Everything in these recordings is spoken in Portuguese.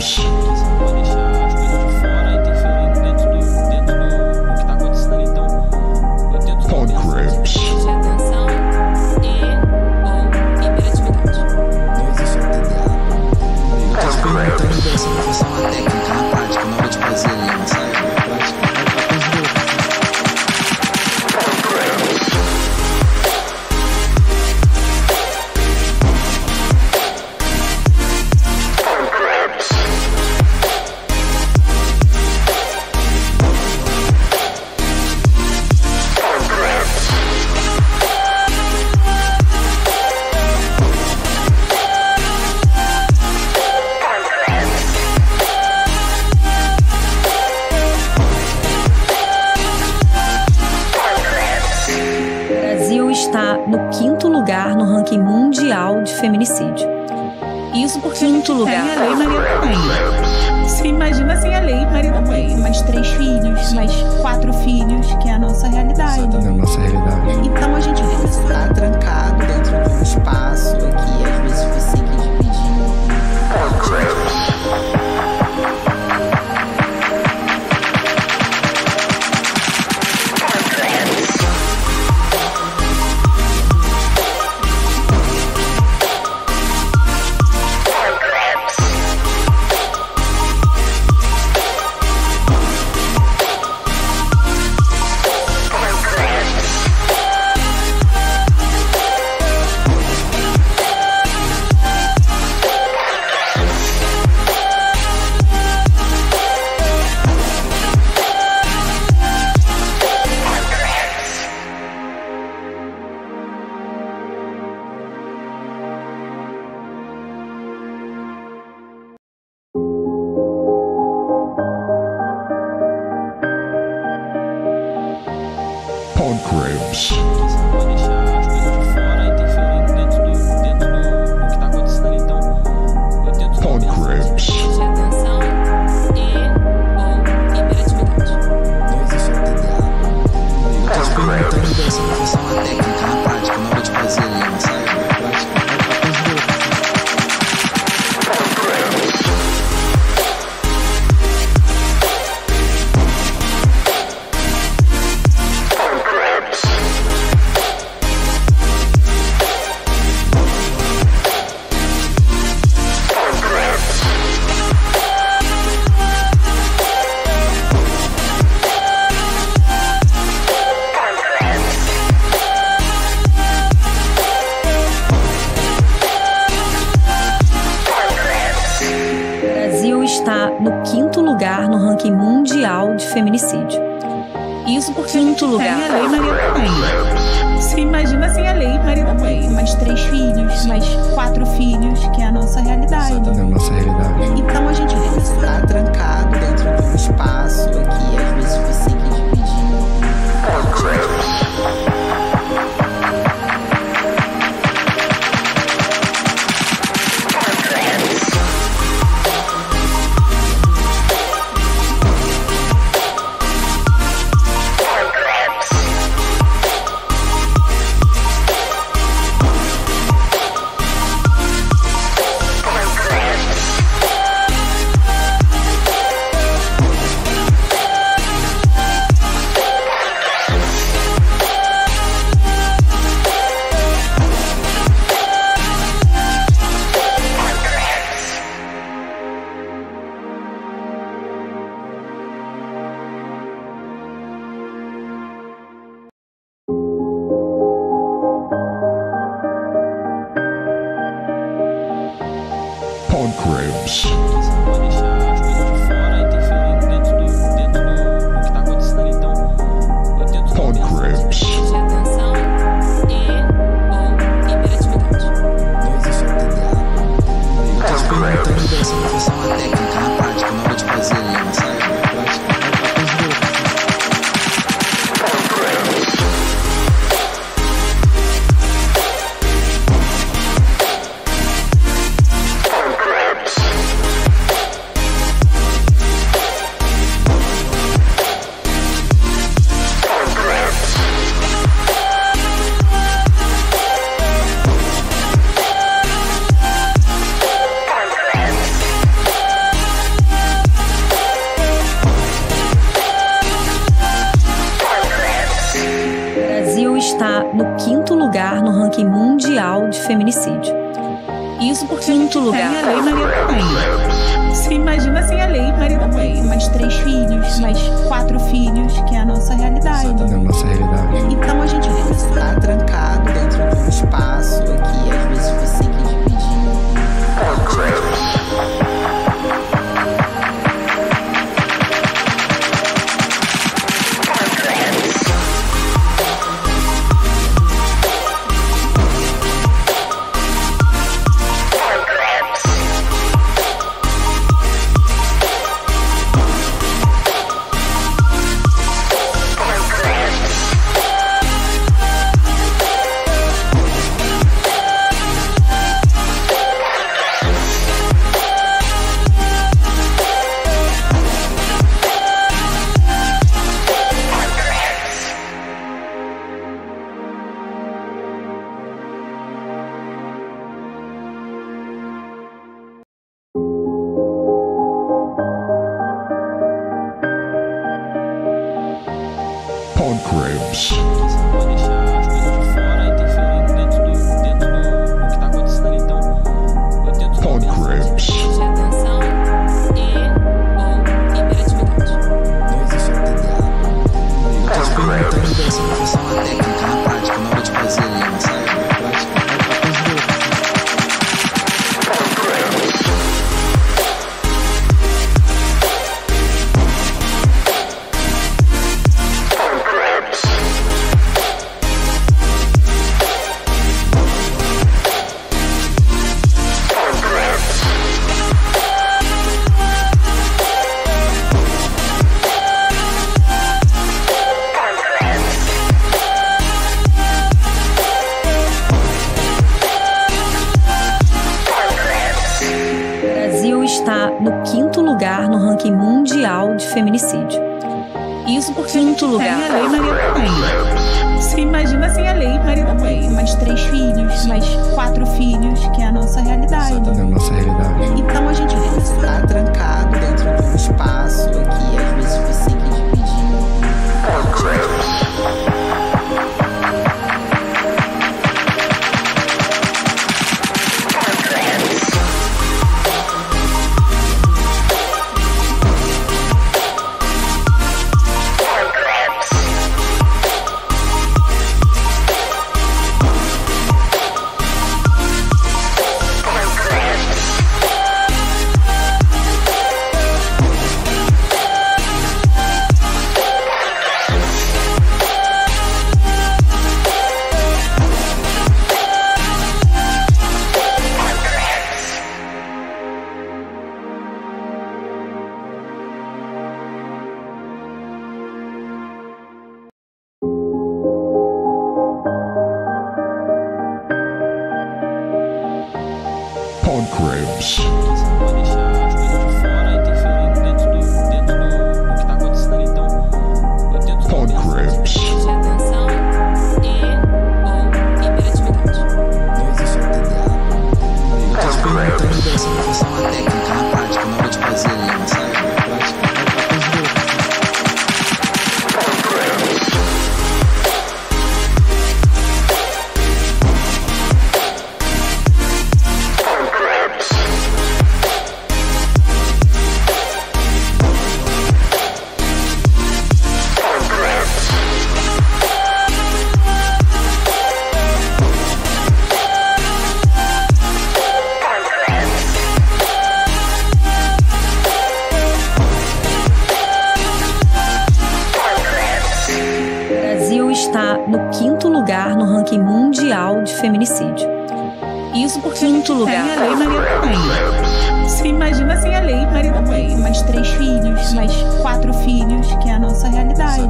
Shh.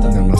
Nada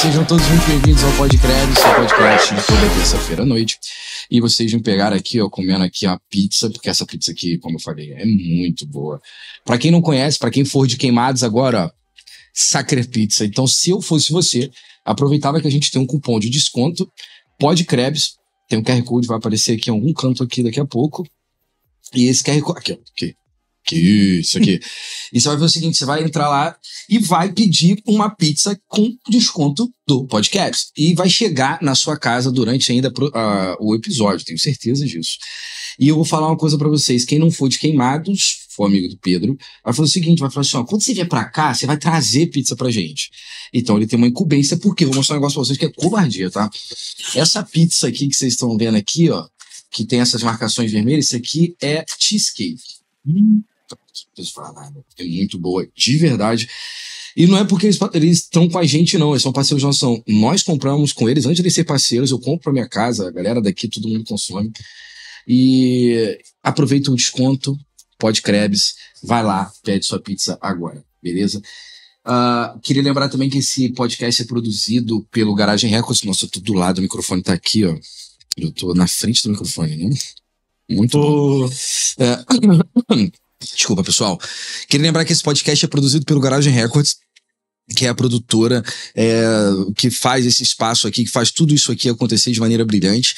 sejam todos muito bem-vindos ao Podcred, seu podcast de toda terça-feira à noite. E vocês me pegaram aqui, ó, comendo aqui a pizza, porque essa pizza aqui, como eu falei, é muito boa. Para quem não conhece, para quem for de queimados agora, ó, Sacre Pizza. Então, se eu fosse você, aproveitava que a gente tem um cupom de desconto, Podcrebs, tem um QR Code, vai aparecer aqui em algum canto aqui daqui a pouco. E esse QR Code, aqui, ó, aqui, isso aqui. E você vai ver o seguinte: você vai entrar lá e vai pedir uma pizza com desconto do podcast. E vai chegar na sua casa durante ainda uh, o episódio, tenho certeza disso. E eu vou falar uma coisa para vocês: quem não for de queimados, for amigo do Pedro, vai falar o seguinte: vai falar assim, ó, quando você vier pra cá, você vai trazer pizza pra gente. Então ele tem uma incumbência, porque eu vou mostrar um negócio pra vocês que é covardia, tá? Essa pizza aqui que vocês estão vendo aqui, ó, que tem essas marcações vermelhas, isso aqui é cheesecake. Hum. Vocês falam, é muito boa, de verdade. E não é porque eles, estão com a gente, não, eles são parceiros de noção. Nós compramos com eles, antes de eles parceiros, eu compro pra minha casa, a galera daqui, todo mundo consome. E aproveita o desconto, pode Krebs, vai lá, pede sua pizza agora, beleza? Uh, queria lembrar também que esse podcast é produzido pelo Garagem Records. Nossa, eu tô do lado, o microfone tá aqui, ó. Eu tô na frente do microfone, né? Muito oh. bom. É... Desculpa, pessoal. Queria lembrar que esse podcast é produzido pelo Garagem Records que é a produtora é, que faz esse espaço aqui, que faz tudo isso aqui acontecer de maneira brilhante.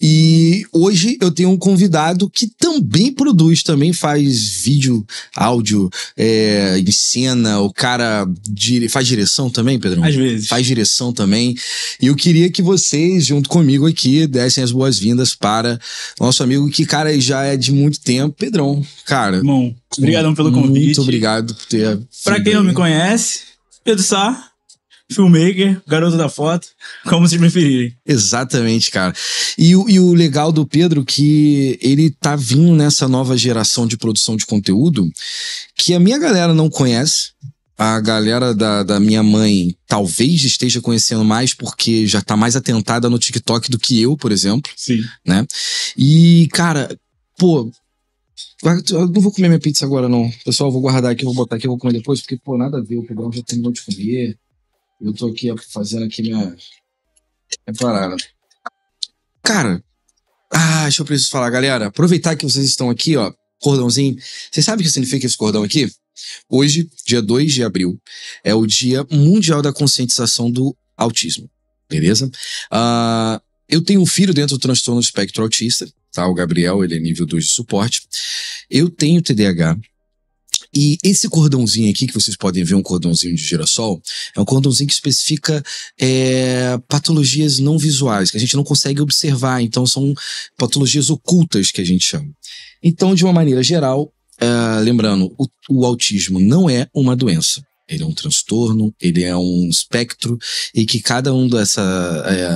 E hoje eu tenho um convidado que também produz, também faz vídeo, áudio, é, em cena. O cara dire... faz direção também, Pedrão? Às vezes. Faz direção também. E eu queria que vocês, junto comigo aqui, dessem as boas-vindas para nosso amigo que, cara, já é de muito tempo, Pedrão. Cara. Bom, obrigadão pelo convite. Muito obrigado por ter. Para quem não me conhece, Pedro Sá, filmmaker, garoto da foto, como vocês preferirem. Exatamente, cara. E, e o legal do Pedro é que ele tá vindo nessa nova geração de produção de conteúdo que a minha galera não conhece. A galera da, da minha mãe talvez esteja conhecendo mais porque já tá mais atentada no TikTok do que eu, por exemplo. Sim. Né? E, cara, pô, eu não vou comer minha pizza agora, não. Pessoal, vou guardar aqui, vou botar aqui, vou comer depois, porque, pô, nada a ver. O Pedrão já terminou de comer. Eu tô aqui fazendo aqui minha. É parada. Cara, ah, deixa eu preciso falar, galera. Aproveitar que vocês estão aqui, ó. Cordãozinho. Você sabe o que significa esse cordão aqui? Hoje, dia 2 de abril, é o Dia Mundial da Conscientização do Autismo. Beleza? Ah. Eu tenho um filho dentro do transtorno do espectro autista tá? O Gabriel, ele é nível 2 de suporte. Eu tenho TDAH, e esse cordãozinho aqui, que vocês podem ver, um cordãozinho de girassol, é um cordãozinho que especifica é, patologias não visuais, que a gente não consegue observar, então são patologias ocultas que a gente chama. Então, de uma maneira geral, é, lembrando, o, o autismo não é uma doença. Ele é um transtorno, ele é um espectro, e que cada um dessa.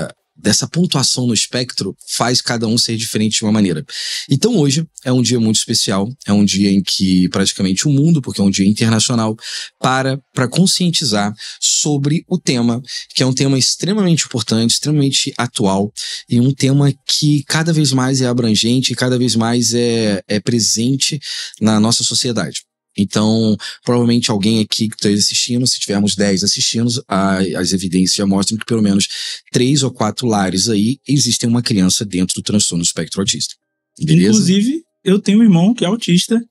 É, dessa pontuação no espectro faz cada um ser diferente de uma maneira. Então hoje é um dia muito especial, é um dia em que praticamente o mundo, porque é um dia internacional, para para conscientizar sobre o tema, que é um tema extremamente importante, extremamente atual e um tema que cada vez mais é abrangente, cada vez mais é, é presente na nossa sociedade. Então, provavelmente alguém aqui que está assistindo, se tivermos 10 assistindo, a, as evidências já mostram que pelo menos três ou quatro lares aí existem uma criança dentro do transtorno do espectro autista. Beleza? Inclusive, eu tenho um irmão que é autista, tá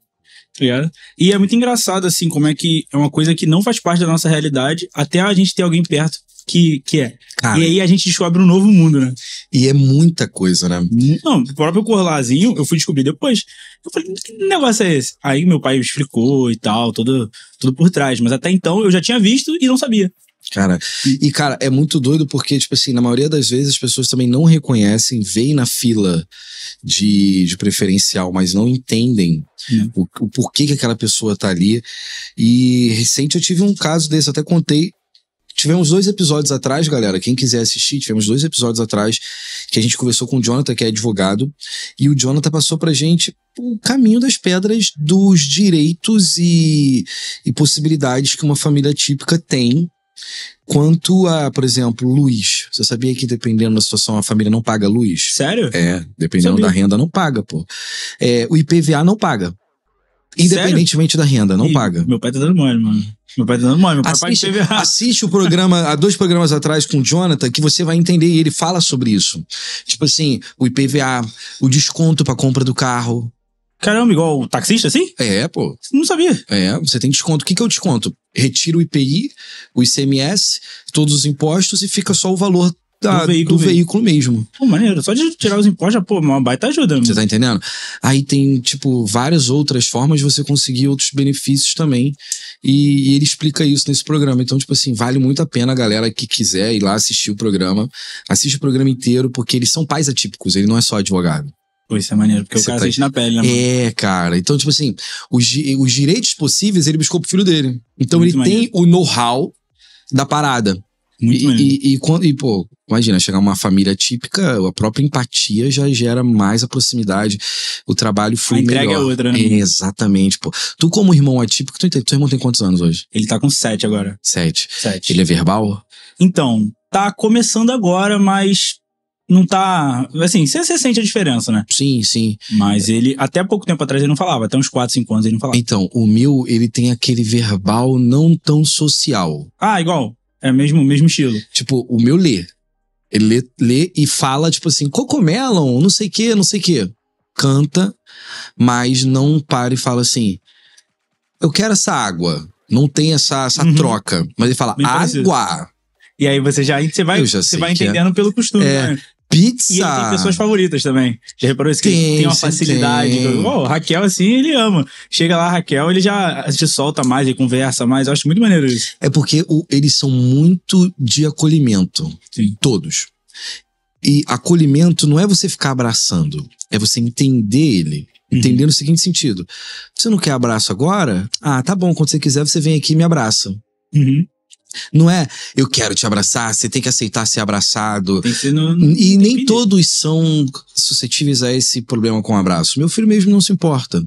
ligado? E é muito engraçado, assim, como é que é uma coisa que não faz parte da nossa realidade até a gente ter alguém perto que, que é. Cara, e aí a gente descobre um novo mundo, né? E é muita coisa, né? Não, o próprio Corlazinho eu fui descobrir depois. Eu falei, que negócio é esse? Aí meu pai explicou e tal, tudo, tudo por trás. Mas até então eu já tinha visto e não sabia. Cara, e cara, é muito doido porque, tipo assim, na maioria das vezes as pessoas também não reconhecem, veem na fila de, de preferencial, mas não entendem hum. o, o porquê que aquela pessoa tá ali. E recente eu tive um caso desse, eu até contei Tivemos dois episódios atrás, galera. Quem quiser assistir, tivemos dois episódios atrás que a gente conversou com o Jonathan, que é advogado, e o Jonathan passou pra gente o caminho das pedras dos direitos e, e possibilidades que uma família típica tem Quanto a, por exemplo, luz. Você sabia que dependendo da situação, a família não paga luz? Sério? É, dependendo sabia. da renda, não paga, pô. É, o IPVA não paga. Independentemente Sério? da renda, não paga. Meu pai tá dando mole, mano. Meu pai tá dando mole. Meu assiste, pai teve... assiste o programa, há dois programas atrás com o Jonathan, que você vai entender e ele fala sobre isso. Tipo assim, o IPVA, o desconto pra compra do carro. Caramba, igual o taxista, assim? É, pô. Não sabia. É, você tem desconto. O que, que é o desconto? Retira o IPI, o ICMS, todos os impostos e fica só o valor da, do, veículo, do veículo mesmo. Pô, maneiro. Só de tirar os impostos, já, pô, uma baita ajuda. Você tá entendendo? Aí tem, tipo, várias outras formas de você conseguir outros benefícios também. E, e, ele explica isso nesse programa. Então, tipo assim, vale muito a pena a galera que quiser ir lá assistir o programa. Assiste o programa inteiro, porque eles são pais atípicos, ele não é só advogado. isso é maneiro, porque Você o cara tá... sente na pele, né? Mano? É, cara. Então, tipo assim, os, os direitos possíveis ele buscou pro filho dele. Então, Muito ele maneiro. tem o know-how da parada. Muito e, e, e, e, pô, imagina, chegar uma família típica, a própria empatia já gera mais a proximidade, o trabalho foi melhor. A entrega melhor. é outra, né? Exatamente, pô. Tu como irmão atípico, tu entende, teu irmão tem quantos anos hoje? Ele tá com sete agora. Sete? Sete. Ele é verbal? Então, tá começando agora, mas não tá. Assim, você sente a diferença, né? Sim, sim. Mas ele, até pouco tempo atrás, ele não falava, até uns quatro, cinco anos ele não falava. Então, o meu, ele tem aquele verbal não tão social. Ah, igual. É mesmo, mesmo estilo. Tipo, o meu lê. Ele lê, lê e fala, tipo assim, cocomelon, não sei o que, não sei o que. Canta, mas não para e fala assim, eu quero essa água. Não tem essa, essa uhum. troca. Mas ele fala, água. E aí você já você vai, você vai é. entendendo é. pelo costume, é. né? Pizza. E ele tem pessoas favoritas também. Já reparou isso? Que tem, tem uma facilidade. Tem. Oh, Raquel, assim, ele ama. Chega lá, Raquel, ele já se solta mais, ele conversa mais. Eu acho muito maneiro isso. É porque o, eles são muito de acolhimento. Sim. Todos. E acolhimento não é você ficar abraçando, é você entender ele. Uhum. Entender uhum. no seguinte sentido: você não quer abraço agora? Ah, tá bom, quando você quiser, você vem aqui e me abraça. Uhum. Não é eu quero te abraçar, você tem que aceitar ser abraçado. Ser no, no e nem todos são suscetíveis a esse problema com o abraço. Meu filho mesmo não se importa.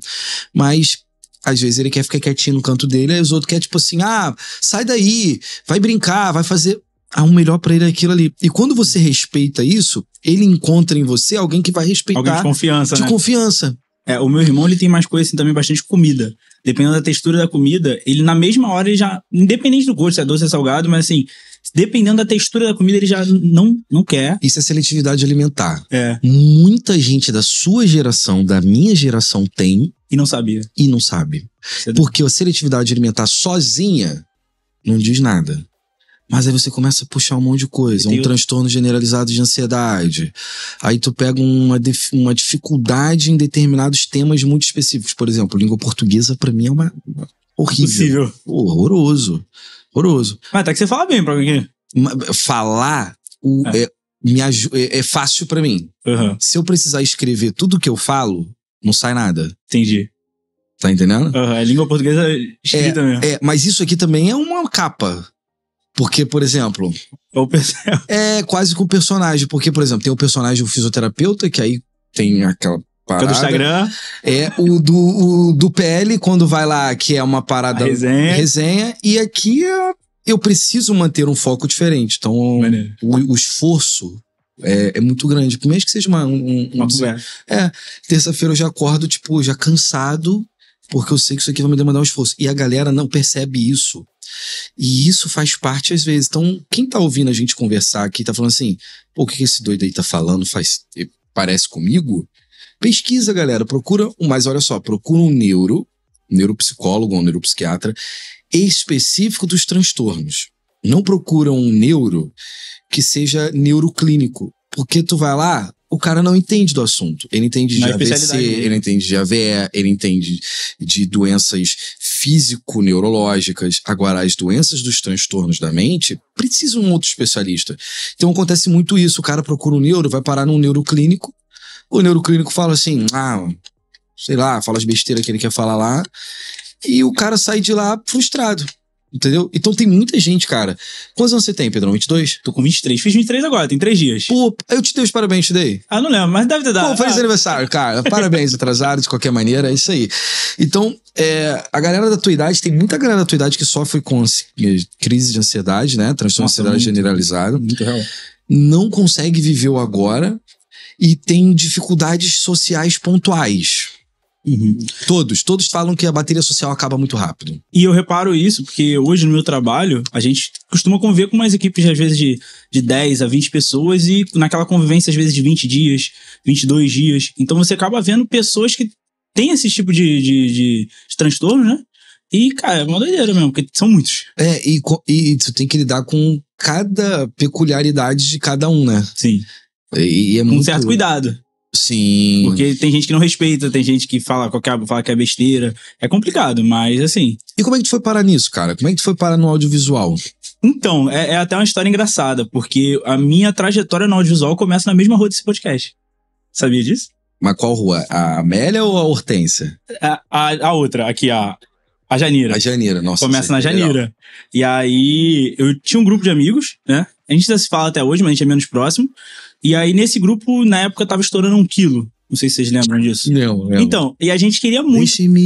Mas às vezes ele quer ficar quietinho no canto dele, aí os outros querem, tipo assim, ah, sai daí, vai brincar, vai fazer. Ah, o um melhor para ele é aquilo ali. E quando você respeita isso, ele encontra em você alguém que vai respeitar. Alguém de confiança, De né? confiança. É, o meu irmão, ele tem mais coisa assim também, bastante comida dependendo da textura da comida, ele na mesma hora ele já, independente do gosto, se é doce ou é salgado, mas assim, dependendo da textura da comida, ele já não, não quer. Isso é seletividade alimentar. É. Muita gente da sua geração, da minha geração, tem. E não sabia. E não sabe. Porque a seletividade alimentar sozinha não diz nada. Mas aí você começa a puxar um monte de coisa. Um transtorno generalizado de ansiedade. Aí tu pega uma, uma dificuldade em determinados temas muito específicos. Por exemplo, língua portuguesa para mim é uma, horrível. Pô, horroroso. Horroroso. Mas até que você fala bem pra mim. Falar o, é. é me aj. É, é fácil para mim. Uhum. Se eu precisar escrever tudo que eu falo, não sai nada. Entendi. Tá entendendo? Uhum, é língua portuguesa é, escrita é, mesmo. É, mas isso aqui também é uma capa. Porque, por exemplo. é, é quase com o personagem. Porque, por exemplo, tem o personagem do fisioterapeuta, que aí tem aquela parada. do Instagram. É o do, o, do PL, quando vai lá, que é uma parada. resenha. resenha. E aqui é, eu preciso manter um foco diferente. Então, o, o, esforço. É, é, muito grande, por mais que seja uma, um, uma É, terça-feira eu já acordo, tipo, já cansado, porque eu sei que isso aqui vai me demandar um esforço. E a galera não percebe isso. E isso faz parte às vezes. Então, quem tá ouvindo a gente conversar aqui tá falando assim, pô, o que esse doido aí tá falando faz, parece comigo? Pesquisa, galera, procura, mas olha só, procura um neuro, neuropsicólogo ou um neuropsiquiatra específico dos transtornos. Não procura um neuro que seja neuroclínico, porque tu vai lá, o cara não entende do assunto. Ele entende de Na AVC, ele entende de AVE, ele entende de doenças físico-neurológicas, agora as doenças dos transtornos da mente, precisa um outro especialista. Então acontece muito isso, o cara procura um neuro, vai parar num neuroclínico, o neuroclínico fala assim, ah, sei lá, fala as besteiras que ele quer falar lá, e o cara sai de lá frustrado. Entendeu? Então tem muita gente, cara. Quantos anos você tem, Pedrão? 22? Tô com 23. Fiz 23 agora, tem 3 dias. Pô, eu te dei os parabéns, te dei. Ah, não lembro, mas deve ter dado. Pô, feliz ah. aniversário, cara. Parabéns atrasado, de qualquer maneira, é isso aí. Então, é, a galera da tua idade, tem muita galera da tua idade que sofre com crise de ansiedade, né? Transtorno de ansiedade muito, generalizado. Muito real. Não consegue viver o agora e tem dificuldades sociais pontuais. Uhum. Todos, todos falam que a bateria social acaba muito rápido. E eu reparo isso, porque hoje no meu trabalho, a gente costuma conviver com umas equipes, às vezes, de, de 10 a 20 pessoas, e naquela convivência, às vezes, de 20 dias, 22 dias. Então você acaba vendo pessoas que têm esse tipo de, de, de, transtorno, né? E, cara, é uma doideira mesmo, porque são muitos. É, e, e tu tem que lidar com cada peculiaridade de cada um, né? Sim. E, e é com muito... certo cuidado. Sim. Porque tem gente que não respeita, tem gente que fala qualquer fala que é besteira. É complicado, mas assim. E como é que tu foi parar nisso, cara? Como é que tu foi parar no audiovisual? Então, é, é até uma história engraçada, porque a minha trajetória no audiovisual começa na mesma rua desse podcast. Sabia disso? Mas qual rua? A Amélia ou a Hortência? A, a, a outra, aqui, a, a Janira. A Janira, nossa. Começa na é Janira. Legal. E aí, eu tinha um grupo de amigos, né? A gente ainda se fala até hoje, mas a gente é menos próximo. E aí, nesse grupo, na época, tava estourando um quilo. Não sei se vocês lembram disso. Não, não. Então, e a gente queria muito. Deixe-me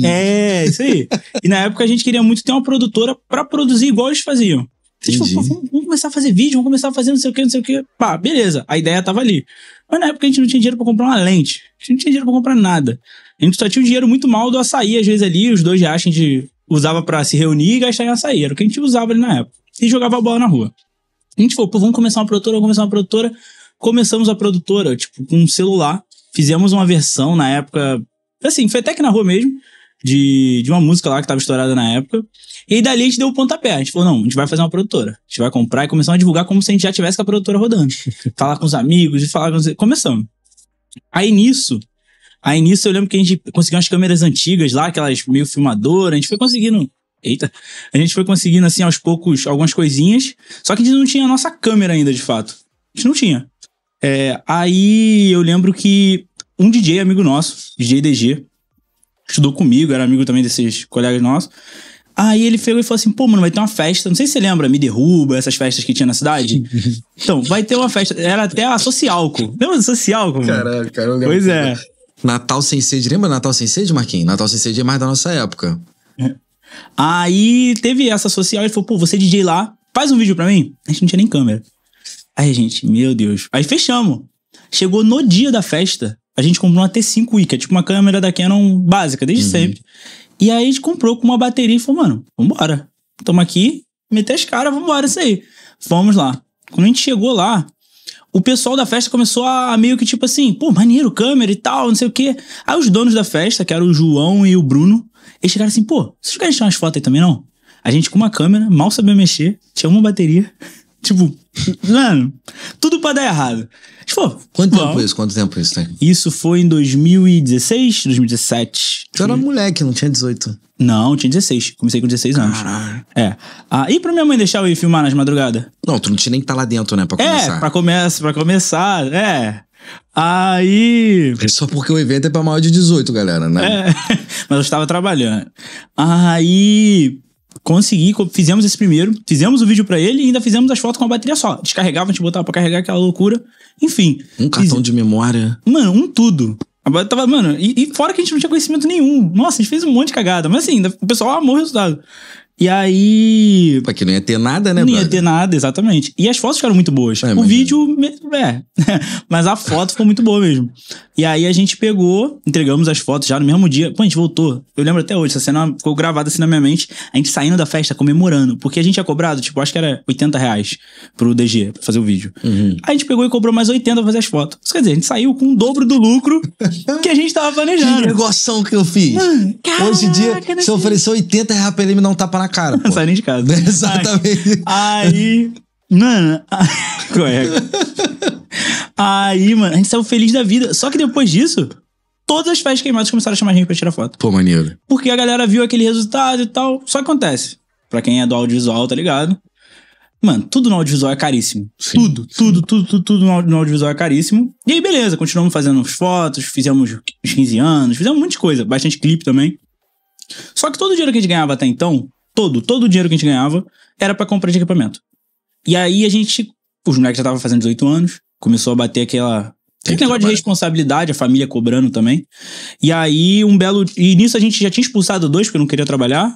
ir. É, isso aí. e na época a gente queria muito ter uma produtora para produzir igual eles faziam. Vocês então, falaram, tipo, vamos, vamos, começar a fazer vídeo, vamos começar a fazer não sei o que, não sei o que. Pá, beleza, a ideia tava ali. Mas na época a gente não tinha dinheiro para comprar uma lente. A gente não tinha dinheiro pra comprar nada. A gente só tinha o dinheiro muito mal do açaí, às vezes ali, os dois reais a gente usava para se reunir e gastar em açaí. Era o que a gente usava ali na época. E jogava bola na rua. A gente falou, pô, vamos começar uma produtora, vamos começar uma produtora. Começamos a produtora, tipo, com um celular. Fizemos uma versão na época, assim, foi até que na rua mesmo, de, de uma música lá que tava estourada na época. E aí dali a gente deu o pontapé. A gente falou, não, a gente vai fazer uma produtora. A gente vai comprar e começar a divulgar como se a gente já tivesse com a produtora rodando. falar com os amigos e falar com os... Começamos. Aí nisso, aí nisso eu lembro que a gente conseguiu umas câmeras antigas lá, aquelas meio filmadoras. A gente foi conseguindo Eita. A gente foi conseguindo, assim, aos poucos, algumas coisinhas. Só que a gente não tinha a nossa câmera ainda, de fato. A gente não tinha. É, aí eu lembro que um DJ amigo nosso, DJ DG, estudou comigo, era amigo também desses colegas nossos. Aí ele pegou e falou assim: pô, mano, vai ter uma festa. Não sei se você lembra, Me Derruba, essas festas que tinha na cidade. então, vai ter uma festa. Era até a Socialco. Lembra da Socialco, mano? Caraca, eu lembro. Pois é. Natal Sem Sede. Lembra Natal Sem Sede, Marquinhos? Natal Sem Sede é mais da nossa época. É. Aí teve essa social, e falou, pô, você é DJ lá, faz um vídeo pra mim. A gente não tinha nem câmera. Aí, gente, meu Deus. Aí fechamos. Chegou no dia da festa, a gente comprou uma T5i, que é tipo uma câmera da Canon básica, desde uhum. sempre. E aí a gente comprou com uma bateria e falou, mano, vambora. Tamo aqui, meter as caras, vambora, isso aí. Vamos lá. Quando a gente chegou lá, o pessoal da festa começou a meio que tipo assim, pô, maneiro, câmera e tal, não sei o quê. Aí os donos da festa, que eram o João e o Bruno, eles chegaram assim, pô, vocês querem tirar umas fotos aí também não? A gente com uma câmera, mal sabia mexer, tinha uma bateria. Tipo, mano, tudo pra dar errado. Tipo, Quanto bom. tempo isso? Quanto tempo isso tem? Isso foi em 2016, 2017. Tu era moleque, não tinha 18. Não, tinha 16. Comecei com 16 anos. Caralho. É. Ah, e pra minha mãe deixar eu ir filmar nas madrugadas? Não, tu não tinha nem que estar tá lá dentro, né? Pra é, começar. É, pra, começar pra começar, é. Aí. É só porque o evento é pra maior de 18, galera, né? É. Mas eu estava trabalhando. Aí consegui, fizemos esse primeiro, fizemos o vídeo para ele e ainda fizemos as fotos com a bateria só. Descarregava, a gente botava pra carregar aquela loucura. Enfim. Um cartão fiz... de memória. Mano, um tudo. Tava, mano, e, e, fora que a gente não tinha conhecimento nenhum. Nossa, a gente fez um monte de cagada, mas assim, o pessoal amou o resultado. E aí. que não ia ter nada, né, Não brother? ia ter nada, exatamente. E as fotos ficaram muito boas. É, o vídeo, é, mas a foto ficou muito boa mesmo. E aí a gente pegou, entregamos as fotos já no mesmo dia. Pô, a gente voltou. Eu lembro até hoje, essa cena ficou gravada assim na minha mente. A gente saindo da festa, comemorando. Porque a gente tinha é cobrado, tipo, acho que era 80 reais pro DG pra fazer o vídeo. Uhum. A gente pegou e cobrou mais 80 pra fazer as fotos. Isso quer dizer, a gente saiu com o dobro do lucro que a gente tava planejando. Que negoção que eu fiz. caraca, hoje em dia, né, se eu oferecer 80 reais pra ele, me dá um tapa na cara. Não sai nem de casa. Exatamente. Aí. aí mano. Correto. Aí, mano, a gente saiu feliz da vida. Só que depois disso, todas as festas queimadas começaram a chamar a gente pra tirar foto. Pô, maneiro. Porque a galera viu aquele resultado e tal. Só que acontece. Pra quem é do audiovisual, tá ligado? Mano, tudo no audiovisual é caríssimo. Sim, tudo, sim. tudo, tudo, tudo, tudo no audiovisual é caríssimo. E aí, beleza, continuamos fazendo fotos, fizemos os 15 anos, fizemos muita coisa, bastante clipe também. Só que todo o dinheiro que a gente ganhava até então, todo, todo o dinheiro que a gente ganhava, era para compra de equipamento. E aí a gente, os moleques já estavam fazendo 18 anos, começou a bater aquela. Aquele negócio de responsabilidade, a família cobrando também. E aí, um belo. E nisso a gente já tinha expulsado dois, porque não queria trabalhar.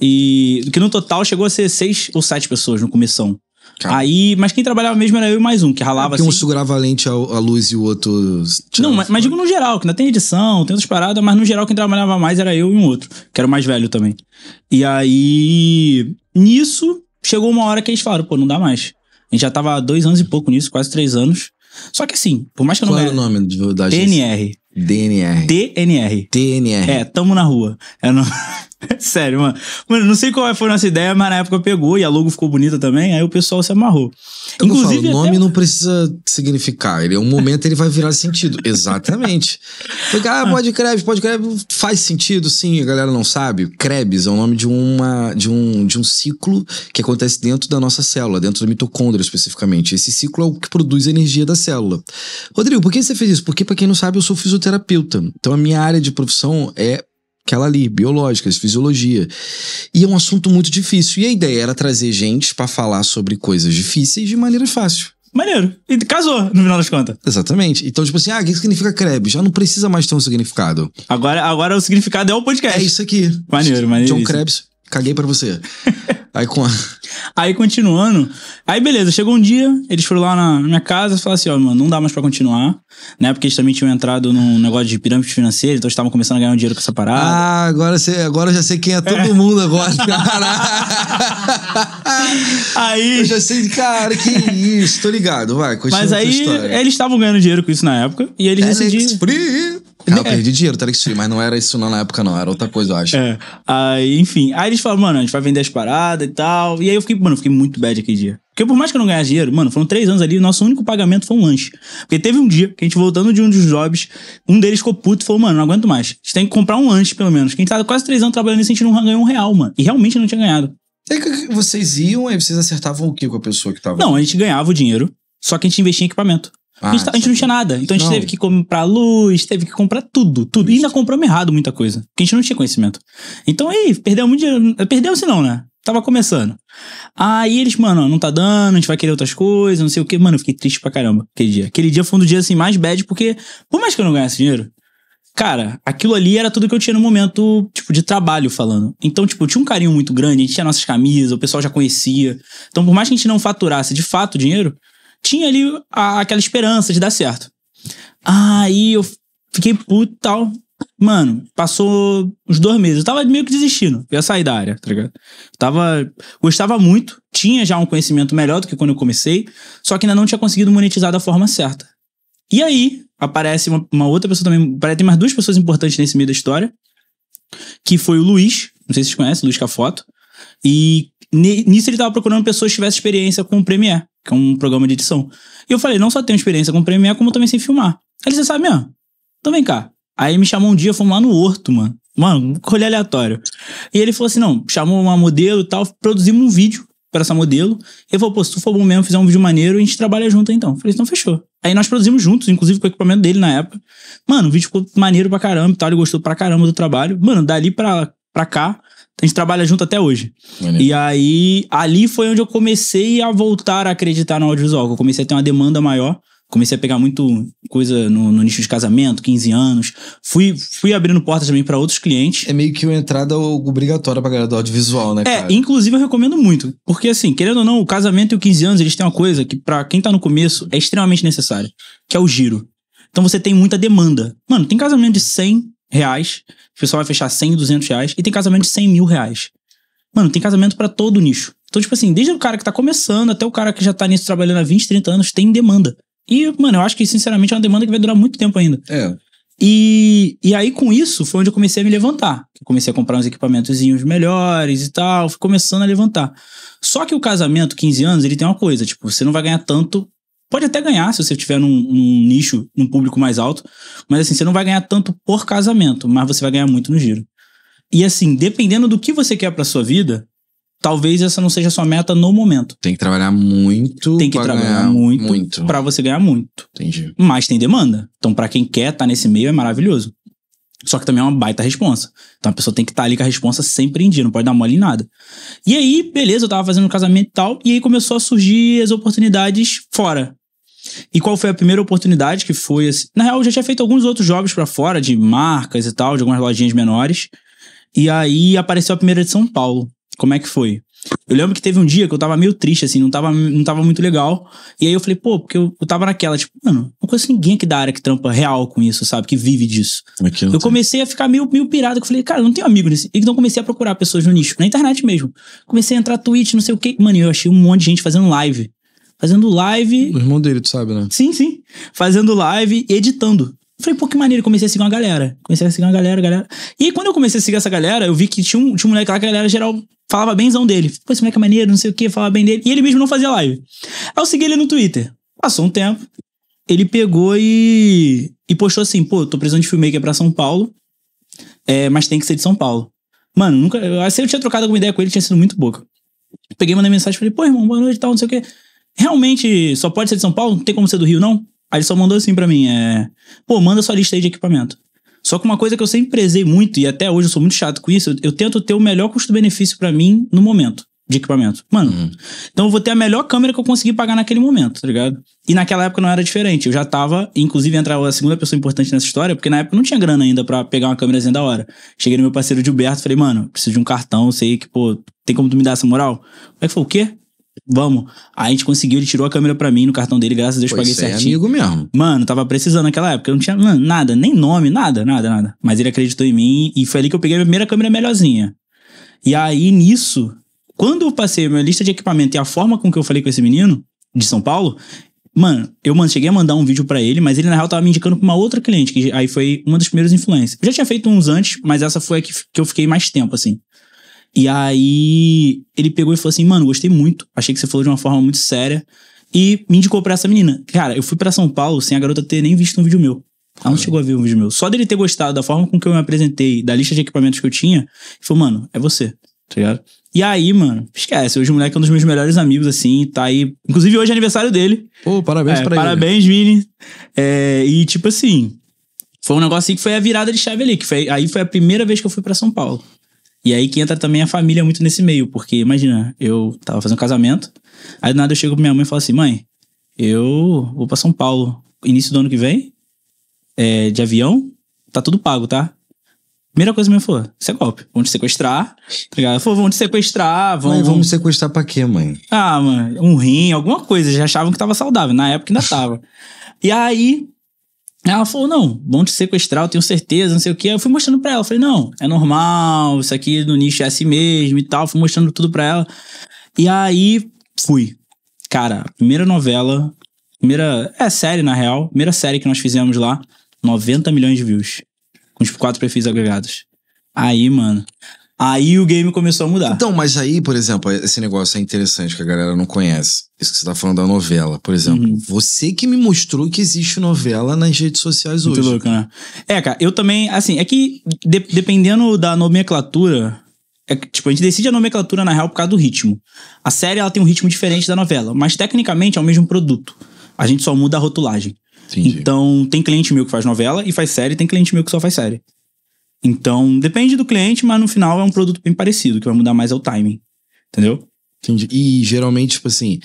E. Que no total chegou a ser seis ou sete pessoas no comissão Aí, mas quem trabalhava mesmo era eu e mais um, que ralava é assim. um segurava a lente, a, luz e o outro. Não, mas, mas, digo no geral, que ainda tem edição, tem outras paradas, mas no geral quem trabalhava mais era eu e um outro, que era o mais velho também. E aí. Nisso, chegou uma hora que eles falaram, pô, não dá mais. A gente já tava há dois anos e pouco nisso, quase três anos. Só que assim, por mais que eu não. Qual é era o nome do, da gente? DNR. DNR. DNR. DNR. É, Tamo na Rua. É o nome. Sério, mano. Mano, não sei qual foi a nossa ideia, mas na época pegou e a logo ficou bonita também, aí o pessoal se amarrou. Então, eu Inclusive, o nome até... não precisa significar. Ele, é um momento ele vai virar sentido. Exatamente. Porque, ah, pode Krebs, pode Krebs. Faz sentido, sim, a galera não sabe. Krebs é o nome de, uma, de, um, de um ciclo que acontece dentro da nossa célula, dentro da mitocôndria especificamente. Esse ciclo é o que produz a energia da célula. Rodrigo, por que você fez isso? Porque, para quem não sabe, eu sou fisioterapeuta. Então, a minha área de profissão é aquela ali, biológicas, fisiologia. E é um assunto muito difícil. E a ideia era trazer gente para falar sobre coisas difíceis de maneira fácil. Maneiro. E casou, no final das contas. Exatamente. Então, tipo assim, ah, o que significa Krebs? Já não precisa mais ter um significado. Agora, agora o significado é o podcast. É isso aqui. Maneiro, maneiro. John Krebs, caguei para você. Aí, com... aí continuando. Aí beleza, chegou um dia, eles foram lá na minha casa e falaram assim: ó, mano, não dá mais pra continuar, né? Porque eles também tinham entrado num negócio de pirâmide financeira, então eles estavam começando a ganhar um dinheiro com essa parada. Ah, agora, você, agora eu já sei quem é todo é. mundo agora, cara. aí. Eu já sei, cara, que isso, tô ligado, vai, continua Mas aí eles estavam ganhando dinheiro com isso na época, e eles decidiram ela é, eu é. perdi dinheiro, Telex tá Free, mas não era isso não na época, não. Era outra coisa, eu acho. É. Aí, enfim. Aí eles falam, mano, a gente vai vender as paradas e tal. E aí eu fiquei, mano, eu fiquei muito bad aquele dia. Porque por mais que eu não ganhasse dinheiro, mano, foram três anos ali, nosso único pagamento foi um lanche. Porque teve um dia que a gente voltando de um dos jobs, um deles ficou puto e falou, mano, não aguento mais. A gente tem que comprar um lanche, pelo menos. Que a gente tava quase três anos trabalhando e a gente não ganhou um real, mano. E realmente não tinha ganhado. E é que vocês iam, e vocês acertavam o que com a pessoa que tava? Não, a gente ganhava o dinheiro, só que a gente investia em equipamento. Ah, a, gente, tá- a, gente, não tinha nada. Então a gente não. teve que comprar luz, teve que comprar tudo, tudo. E ainda compramos errado muita coisa. Porque a gente não tinha conhecimento. Então aí, perdeu muito dinheiro. Perdeu-se assim não, né? Tava começando. Aí eles, mano, não tá dando, a gente vai querer outras coisas, não sei o que. Mano, eu fiquei triste pra caramba aquele dia. Aquele dia foi um dos dias assim mais bad, porque por mais que eu não ganhasse dinheiro, cara, aquilo ali era tudo que eu tinha no momento, tipo, de trabalho falando. Então, tipo, tinha um carinho muito grande, a gente tinha nossas camisas, o pessoal já conhecia. Então, por mais que a gente não faturasse de fato dinheiro, tinha ali a, aquela esperança de dar certo. Aí eu fiquei puto e tal. Mano, passou uns dois meses. Eu tava meio que desistindo. Eu ia sair da área, tá ligado? Eu tava. Gostava muito. Tinha já um conhecimento melhor do que quando eu comecei. Só que ainda não tinha conseguido monetizar da forma certa. E aí, aparece uma, uma outra pessoa também. Tem mais duas pessoas importantes nesse meio da história. Que foi o Luiz. Não sei se vocês conhecem, Luiz Cafoto. E nisso ele tava procurando pessoas que tivessem experiência com o Premiere que é um programa de edição. E eu falei, não só tenho experiência com Premiere, como também sei filmar. Aí você sabe, ó, então vem cá. Aí me chamou um dia, fomos lá no Horto, mano. Mano, colher aleatório. E ele falou assim: não, chamou uma modelo e tal, produzimos um vídeo para essa modelo. Ele falou: pô, se tu for bom mesmo, fizer um vídeo maneiro, a gente trabalha junto então. Eu falei: então fechou. Aí nós produzimos juntos, inclusive com o equipamento dele na época. Mano, o vídeo ficou maneiro pra caramba e tal, ele gostou pra caramba do trabalho. Mano, dali pra, pra cá, a gente trabalha junto até hoje. Maneiro. E aí, ali foi onde eu comecei a voltar a acreditar no audiovisual. Eu comecei a ter uma demanda maior. Comecei a pegar muito coisa no, no nicho de casamento, 15 anos. Fui, fui abrindo portas também para outros clientes. É meio que uma entrada obrigatória pra galera do audiovisual, né? É, cara? inclusive eu recomendo muito. Porque, assim, querendo ou não, o casamento e o 15 anos, eles têm uma coisa que, para quem tá no começo, é extremamente necessária, que é o giro. Então você tem muita demanda. Mano, tem casamento de 100, reais, o pessoal vai fechar 100, 200 reais, e tem casamento de 100 mil reais. Mano, tem casamento para todo nicho. Então, tipo assim, desde o cara que tá começando até o cara que já tá nisso trabalhando há 20, 30 anos, tem demanda. E, mano, eu acho que, sinceramente, é uma demanda que vai durar muito tempo ainda. É. E, e aí, com isso, foi onde eu comecei a me levantar. Eu comecei a comprar uns equipamentozinhos melhores e tal, fui começando a levantar. Só que o casamento, 15 anos, ele tem uma coisa, tipo, você não vai ganhar tanto Pode até ganhar se você estiver num, num, nicho, num público mais alto, mas assim, você não vai ganhar tanto por casamento, mas você vai ganhar muito no giro. E assim, dependendo do que você quer pra sua vida, talvez essa não seja a sua meta no momento. Tem que trabalhar muito. Tem que trabalhar muito, muito para você ganhar muito. Entendi. Mas tem demanda. Então, para quem quer estar tá nesse meio, é maravilhoso. Só que também é uma baita responsa. Então a pessoa tem que estar tá ali com a responsa sempre em dia, não pode dar mole em nada. E aí, beleza, eu tava fazendo um casamento e tal, e aí começou a surgir as oportunidades fora. E qual foi a primeira oportunidade que foi assim? Na real, eu já tinha feito alguns outros jogos para fora, de marcas e tal, de algumas lojinhas menores. E aí apareceu a primeira de São Paulo. Como é que foi? Eu lembro que teve um dia que eu tava meio triste, assim, não tava, não tava muito legal. E aí eu falei, pô, porque eu, eu tava naquela, tipo, mano, não conheço ninguém aqui da área que trampa real com isso, sabe? Que vive disso. Aqui é é? eu comecei a ficar meio, meio pirado, que eu falei, cara, eu não tenho amigo nesse. Então comecei a procurar pessoas no nicho, na internet mesmo. Comecei a entrar Twitch, não sei o que. Mano, eu achei um monte de gente fazendo live fazendo live. O irmão dele, tu sabe, né? Sim, sim. Fazendo live e editando. falei, pô, que maneiro, eu comecei a seguir uma galera. Comecei a seguir uma galera, galera. E aí, quando eu comecei a seguir essa galera, eu vi que tinha um, tinha um moleque lá que a galera geral falava benzão dele. Pô, esse moleque é maneiro, não sei o que, falava bem dele. E ele mesmo não fazia live. Aí eu segui ele no Twitter. Passou um tempo, ele pegou e, e postou assim, pô, tô precisando de filmmaker pra São Paulo, é, mas tem que ser de São Paulo. Mano, nunca. Se assim, eu tinha trocado alguma ideia com ele, tinha sido muito boca. Peguei, mandei mensagem, falei, pô, irmão, boa noite e tal, não sei o que realmente só pode ser de São Paulo? Não tem como ser do Rio, não? Aí ele só mandou assim para mim, é... Pô, manda sua lista aí de equipamento. Só que uma coisa que eu sempre prezei muito, e até hoje eu sou muito chato com isso, eu, tento ter o melhor custo-benefício para mim no momento de equipamento. Mano, uhum. então eu vou ter a melhor câmera que eu consegui pagar naquele momento, tá ligado? E naquela época não era diferente. Eu já tava, inclusive, entrar a segunda pessoa importante nessa história, porque na época não tinha grana ainda para pegar uma câmerazinha da hora. Cheguei no meu parceiro Gilberto, falei, mano, preciso de um cartão, sei que, pô, tem como tu me dar essa moral? Aí ele falou, o quê? Vamos. Aí a gente conseguiu, ele tirou a câmera pra mim no cartão dele, graças a Deus paguei é certinho. É amigo mesmo. Mano, tava precisando naquela época, eu não tinha mano, nada, nem nome, nada, nada, nada. Mas ele acreditou em mim e foi ali que eu peguei a primeira câmera melhorzinha. E aí nisso, quando eu passei a minha lista de equipamento e a forma com que eu falei com esse menino de São Paulo, mano, eu mano, cheguei a mandar um vídeo para ele, mas ele na real tava me indicando pra uma outra cliente, que aí foi uma das primeiras influências. Eu já tinha feito uns antes, mas essa foi a que, que eu fiquei mais tempo assim. E aí ele pegou e falou assim: mano, gostei muito, achei que você falou de uma forma muito séria. E me indicou pra essa menina. Cara, eu fui para São Paulo sem a garota ter nem visto um vídeo meu. Ela não chegou a ver um vídeo meu. Só dele ter gostado da forma com que eu me apresentei, da lista de equipamentos que eu tinha, ele falou, mano, é você. Tá ligado? E aí, mano, esquece. Hoje o moleque é um dos meus melhores amigos, assim, tá aí. Inclusive, hoje é aniversário dele. Pô, parabéns é, pra parabéns, ele. Parabéns, Vini. É, e tipo assim, foi um negócio assim que foi a virada de chave ali, que foi, aí foi a primeira vez que eu fui para São Paulo. E aí que entra também a família muito nesse meio, porque imagina, eu tava fazendo um casamento, aí do nada eu chego pra minha mãe e falo assim: mãe, eu vou pra São Paulo início do ano que vem, é, de avião, tá tudo pago, tá? Primeira coisa que minha falou, isso é golpe. Vão te sequestrar, tá ligado? Falou, vão te sequestrar, vão... Mãe, vão me sequestrar pra quê, mãe? Ah, mano, um rim, alguma coisa. Já achavam que tava saudável. Na época ainda tava. e aí, ela falou, não, vão te sequestrar, eu tenho certeza, não sei o que. Eu fui mostrando pra ela, falei, não, é normal, isso aqui no nicho é assim mesmo e tal. Fui mostrando tudo pra ela. E aí, fui. Cara, primeira novela, primeira... É série, na real. Primeira série que nós fizemos lá, 90 milhões de views. Com os tipo, quatro perfis agregados. Aí, mano, Aí o game começou a mudar. Então, mas aí, por exemplo, esse negócio é interessante que a galera não conhece. Isso que você tá falando da novela, por exemplo. Uhum. Você que me mostrou que existe novela nas redes sociais Muito hoje. Muito louco, né? É, cara, eu também, assim, é que de, dependendo da nomenclatura, é, tipo, a gente decide a nomenclatura na real por causa do ritmo. A série ela tem um ritmo diferente da novela, mas tecnicamente é o mesmo produto. A gente só muda a rotulagem. Entendi. Então, tem cliente meu que faz novela e faz série, tem cliente meu que só faz série. Então, depende do cliente, mas no final é um produto bem parecido, que vai mudar mais é o timing. Entendeu? Entendi. E geralmente, tipo assim.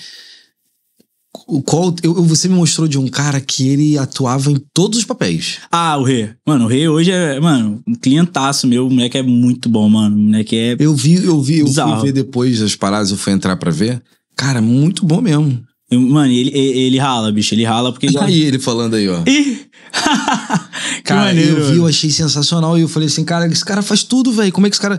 Qual, eu, você me mostrou de um cara que ele atuava em todos os papéis. Ah, o Rê. Mano, o Rê hoje é, mano, um clientaço meu. O moleque é muito bom, mano. O moleque é. Eu vi, eu vi, eu fui ver depois das paradas, eu fui entrar pra ver. Cara, muito bom mesmo. Mano, ele, ele rala, bicho, ele rala porque. Ele... Tá aí ele falando aí, ó. Ih! cara, maneiro, eu vi, eu achei sensacional. E eu falei assim, cara, esse cara faz tudo, velho. Como é que esse cara.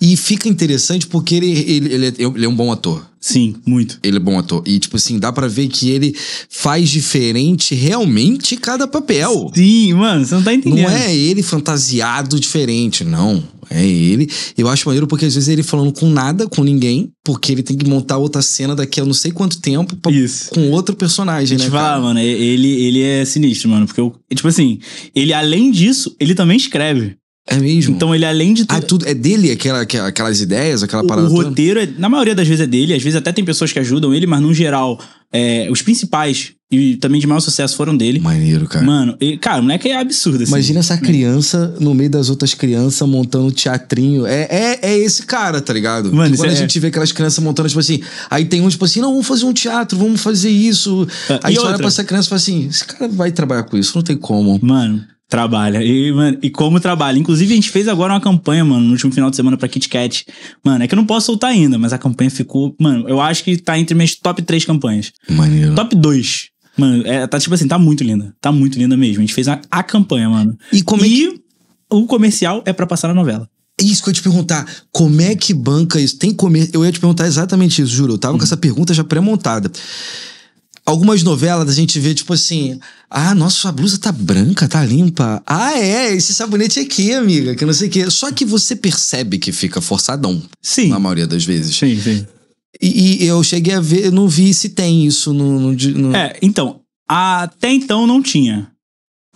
E fica interessante porque ele, ele, ele, é, ele é um bom ator. Sim, muito. Ele é bom ator. E, tipo assim, dá para ver que ele faz diferente realmente cada papel. Sim, mano, você não tá entendendo. Não é ele fantasiado diferente, não. É ele. Eu acho maneiro porque às vezes ele falando com nada, com ninguém, porque ele tem que montar outra cena daqui a não sei quanto tempo pra, com outro personagem, né? Te cara? mano, ele, ele é sinistro, mano. Porque, eu, tipo assim, ele além disso, ele também escreve. É mesmo. Então ele, além de ah, tudo. Ah, tudo é dele aquela, aquelas ideias, aquela o, parada. O roteiro, é, na maioria das vezes, é dele. Às vezes até tem pessoas que ajudam ele, mas no geral, é, os principais e também de maior sucesso foram dele. Maneiro, cara. Mano, e, cara, o moleque é absurdo. Assim, Imagina essa né? criança no meio das outras crianças montando teatrinho. É, é, é esse cara, tá ligado? Mano, quando é... a gente vê aquelas crianças montando, tipo assim, aí tem um, tipo assim, não, vamos fazer um teatro, vamos fazer isso. Ah, aí você outra? olha pra essa criança e fala assim: esse cara vai trabalhar com isso, não tem como. Mano. Trabalha. E, mano, e como trabalha. Inclusive, a gente fez agora uma campanha, mano, no último final de semana pra KitKat Mano, é que eu não posso soltar ainda, mas a campanha ficou. Mano, eu acho que tá entre minhas top 3 campanhas. Maneiro. Top 2. Mano, é, tá tipo assim, tá muito linda. Tá muito linda mesmo. A gente fez a, a campanha, mano. E como é que... o comercial é para passar na novela. Isso que eu ia te perguntar, como é que banca isso? Tem comer? Eu ia te perguntar exatamente isso, juro. Eu tava com uhum. essa pergunta já pré-montada algumas novelas a gente vê, tipo assim, ah, nossa, sua blusa tá branca, tá limpa. Ah, é, esse sabonete aqui, amiga, que não sei o quê. Só que você percebe que fica forçadão. Sim. Na maioria das vezes. Sim, sim. E, e eu cheguei a ver, eu não vi se tem isso no. no, no... É, então, até então não tinha.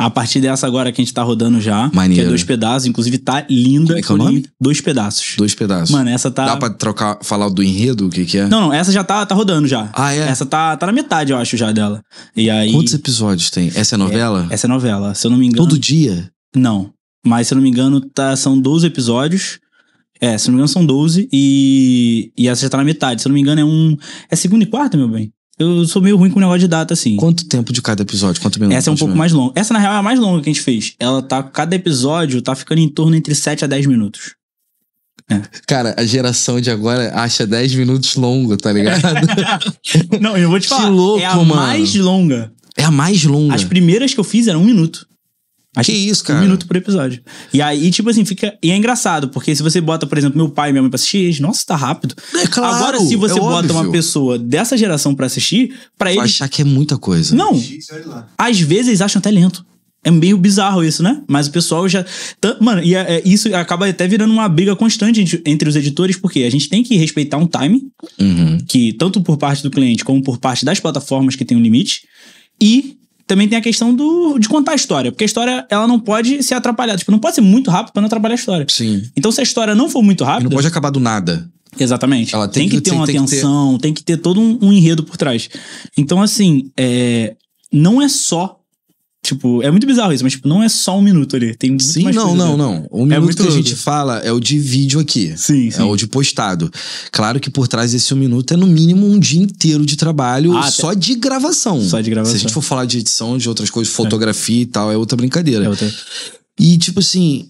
A partir dessa agora que a gente tá rodando já. Maneiro. Que é dois pedaços. Inclusive tá linda. é que é o nome? Dois pedaços. Dois pedaços. Mano, essa tá... Dá pra trocar, falar do enredo? O que que é? Não, não. Essa já tá, tá rodando já. Ah, é? Essa tá, tá na metade, eu acho, já dela. E aí... Quantos episódios tem? Essa é novela? É, essa é novela. Se eu não me engano... Todo dia? Não. Mas se eu não me engano, tá, são 12 episódios. É, se eu não me engano, são 12 e, e essa já tá na metade. Se eu não me engano, é um. É segunda e quarta, meu bem? Eu sou meio ruim com o negócio de data, assim. Quanto tempo de cada episódio? Quanto minutos? Essa é um pouco mais longa. Essa, na real, é a mais longa que a gente fez. Ela tá. Cada episódio tá ficando em torno entre 7 a 10 minutos. É. Cara, a geração de agora acha 10 minutos longo, tá ligado? Não, eu vou te falar. Que louco, é a mano. mais longa. É a mais longa. As primeiras que eu fiz eram um minuto. Acho que isso, cara. Um minuto por episódio. E aí, tipo assim, fica. E é engraçado, porque se você bota, por exemplo, meu pai e minha mãe pra assistir, nossa, tá rápido. É claro. Agora, se é você é bota óbvio. uma pessoa dessa geração pra assistir, pra Vai ele. achar que é muita coisa. Não. É Às vezes eles acham até lento. É meio bizarro isso, né? Mas o pessoal já. Tá, mano, e é, é, isso acaba até virando uma briga constante entre os editores, porque a gente tem que respeitar um time, uhum. que tanto por parte do cliente como por parte das plataformas que tem um limite, e também tem a questão do, de contar a história. Porque a história, ela não pode ser atrapalhada. Tipo, não pode ser muito rápido para não atrapalhar a história. Sim. Então, se a história não for muito rápida. E não pode acabar do nada. Exatamente. Ela tem, tem que, que, ter uma tem atenção, que ter... tem que ter todo um, um enredo por trás. Então, assim, é, não é só Tipo, é muito bizarro isso, mas tipo, não é só um minuto ali. Tem muito Sim, mais não, não, ali. não. O minuto é muito... que a gente fala é o de vídeo aqui. Sim, é sim. É o de postado. Claro que por trás desse um minuto é no mínimo um dia inteiro de trabalho ah, só até... de gravação. Só de gravação. Se a gente for falar de edição, de outras coisas, é. fotografia é. e tal, é outra brincadeira. É outra. E tipo assim.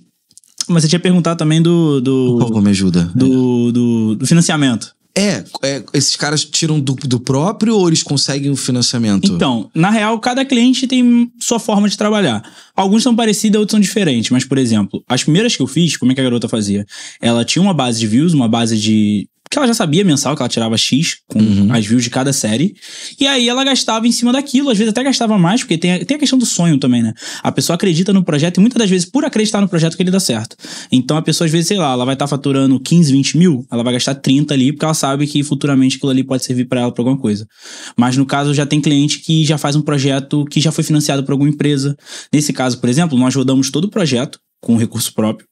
Mas você tinha perguntado também do. do Por me ajuda. Do, é. do, do financiamento. É, é, esses caras tiram do, do próprio ou eles conseguem o financiamento? Então, na real, cada cliente tem sua forma de trabalhar. Alguns são parecidos, outros são diferentes. Mas, por exemplo, as primeiras que eu fiz, como é que a garota fazia? Ela tinha uma base de views, uma base de, que ela já sabia mensal, que ela tirava X com uhum. as views de cada série. E aí ela gastava em cima daquilo, às vezes até gastava mais, porque tem a, tem a questão do sonho também, né? A pessoa acredita no projeto e muitas das vezes, por acreditar no projeto, que ele dá certo. Então a pessoa, às vezes, sei lá, ela vai estar tá faturando 15, 20 mil, ela vai gastar 30 ali, porque ela sabe que futuramente aquilo ali pode servir para ela pra alguma coisa. Mas no caso, já tem cliente que já faz um projeto que já foi financiado por alguma empresa. Nesse caso, por exemplo, nós rodamos todo o projeto com recurso próprio.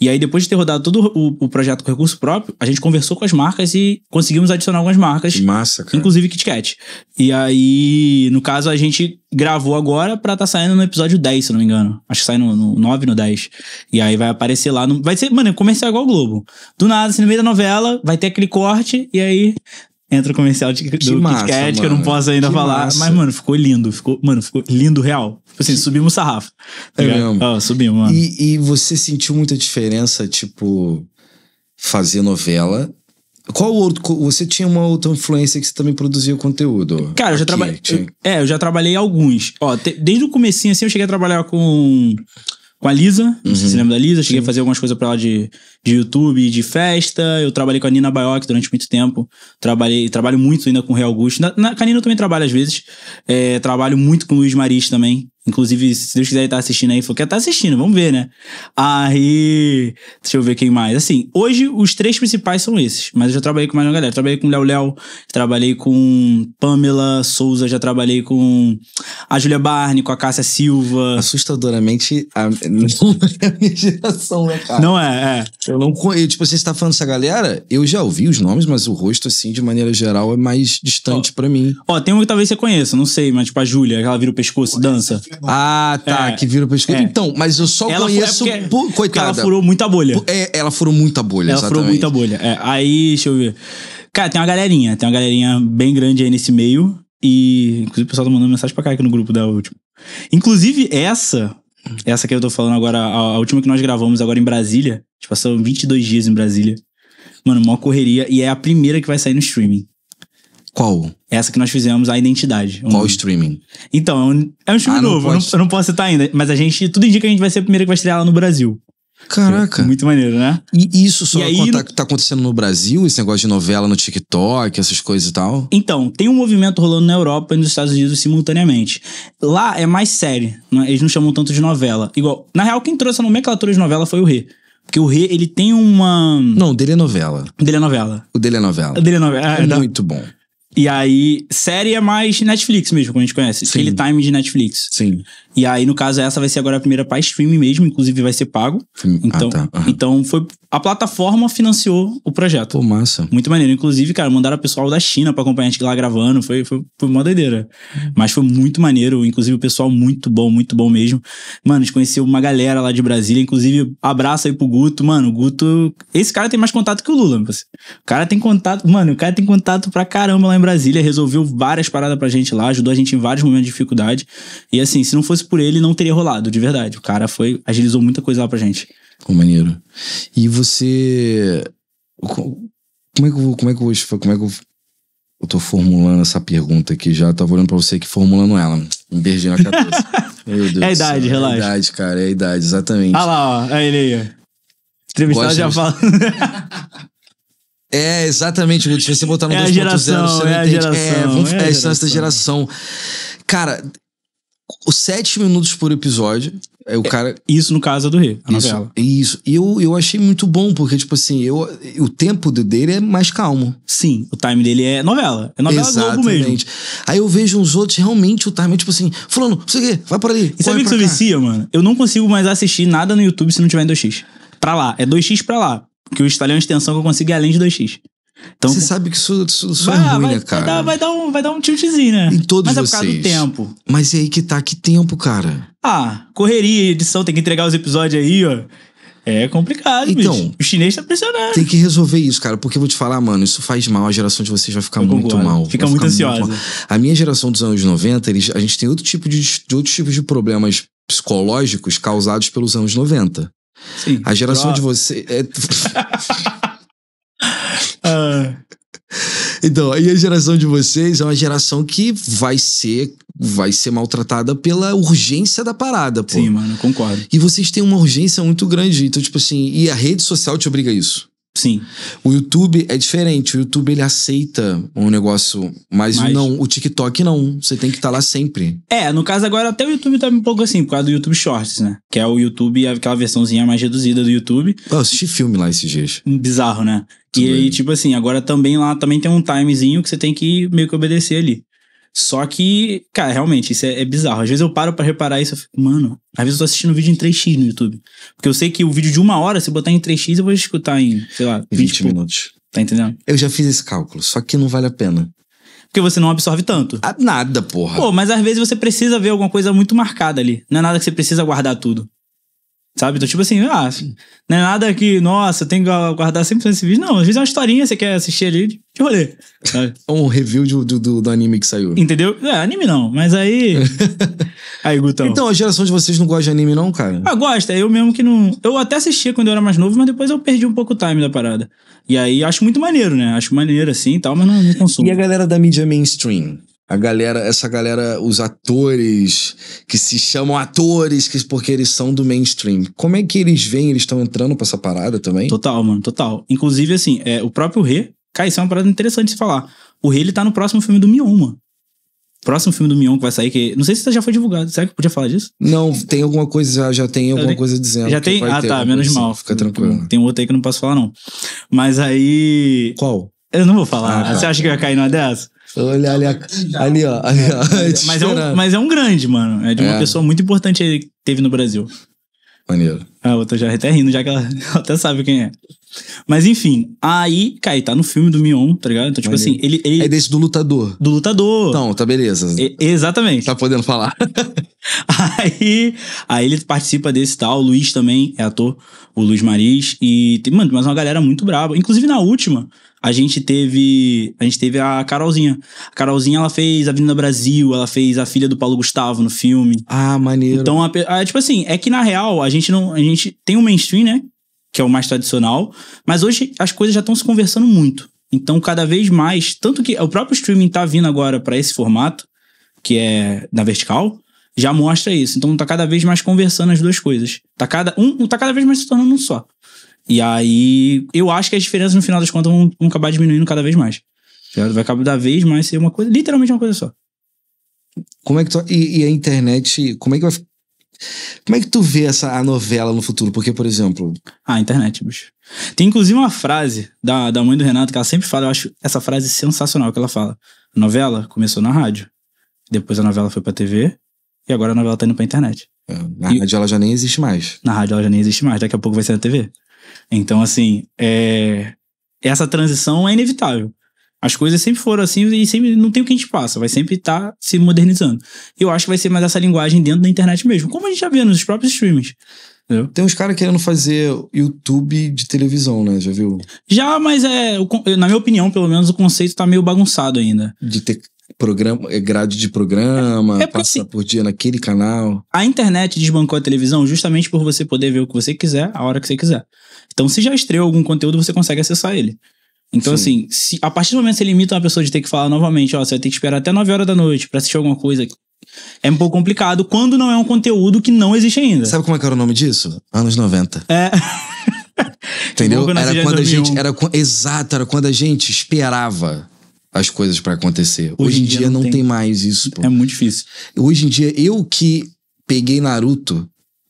E aí, depois de ter rodado todo o, o projeto com recurso próprio, a gente conversou com as marcas e conseguimos adicionar algumas marcas. Massa, cara. Inclusive KitKat E aí, no caso, a gente gravou agora pra tá saindo no episódio 10, se não me engano. Acho que sai no, no 9, no 10. E aí vai aparecer lá. No, vai ser, mano, é comercial igual o Globo. Do nada, assim, no meio da novela, vai ter aquele corte e aí entra o comercial de, do massa, mano. que eu não posso ainda que falar. Massa. Mas, mano, ficou lindo. Ficou, mano, ficou lindo real. Tipo assim, subimos sarrafo. Tá é ligado? mesmo. Ó, subimos, mano. E, e você sentiu muita diferença, tipo, fazer novela qual outro. Você tinha uma outra influência que você também produzia conteúdo? Cara, eu já trabalhei. É, eu já trabalhei alguns. Ó, te, desde o comecinho, assim, eu cheguei a trabalhar com. Com a Lisa, uhum. não sei se uhum. você lembra da Lisa, cheguei Sim. a fazer algumas coisas pra ela de, de YouTube, de festa. Eu trabalhei com a Nina Baioc durante muito tempo. Trabalhei, trabalho muito ainda com o Real Augusto. Na, na, com a Nina eu também trabalho às vezes. É, trabalho muito com o Luiz Maris também. Inclusive, se Deus quiser, estar tá assistindo aí. Falou que tá assistindo, vamos ver, né? Aí, deixa eu ver quem mais. Assim, hoje os três principais são esses. Mas eu já trabalhei com mais uma galera. Trabalhei com Léo Léo, trabalhei com Pamela Souza, já trabalhei com a Júlia Barney, com a Cássia Silva. Assustadoramente, a... não é a minha geração, né, cara? Não é, é. Eu não conheço. Tipo, assim, você está falando essa galera, eu já ouvi os nomes, mas o rosto, assim, de maneira geral, é mais distante para mim. Ó, tem um que talvez você conheça, não sei, mas tipo a Júlia, ela vira o pescoço, Pô, dança. É ah, tá, é. que virou pra esquerda. É. Então, mas eu só ela é conheço. Foi, é porque, por, coitada. ela furou muita bolha. É, ela furou muita bolha, ela exatamente. furou muita bolha. É, aí, deixa eu ver. Cara, tem uma galerinha, tem uma galerinha bem grande aí nesse meio. E, inclusive, o pessoal tá mandando mensagem pra cá aqui no grupo da última. Inclusive, essa, essa que eu tô falando agora, a, a última que nós gravamos agora em Brasília, a gente passou 22 dias em Brasília. Mano, mó correria. E é a primeira que vai sair no streaming. Qual? Essa que nós fizemos, a identidade. Qual streaming? Então, é um, é um filme ah, novo, não eu, não, eu, não, posso citar ainda, mas a gente, tudo indica que a gente vai ser a primeira que vai estrear lá no Brasil. Caraca. Muito maneiro, né? E isso só e aí, tá, tá, acontecendo no Brasil, esse negócio de novela no TikTok, essas coisas e tal? Então, tem um movimento rolando na Europa e nos Estados Unidos simultaneamente. Lá é mais série, né? eles não chamam tanto de novela. Igual, na real, quem trouxe a nomenclatura de novela foi o Rê. Porque o Rê, ele tem uma. Não, o dele é novela. O dele é novela. O dele é novela. O dele é novela. É, é, é muito bom. E aí, série é mais Netflix mesmo, como a gente conhece. Aquele time de Netflix. Sim. E aí, no caso, essa vai ser agora a primeira para streaming mesmo, inclusive vai ser pago. Ah, então, ah, tá. uhum. então foi a plataforma financiou o projeto. Pô, massa. Muito maneiro. Inclusive, cara, mandaram o pessoal da China para acompanhar a gente lá gravando. Foi, foi, foi uma doideira. Mas foi muito maneiro. Inclusive, o pessoal muito bom, muito bom mesmo. Mano, a gente conheceu uma galera lá de Brasília. Inclusive, abraço aí pro Guto. Mano, o Guto. Esse cara tem mais contato que o Lula. O cara tem contato. Mano, o cara tem contato pra caramba lá em Brasília, resolveu várias paradas pra gente lá, ajudou a gente em vários momentos de dificuldade. E assim, se não fosse por ele, não teria rolado, de verdade. O cara foi, agilizou muita coisa lá pra gente. Pô, maneiro. E você. Como é que eu vou. Como é que eu vou. Como é que eu, eu tô formulando essa pergunta aqui já? tava olhando pra você que formulando ela. Me perdi na cabeça. Meu Deus. É a idade, céu. relaxa. É a idade, cara. É a idade, exatamente. Ah lá, ó. Aí ele aí. Entrevistado já fala. É, exatamente, Lutz. Se você botar no é 2.0, você não é entende. Geração, é, vamos, é, é esse geração. Cara, os sete minutos por episódio. É, o é, cara... Isso no caso é do Rei, a isso, novela. Isso. E eu, eu achei muito bom, porque, tipo assim, eu, o tempo dele é mais calmo. Sim, o time dele é novela. É novela Exatamente. Globo mesmo. Aí eu vejo uns outros, realmente, o time é tipo assim, fulano, não sei o quê, vai por ali. E sabe o que você vicia, mano? Eu não consigo mais assistir nada no YouTube se não tiver em 2x. Pra lá, é 2x pra lá. Porque o estaleiro é uma extensão que eu consegui além de 2x. Então, você sabe que isso, isso, isso é vai, é ruim, vai, né, cara? Vai dar, vai dar, um, vai dar um tiltzinho, né? Em todos Mas é por vocês. causa do tempo. Mas e é aí que tá, que tempo, cara? Ah, correria, edição, tem que entregar os episódios aí, ó. É complicado, então, bicho. O chinês tá pressionado. Tem que resolver isso, cara, porque eu vou te falar, mano, isso faz mal. A geração de vocês vai ficar eu muito mal. Fica muito ansiosa. Muito mal. A minha geração dos anos 90, eles, a gente tem outro tipo de, de outros tipos de problemas psicológicos causados pelos anos 90. Sim, a geração de você. É... Ah. Então, aí a geração de vocês é uma geração que vai ser vai ser maltratada pela urgência da parada, pô. Sim, mano, concordo. E vocês têm uma urgência muito grande. Então, tipo assim, e a rede social te obriga a isso. Sim. O YouTube é diferente. O YouTube ele aceita um negócio, mas, mas... não, o TikTok não. Você tem que estar tá lá sempre. É, no caso agora até o YouTube tá um pouco assim, por causa do YouTube Shorts, né? Que é o YouTube, é aquela versãozinha mais reduzida do YouTube. Eu assisti filme lá esses dias. Bizarro, né? Tudo e aí, tipo assim, agora também lá também tem um timezinho que você tem que meio que obedecer ali. Só que, cara, realmente, isso é, é bizarro. Às vezes eu paro para reparar isso e fico, mano, às vezes eu tô assistindo vídeo em 3x no YouTube. Porque eu sei que o vídeo de uma hora, se botar em 3x, eu vou escutar em, sei lá, 20, 20 tipo, minutos. Tá entendendo? Eu já fiz esse cálculo, só que não vale a pena. Porque você não absorve tanto. Ah, nada, porra. Pô, mas às vezes você precisa ver alguma coisa muito marcada ali. Não é nada que você precisa guardar tudo. Sabe? Então, tipo assim, ah, não é nada que, nossa, eu tenho que guardar sempre esse vídeo. Não, às vezes é uma historinha você quer assistir ali de rolê. É um review do, do, do, anime que saiu. Entendeu? É, anime não, mas aí. aí, Gutão. Então, a geração de vocês não gosta de anime, não, cara? Ah, gosta. Eu mesmo que não. Eu até assistia quando eu era mais novo, mas depois eu perdi um pouco o time da parada. E aí acho muito maneiro, né? Acho maneiro assim e tal, mas não, não consumo. E a galera da mídia mainstream? a galera, essa galera, os atores que se chamam atores que, porque eles são do mainstream. Como é que eles vêm? Eles estão entrando pra essa parada também? Total, mano, total. Inclusive, assim, é, o próprio Rê, cara, isso é uma parada interessante de se falar. O Rê, ele tá no próximo filme do Mion, mano. Próximo filme do Mion que vai sair, que. Não sei se já foi divulgado. Será que podia falar disso? Não, tem alguma coisa, já tem alguma coisa dizendo. Já tem? Ah, tá, menos mal. fica tranquilo. Hum, tem outro aí que eu não posso falar, não. Mas aí. Qual? Eu não vou falar. Ah, tá. Você acha que vai cair numa dessas? Olha ali, ali, ó. Ali, ó mas, é um, é mas é um grande, mano. É de uma é. pessoa muito importante que teve no Brasil. Maneiro. Ah, eu tô já até rindo, já que ela, ela, até sabe quem é. Mas enfim, aí, cai, tá no filme do Mion, tá ligado? Então, tipo Maneiro. assim, ele, ele. É desse do lutador. Do lutador. Então, tá beleza. E, exatamente. Tá podendo falar. aí, aí ele participa desse tal, o Luiz também é ator, o Luiz Mariz. E tem, mano, mas uma galera muito braba. Inclusive na última, a gente teve a gente teve a Carolzinha. A Carolzinha ela fez Avenida Brasil, ela fez a filha do Paulo Gustavo no filme. Ah, maneiro. Então, a, a, tipo assim, é que na real a gente não a gente tem o mainstream, né, que é o mais tradicional, mas hoje as coisas já estão se conversando muito. Então, cada vez mais, tanto que o próprio streaming tá vindo agora para esse formato, que é na vertical, já mostra isso. Então, tá cada vez mais conversando as duas coisas. Tá cada um tá cada vez mais se tornando um só. E aí, eu acho que as diferenças no final das contas vão, vão acabar diminuindo cada vez mais. Certo? Vai cada vez mais ser uma coisa, literalmente uma coisa só. Como é que tu, e, e, a internet, como é que vai Como é que tu vê essa a novela no futuro? Porque, por exemplo, ah, internet, bicho. Tem inclusive uma frase da, da mãe do Renato que ela sempre fala, eu acho essa frase sensacional que ela fala. A novela começou na rádio, depois a novela foi pra TV, e agora a novela tá indo pra internet. É, na e, rádio ela já nem existe mais. Na rádio ela já nem existe mais, daqui a pouco vai ser na TV. Então, assim, é... essa transição é inevitável. As coisas sempre foram assim e sempre não tem o que a gente passa, vai sempre estar tá se modernizando. Eu acho que vai ser mais essa linguagem dentro da internet mesmo, como a gente já vê nos próprios streamings. Tem uns caras querendo fazer YouTube de televisão, né? Já viu? Já, mas é, na minha opinião, pelo menos, o conceito tá meio bagunçado ainda. De ter programa, é, grade de programa, é, é passar assim, por dia naquele canal. A internet desbancou a televisão justamente por você poder ver o que você quiser, a hora que você quiser. Então, se já estreou algum conteúdo, você consegue acessar ele. Então, Sim. assim, se, a partir do momento que você limita uma pessoa de ter que falar novamente, ó, você vai ter que esperar até 9 horas da noite para assistir alguma coisa, é um pouco complicado quando não é um conteúdo que não existe ainda. Sabe como é que era o nome disso? Anos 90. É. Entendeu? Era quando a gente. Era, exato, era quando a gente esperava as coisas para acontecer. Hoje, Hoje, em dia, dia não, tem. tem. mais isso. Pô. É muito difícil. Hoje em dia, eu que peguei Naruto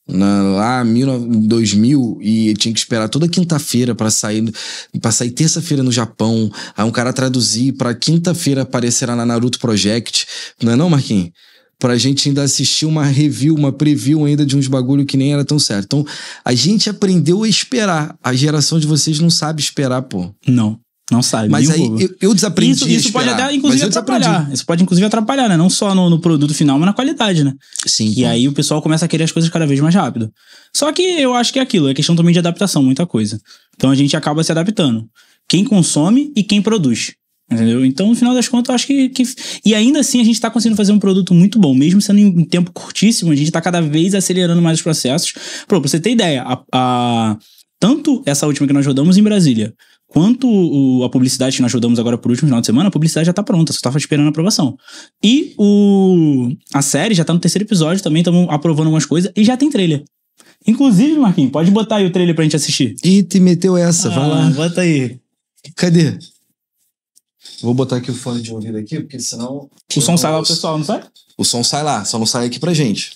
na, lá em 2000 e tinha que esperar toda quinta-feira para sair para sair terça-feira no Japão, aí um cara traduzir para quinta-feira aparecerá na Naruto Project. Não é não, Marquinhos? pra gente ainda assistir uma review, uma preview ainda de uns bagulho que nem era tão certo. Então, a gente aprendeu a esperar. A geração de vocês não sabe esperar, pô. Não. Não sabe, Mas aí eu, eu, desaprendi. Isso, isso pode até, inclusive, atrapalhar. Isso pode, inclusive, atrapalhar, né? Não só no, no produto final, mas na qualidade, né? Sim. E aí o pessoal começa a querer as coisas cada vez mais rápido. Só que eu acho que é aquilo, é questão também de adaptação, muita coisa. Então a gente acaba se adaptando. Quem consome e quem produz. Entendeu? Então, no final das contas, eu acho que, que. E ainda assim, a gente está conseguindo fazer um produto muito bom, mesmo sendo em um tempo curtíssimo, a gente está cada vez acelerando mais os processos. Pô, pra você ter ideia, a, a... tanto essa última que nós rodamos em Brasília, Quanto o, a publicidade que nós rodamos agora por último final de semana, a publicidade já tá pronta, só tava esperando a aprovação. E o, a série já tá no terceiro episódio, também estamos aprovando algumas coisas e já tem trailer. Inclusive, Marquinhos, pode botar aí o trailer pra gente assistir. Ih, te meteu essa, ah, vai lá. Bota aí. Cadê? Vou botar aqui o fone de ouvido aqui, porque senão. O som sai lá pro pessoal, não sai? O som sai lá, só não sai aqui pra gente.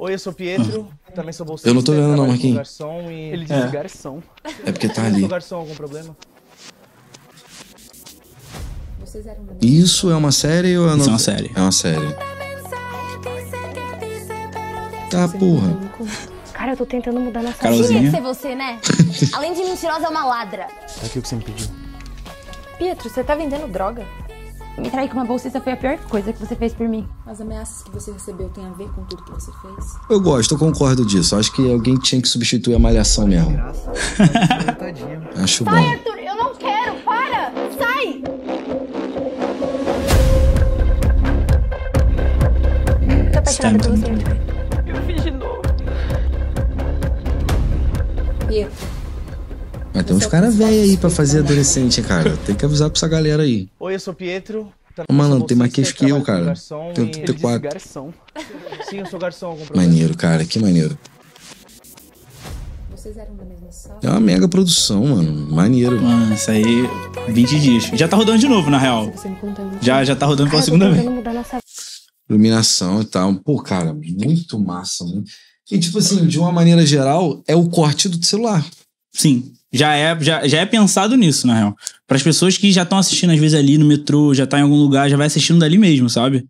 Oi, eu sou Pietro. Ah. Também sou bolsista. Eu não tô vendo não, Marquinhos. Garçom e... Ele disse é. garçom. É porque tá ali. garçom, algum problema? Isso é uma série ou é não? Isso é uma série. É uma série. Tá, porra. Cara, eu tô tentando mudar nossa Carolzinha. vida. ser você, né? Além de mentirosa, é uma ladra. Tá aqui o que você me pediu. Pietro, você tá vendendo droga? Me trair com uma bolsista foi a pior coisa que você fez por mim. As ameaças que você recebeu têm a ver com tudo que você fez? Eu gosto, eu concordo disso. Acho que alguém tinha que substituir a malhação mesmo. Acho bom. Sai, Arthur, eu não quero! Para! Sai! Tô apaixonada por você. Eu fiz de novo. Pietro. Mas tem uns é caras velhos aí pra fazer adolescente, cara. Tem que avisar pra essa galera aí. Oi, eu sou o Pietro. Tá Ô, mano, tem mais queixo que eu, cara. Tenho 34. Garçom. Sim, eu sou garçom. Maneiro, cara. Que maneiro. É uma mega produção, mano. Maneiro. Mano, ah, isso aí, 20 dias. Já tá rodando de novo, na real. Já, já tá rodando pela ah, segunda vez. Iluminação e tal. Pô, cara, muito massa, mano. Né? E, tipo assim, de uma maneira geral, é o corte do celular. Sim já é, já, já é pensado nisso, na real. Para as pessoas que já estão assistindo, às vezes, ali no metrô, já tá em algum lugar, já vai assistindo dali mesmo, sabe?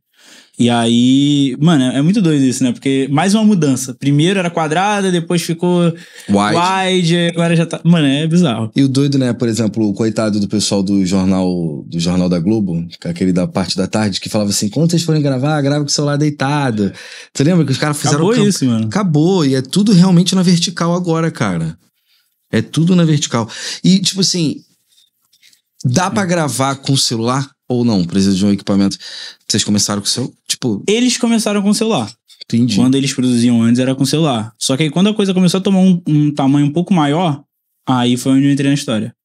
E aí, mano, é, é muito doido isso, né? Porque mais uma mudança. Primeiro era quadrada, depois ficou wide. wide, agora já tá. Mano, é bizarro. E o doido, né? Por exemplo, o coitado do pessoal do jornal do jornal da Globo, é aquele da parte da tarde, que falava assim: quando vocês forem gravar, grava com o celular deitado. Você lembra que os caras fizeram. Acabou camp... isso, mano. Acabou. E é tudo realmente na vertical agora, cara. É tudo na vertical. E, tipo assim, dá para hum. gravar com o celular ou não? Precisa de um equipamento. Vocês começaram com o seu. Tipo. Eles começaram com o celular. Entendi. Quando eles produziam antes era com o celular. Só que aí quando a coisa começou a tomar um, um tamanho um pouco maior, aí foi onde eu entrei na história.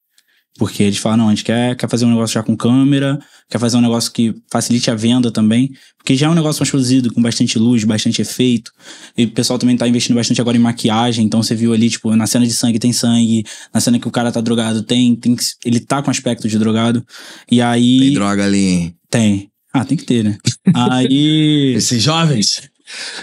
Porque eles falam, não, a gente quer, quer fazer um negócio já com câmera, quer fazer um negócio que facilite a venda também, porque já é um negócio mais produzido, com bastante luz, bastante efeito. E o pessoal também tá investindo bastante agora em maquiagem, então você viu ali, tipo, na cena de sangue tem sangue, na cena que o cara tá drogado tem, tem ele tá com aspecto de drogado. E aí. Tem droga ali. Tem. Ah, tem que ter, né? aí. Esses jovens.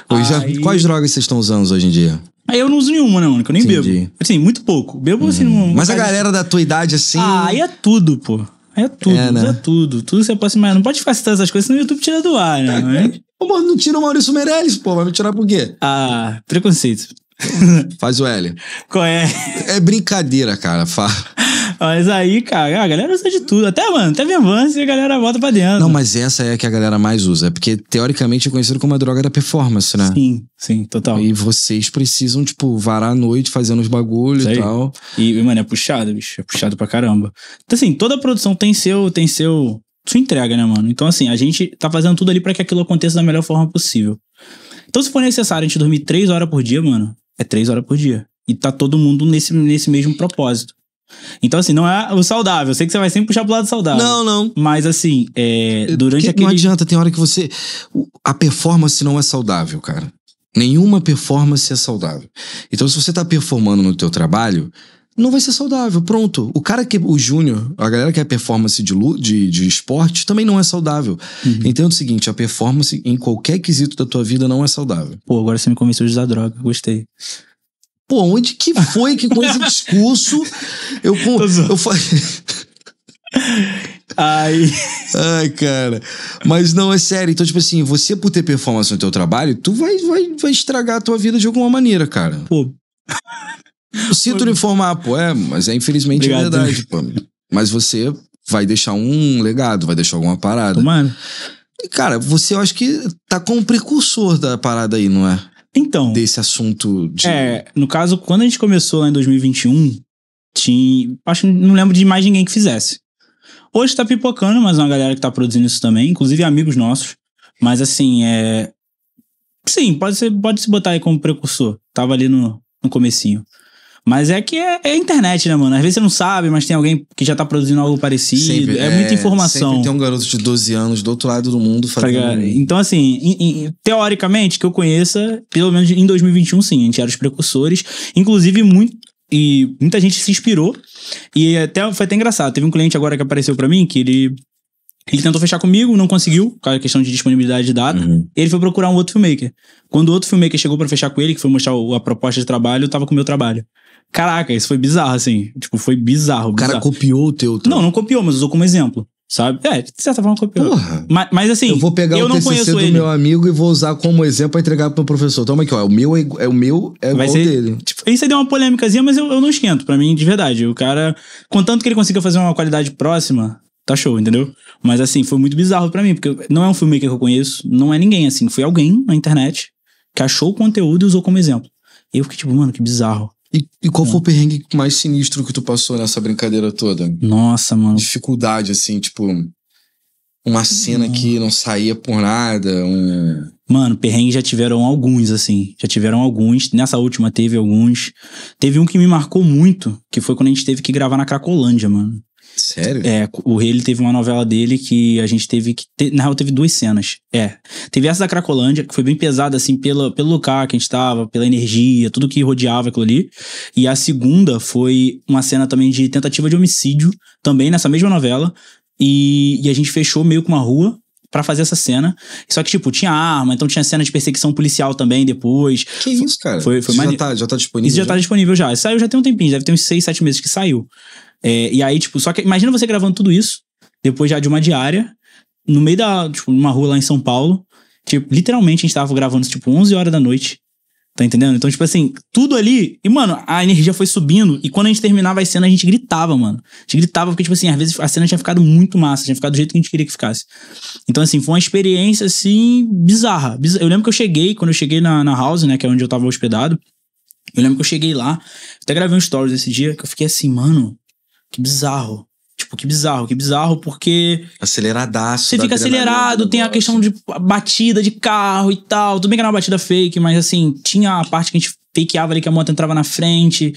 Aí... Quais drogas vocês estão usando hoje em dia? Aí eu não uso nenhuma, não, né, que eu nem Entendi. bebo. Assim, muito pouco. Bebo assim. Uhum. não. Mas a galera da tua idade, assim. Ah, aí é tudo, pô. Aí é tudo, é, né? é tudo. Tudo você pode imaginar. Não pode todas essas coisas, senão o YouTube tira do ar, né? Mas... mano, não tira o Maurício Meirelles, pô. Vai me tirar por quê? Ah, preconceito. Faz o L. Qual é? É brincadeira, cara. Fa... Mas aí, cara, a galera usa de tudo. Até, mano, até e a galera volta pra dentro. Não, mas essa é a que a galera mais usa. É porque, teoricamente, é conhecido como a droga da performance, né? Sim, sim, total. E vocês precisam, tipo, varar a noite fazendo os bagulhos e tal. E, mano, é puxado, bicho. É puxado pra caramba. Então, assim, toda produção tem seu, tem seu... Sua entrega, né, mano? Então, assim, a gente tá fazendo tudo ali para que aquilo aconteça da melhor forma possível. Então, se for necessário a gente dormir três horas por dia, mano, é três horas por dia. E tá todo mundo nesse, nesse mesmo propósito. Então, assim, não é o saudável. Eu sei que você vai sempre puxar pro lado saudável. Não, não. Mas, assim, é, durante que, aquele. Não adianta, tem hora que você. A performance não é saudável, cara. Nenhuma performance é saudável. Então, se você tá performando no teu trabalho, não vai ser saudável. Pronto. O cara que. O júnior, a galera que é performance de, de, de esporte, também não é saudável. Uhum. Entenda é o seguinte: a performance em qualquer quesito da tua vida não é saudável. Pô, agora você me convenceu de usar droga. Gostei. Pô, onde que foi que com esse discurso eu. Com, eu falei? Ai. Ai, cara. Mas não, é sério. Então, tipo assim, você por ter performance no teu trabalho, tu vai, vai, vai estragar a tua vida de alguma maneira, cara. Pô. Eu sinto lhe informar, pô, é, mas é infelizmente é Obrigado, verdade, pô. Mas você vai deixar um legado, vai deixar alguma parada. Tomara. Cara, você eu acho que tá com um precursor da parada aí, não é? Então. Desse assunto de. É, no caso, quando a gente começou lá em 2021, tinha. Acho que não lembro de mais ninguém que fizesse. Hoje tá pipocando, mas uma galera que tá produzindo isso também, inclusive amigos nossos. Mas assim, é. Sim, pode, ser, pode se botar aí como precursor. Tava ali no, no comecinho. Mas é que é, é, internet, né, mano? Às vezes você não sabe, mas tem alguém que já tá produzindo algo parecido. Sempre, é, é, muita informação. Sempre tem um garoto de 12 anos do outro lado do mundo tá fazendo. Então, assim, teoricamente, que eu conheça, pelo menos em 2021, sim, a gente era os precursores. Inclusive, muito. E muita gente se inspirou. E até foi até engraçado. Teve um cliente agora que apareceu para mim que ele ele tentou fechar comigo, não conseguiu, por causa da questão de disponibilidade de data. Uhum. Ele foi procurar um outro filmmaker. Quando o outro filmmaker chegou para fechar com ele, que foi mostrar a proposta de trabalho, eu tava com o meu trabalho. Caraca, isso foi bizarro, assim. Tipo, foi bizarro. O cara copiou o teu. Tá? Não, não copiou, mas usou como exemplo. Sabe? É, de certa forma copiou. Porra. Mas, mas assim. Eu vou pegar eu o TCC do ele. meu amigo e vou usar como exemplo pra entregar pro meu professor. Toma aqui, ó. O meu é, é o meu, é Vai igual ser, dele. Tipo, isso aí deu uma polêmicazinha, mas eu, eu não esquento, pra mim, de verdade. O cara, contanto que ele consiga fazer uma qualidade próxima, tá show, entendeu? Mas assim, foi muito bizarro para mim, porque não é um filme que eu conheço, não é ninguém assim, foi alguém na internet que achou o conteúdo e usou como exemplo. E eu fiquei tipo, mano, que bizarro. E, e qual é. foi o hum. perrengue mais sinistro que tu passou nessa brincadeira toda? Nossa, mano. Dificuldade, assim, tipo. Uma cena não. que não saía por nada. Um... Mano, perrengue já tiveram alguns, assim. Já tiveram alguns. Nessa última teve alguns. Teve um que me marcou muito, que foi quando a gente teve que gravar na Cracolândia, mano. Sério? É, o Rei ele teve uma novela dele que a gente teve que. Te... Na real, teve duas cenas. É. Teve essa da Cracolândia, que foi bem pesada, assim, pela, pelo lugar que a gente tava, pela energia, tudo que rodeava aquilo ali. E a segunda foi uma cena também de tentativa de homicídio, também nessa mesma novela. E, e a gente fechou meio com uma rua para fazer essa cena. Só que, tipo, tinha arma, então tinha cena de perseguição policial também depois. Que isso, cara? Foi, foi Isso já, tá, já tá disponível? Isso já, tá já tá disponível já. Isso saiu já tem um tempinho, deve ter uns 6, 7 meses que saiu. É, e aí, tipo, só que imagina você gravando tudo isso, depois já de uma diária, no meio da, tipo, numa rua lá em São Paulo. Tipo, literalmente a gente tava gravando, tipo, 11 horas da noite. Tá entendendo? Então, tipo assim, tudo ali. E, mano, a energia foi subindo. E quando a gente terminava a cena a gente gritava, mano. A gente gritava porque, tipo assim, às vezes a cena tinha ficado muito massa, tinha ficado do jeito que a gente queria que ficasse. Então, assim, foi uma experiência, assim, bizarra. Eu lembro que eu cheguei, quando eu cheguei na, na house, né, que é onde eu tava hospedado. Eu lembro que eu cheguei lá, até gravei um stories esse dia, que eu fiquei assim, mano, que bizarro. Tipo, que bizarro, que bizarro, porque. Aceleradaço. Você fica acelerado, tem a questão de batida de carro e tal. Tudo bem que era uma batida fake, mas assim, tinha a parte que a gente fakeava ali que a moto entrava na frente,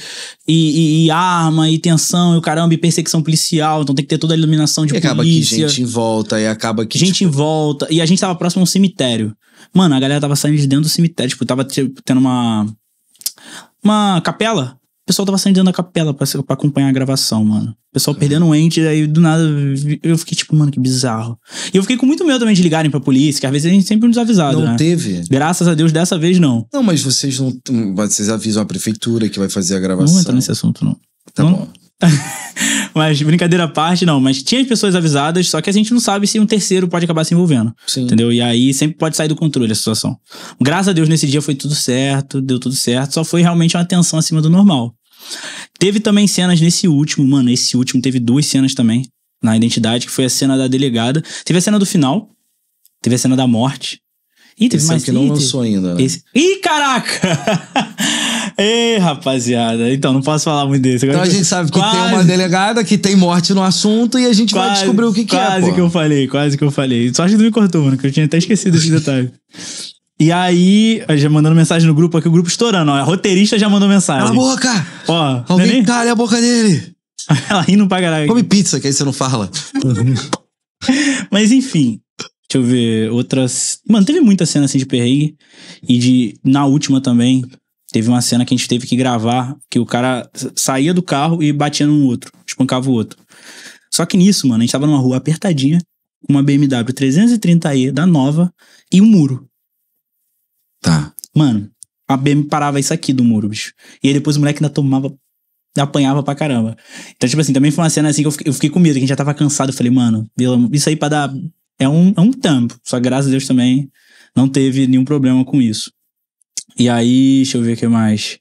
e, e, e arma, e tensão, e o caramba, e perseguição policial. Então tem que ter toda a iluminação de e polícia. acaba que gente em volta, e acaba que. Gente tipo... em volta. E a gente tava próximo a um cemitério. Mano, a galera tava saindo de dentro do cemitério. Tipo, tava tipo, tendo uma. Uma capela o pessoal tava saindo da capela pra, pra acompanhar a gravação, mano. O pessoal perdendo um ente, aí do nada eu fiquei tipo, mano, que bizarro. E eu fiquei com muito medo também de ligarem pra polícia, que às vezes a gente sempre nos é desavisado. Não né? teve? Graças a Deus, dessa vez não. Não, mas vocês não. Hum, vocês avisam a prefeitura que vai fazer a gravação. Não entra nesse assunto, não. Tá não, bom. mas brincadeira à parte, não. Mas tinha as pessoas avisadas, só que a gente não sabe se um terceiro pode acabar se envolvendo. Sim. Entendeu? E aí sempre pode sair do controle a situação. Graças a Deus, nesse dia foi tudo certo, deu tudo certo, só foi realmente uma tensão acima do normal. Teve também cenas nesse último, mano. Esse último teve duas cenas também na identidade, que foi a cena da delegada. Teve a cena do final, teve a cena da morte. Ih, teve mais é que não lançou ainda, né? Esse... Ih, caraca! Ei, rapaziada. Então, não posso falar muito desse. Agora então a gente sabe que quase, tem uma delegada que tem morte no assunto e a gente quase, vai descobrir o que, que é. Quase que eu falei, quase que eu falei. Só acho que não me cortou, mano, que eu tinha até esquecido esse detalhe. E aí, já mandando mensagem no grupo aqui, o grupo estourando, ó. A roteirista já mandou mensagem. Cala a boca! Ó, Alguém neném? calha a boca dele! Ela rindo pra caralho. Come pizza, que aí você não fala. Mas enfim, Deixa eu ver, outras. Mano, teve muita cena assim de perrengue. E de. Na última também, teve uma cena que a gente teve que gravar, que o cara saía do carro e batia no outro, espancava o outro. Só que nisso, mano, a gente tava numa rua apertadinha, uma BMW 330e da nova e um muro. Tá. Mano, a BM parava isso aqui do muro, bicho. E aí depois o moleque ainda tomava apanhava pra caramba. Então, tipo assim, também foi uma cena assim que eu fiquei, eu fiquei com medo, que a gente já tava cansado. Eu falei, mano, isso aí pra dar é um, é um tampo. Só que, graças a Deus também não teve nenhum problema com isso. E aí, deixa eu ver o que mais.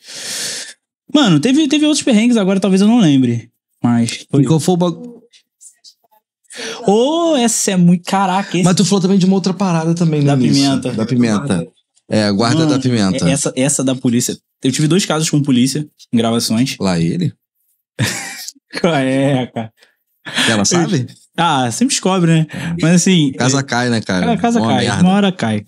Mano, teve, teve outros perrengues, agora talvez eu não lembre. Mas. Foi. Qual foi o bagulho? Ô, oh, essa é muito. Caraca, esse... Mas tu falou também de uma outra parada também, né? Da início. pimenta. Da pimenta. É, a guarda Mano, da pimenta. É, essa, essa da polícia. Eu tive dois casos com polícia, gravações. Lá ele? Qual é, cara? Ela sabe? Ah, sempre descobre, né? É. Mas assim. casa é, cai, né, cara? A casa uma cai, merda. uma hora cai.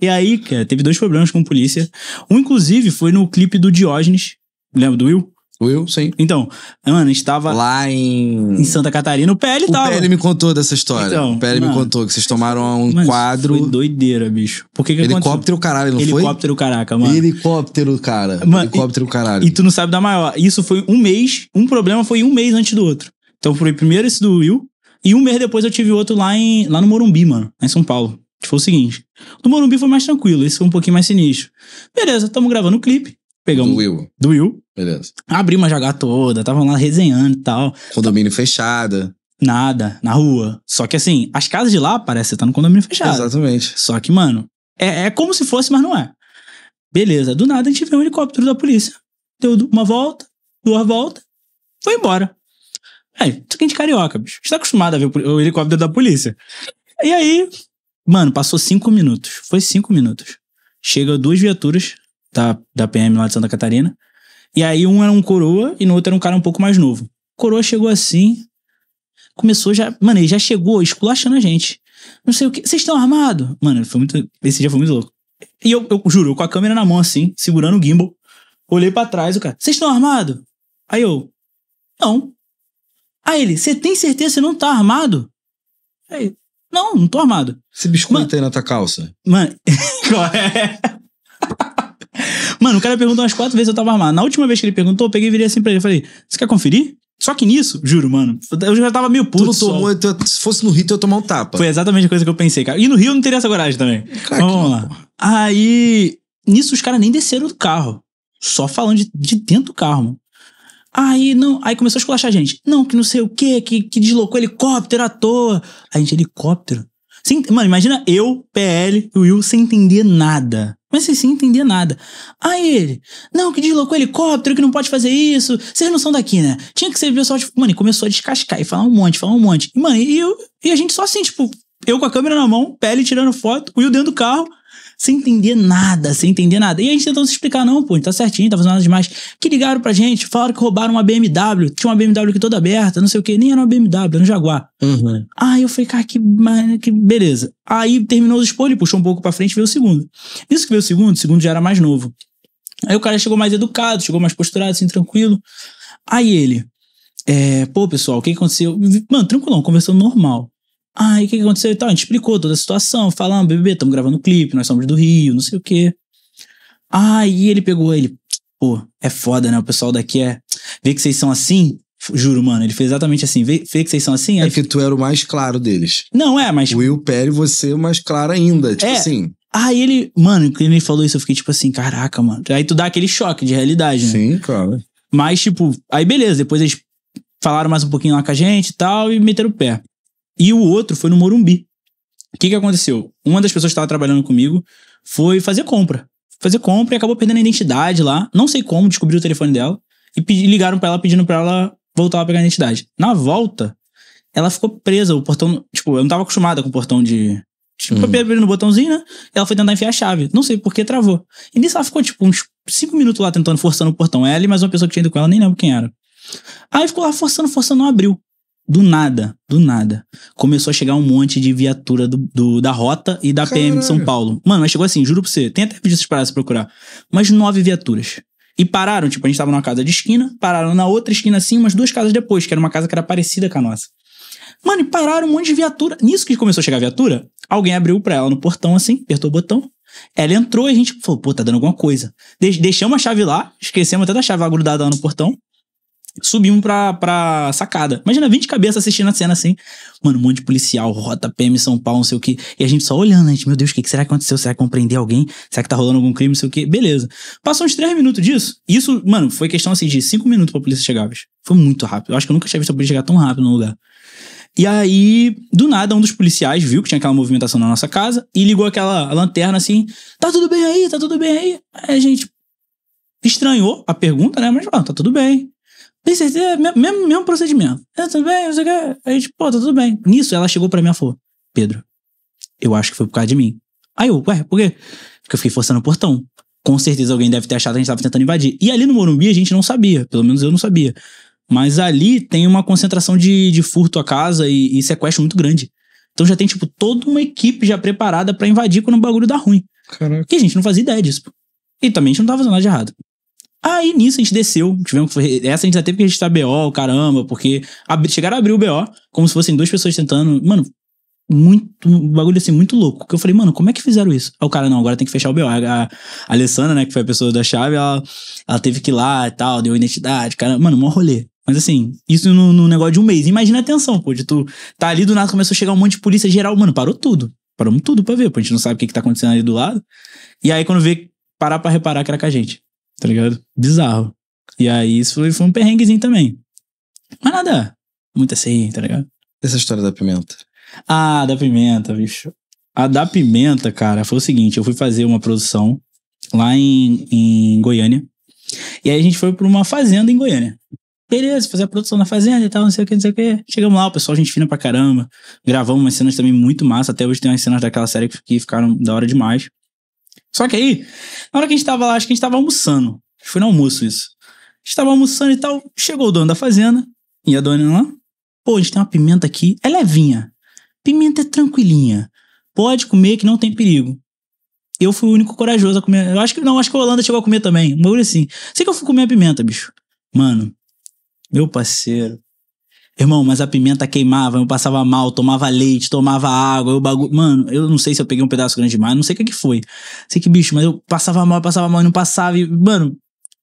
E aí, cara, teve dois problemas com a polícia. Um, inclusive, foi no clipe do Diógenes. Lembra do Will? Will, sim. Então, mano, estava lá em, em Santa Catarina, o PL tava. O PL me contou dessa história. Então, o PL mano, me contou que vocês tomaram um quadro. Foi doideira, bicho. Por que que Helicóptero aconteceu? caralho, não Helicóptero, foi? Helicóptero caraca, mano. Helicóptero, cara. Mano, Helicóptero e, caralho. E tu não sabe da maior. Isso foi um mês, um problema foi um mês antes do outro. Então foi primeiro esse do Will, e um mês depois eu tive outro lá, em, lá no Morumbi, mano, lá em São Paulo. Que foi o seguinte: do Morumbi foi mais tranquilo, esse foi um pouquinho mais sinistro. Beleza, tamo gravando o clipe. Pegamos. Do Will. Do Will. Beleza. Abri a jogada toda, tava lá resenhando e tal. Condomínio fechada. Nada, na rua. Só que assim, as casas de lá parece que tá no condomínio fechado. Exatamente. Só que, mano, é, é como se fosse, mas não é. Beleza, do nada a gente vê um helicóptero da polícia. Deu uma volta, duas voltas, foi embora. É, isso aqui é de carioca, bicho. tá acostumado a ver o helicóptero da polícia. E aí, mano, passou cinco minutos. Foi cinco minutos. Chega duas viaturas da, da PM lá de Santa Catarina. E aí, um era um coroa e no outro era um cara um pouco mais novo. O coroa chegou assim. Começou já. Mano, ele já chegou esculachando a gente. Não sei o que. Vocês estão armados? Mano, foi muito. Esse dia foi muito louco. E eu, eu juro, eu com a câmera na mão assim, segurando o gimbal. Olhei para trás, o cara. Vocês estão armados? Aí eu. Não. Aí ele, você tem certeza que não tá armado? Aí, não, não tô armado. Esse biscoito mano, aí na tua calça. Mano, qual é? mano, o cara perguntou umas quatro vezes se eu tava armado. Na última vez que ele perguntou, eu peguei e virei assim pra ele. Falei, você quer conferir? Só que nisso, juro, mano, eu já tava meio puto. Tu tomou, se fosse no Rio, eu ia tomar um tapa. Foi exatamente a coisa que eu pensei, cara. E no Rio eu não teria essa coragem também. vamos lá. Aí, nisso os caras nem desceram do carro. Só falando de, de dentro do carro, mano. Aí não, aí começou a esculachar a gente. Não, que não sei o quê, que, que deslocou helicóptero à toa. A gente, helicóptero? Sem, mano, imagina eu, PL e Will sem entender nada. Mas assim, sem entender nada. Aí ele, não, que deslocou helicóptero, que não pode fazer isso. Vocês não são daqui, né? Tinha que ser o pessoal, tipo, mano, e começou a descascar e falar um monte, falar um monte. E, mano, e, eu, e a gente só assim, tipo, eu com a câmera na mão, pele tirando foto, o Will dentro do carro, sem entender nada, sem entender nada. E a gente tentando se explicar, não, pô, tá certinho, tá fazendo nada demais. Que ligaram pra gente, falaram que roubaram uma BMW, tinha uma BMW aqui toda aberta, não sei o quê, nem era uma BMW, era um Jaguar. Uhum. Aí eu falei, cara, que, que beleza. Aí terminou o spoiler, puxou um pouco pra frente e veio o segundo. Isso que veio o segundo, o segundo já era mais novo. Aí o cara chegou mais educado, chegou mais posturado, assim, tranquilo. Aí ele, é, pô, pessoal, o que aconteceu? Mano, tranquilão, conversando normal. Ai, o que aconteceu e tal? A gente explicou toda a situação, falando, ah, bebê, estamos gravando um clipe, nós somos do Rio, não sei o quê. Aí ele pegou ele, pô, é foda, né? O pessoal daqui é. Vê que vocês são assim? Juro, mano, ele fez exatamente assim. Vê, vê que vocês são assim? É aí... É que tu era o mais claro deles. Não, é, mas. Will Perry, você é o mais claro ainda, tipo é. assim. Aí ele, mano, quando ele falou isso, eu fiquei tipo assim, caraca, mano. Aí tu dá aquele choque de realidade, né? Sim, claro. Mas, tipo, aí beleza, depois eles falaram mais um pouquinho lá com a gente e tal, e meteram o pé. E o outro foi no Morumbi. O que, que aconteceu? Uma das pessoas que estava trabalhando comigo foi fazer compra. Fazer compra e acabou perdendo a identidade lá. Não sei como, descobriu o telefone dela. E ligaram para ela pedindo para ela voltar a pegar a identidade. Na volta, ela ficou presa. O portão. Tipo, eu não tava acostumada com o portão de. Tipo, hum. abrindo no botãozinho, né? Ela foi tentar enfiar a chave. Não sei por que travou. E nisso ela ficou, tipo, uns cinco minutos lá tentando, forçando o portão. Ela e mais uma pessoa que tinha ido com ela, nem lembro quem era. Aí ficou lá forçando, forçando, não abriu. Do nada, do nada. Começou a chegar um monte de viatura do, do da Rota e da Caralho. PM de São Paulo. Mano, mas chegou assim, juro pra você. Tem até vídeo vocês se procurar. Mas nove viaturas. E pararam, tipo, a gente tava numa casa de esquina, pararam na outra esquina assim, umas duas casas depois, que era uma casa que era parecida com a nossa. Mano, e pararam um monte de viatura. Nisso que começou a chegar a viatura, alguém abriu pra ela no portão assim, apertou o botão. Ela entrou e a gente falou, pô, tá dando alguma coisa. De deixamos a chave lá, esquecemos até da chave lá grudada lá no portão subimos pra, pra sacada. Imagina 20 cabeças assistindo a cena assim. Mano, um monte de policial, rota, PM, São Paulo, não sei o que. E a gente só olhando, a gente, meu Deus, o que, que será que aconteceu? Será que vão alguém? Será que tá rolando algum crime, não sei o que? Beleza. Passou uns 3 minutos disso. Isso, mano, foi questão assim de 5 minutos pra polícia chegar, bicho. Foi muito rápido. Eu acho que eu nunca tinha visto a polícia chegar tão rápido num lugar. E aí, do nada, um dos policiais viu que tinha aquela movimentação na nossa casa e ligou aquela lanterna assim: tá tudo bem aí, tá tudo bem aí. Aí a gente estranhou a pergunta, né? Mas, mano tá tudo bem. Tem certeza? É, mesmo, mesmo procedimento. É, tudo bem, não sei o quê. A gente, tipo, pô, tá tudo bem. Nisso, ela chegou pra mim e falou: Pedro, eu acho que foi por causa de mim. Aí eu, ué, por quê? Porque eu fiquei forçando o portão. Com certeza alguém deve ter achado que a gente tava tentando invadir. E ali no Morumbi a gente não sabia, pelo menos eu não sabia. Mas ali tem uma concentração de, de furto a casa e, e sequestro muito grande. Então já tem, tipo, toda uma equipe já preparada para invadir quando o bagulho dá ruim. Caraca. E a gente não fazia ideia disso. E também a gente não tava fazendo nada de errado. Aí nisso a gente desceu, tivemos essa a gente já teve que registrar BO, caramba, porque ab, chegaram a abrir o BO, como se fossem duas pessoas tentando, mano, muito, um bagulho assim, muito louco, que eu falei, mano, como é que fizeram isso? Aí o cara, não, agora tem que fechar o BO, a, a Alessandra, né, que foi a pessoa da chave, ela, ela teve que ir lá e tal, deu identidade, cara, mano, mó rolê. Mas assim, isso no, no negócio de um mês. Imagina a tensão, pô, de tu tá ali do nada, começou a chegar um monte de polícia geral, mano, parou tudo. Paramos tudo pra ver, pô, a gente não sabe o que que tá acontecendo ali do lado. E aí quando vê, parar pra reparar que era com a gente. Tá ligado? Bizarro. E aí isso foi, foi um perrenguezinho também. Mas nada. Muito assim, tá ligado? Essa história da pimenta. Ah, da pimenta, bicho. A da pimenta, cara, foi o seguinte: eu fui fazer uma produção lá em, em Goiânia. E aí a gente foi pra uma fazenda em Goiânia. Beleza, fazer a produção na fazenda e tal, não sei o que, não sei o que. Chegamos lá, o pessoal, a gente fina pra caramba. Gravamos umas cenas também muito massa. Até hoje tem umas cenas daquela série que ficaram da hora demais. Só que aí, na hora que a gente tava lá, acho que a gente tava almoçando. Foi no almoço isso. A gente tava almoçando e tal. Chegou o dono da fazenda e a dona lá. Pô, a gente tem uma pimenta aqui. É levinha. Pimenta é tranquilinha. Pode comer que não tem perigo. Eu fui o único corajoso a comer. Eu acho que não, acho que a Holanda chegou a comer também. Um bagulho assim. Sei que eu fui comer a pimenta, bicho. Mano, meu parceiro. Irmão, mas a pimenta queimava, eu passava mal, tomava leite, tomava água, eu bagulho. Mano, eu não sei se eu peguei um pedaço grande demais, não sei o que, que foi. Sei que bicho, mas eu passava mal, passava mal e não passava. E, mano,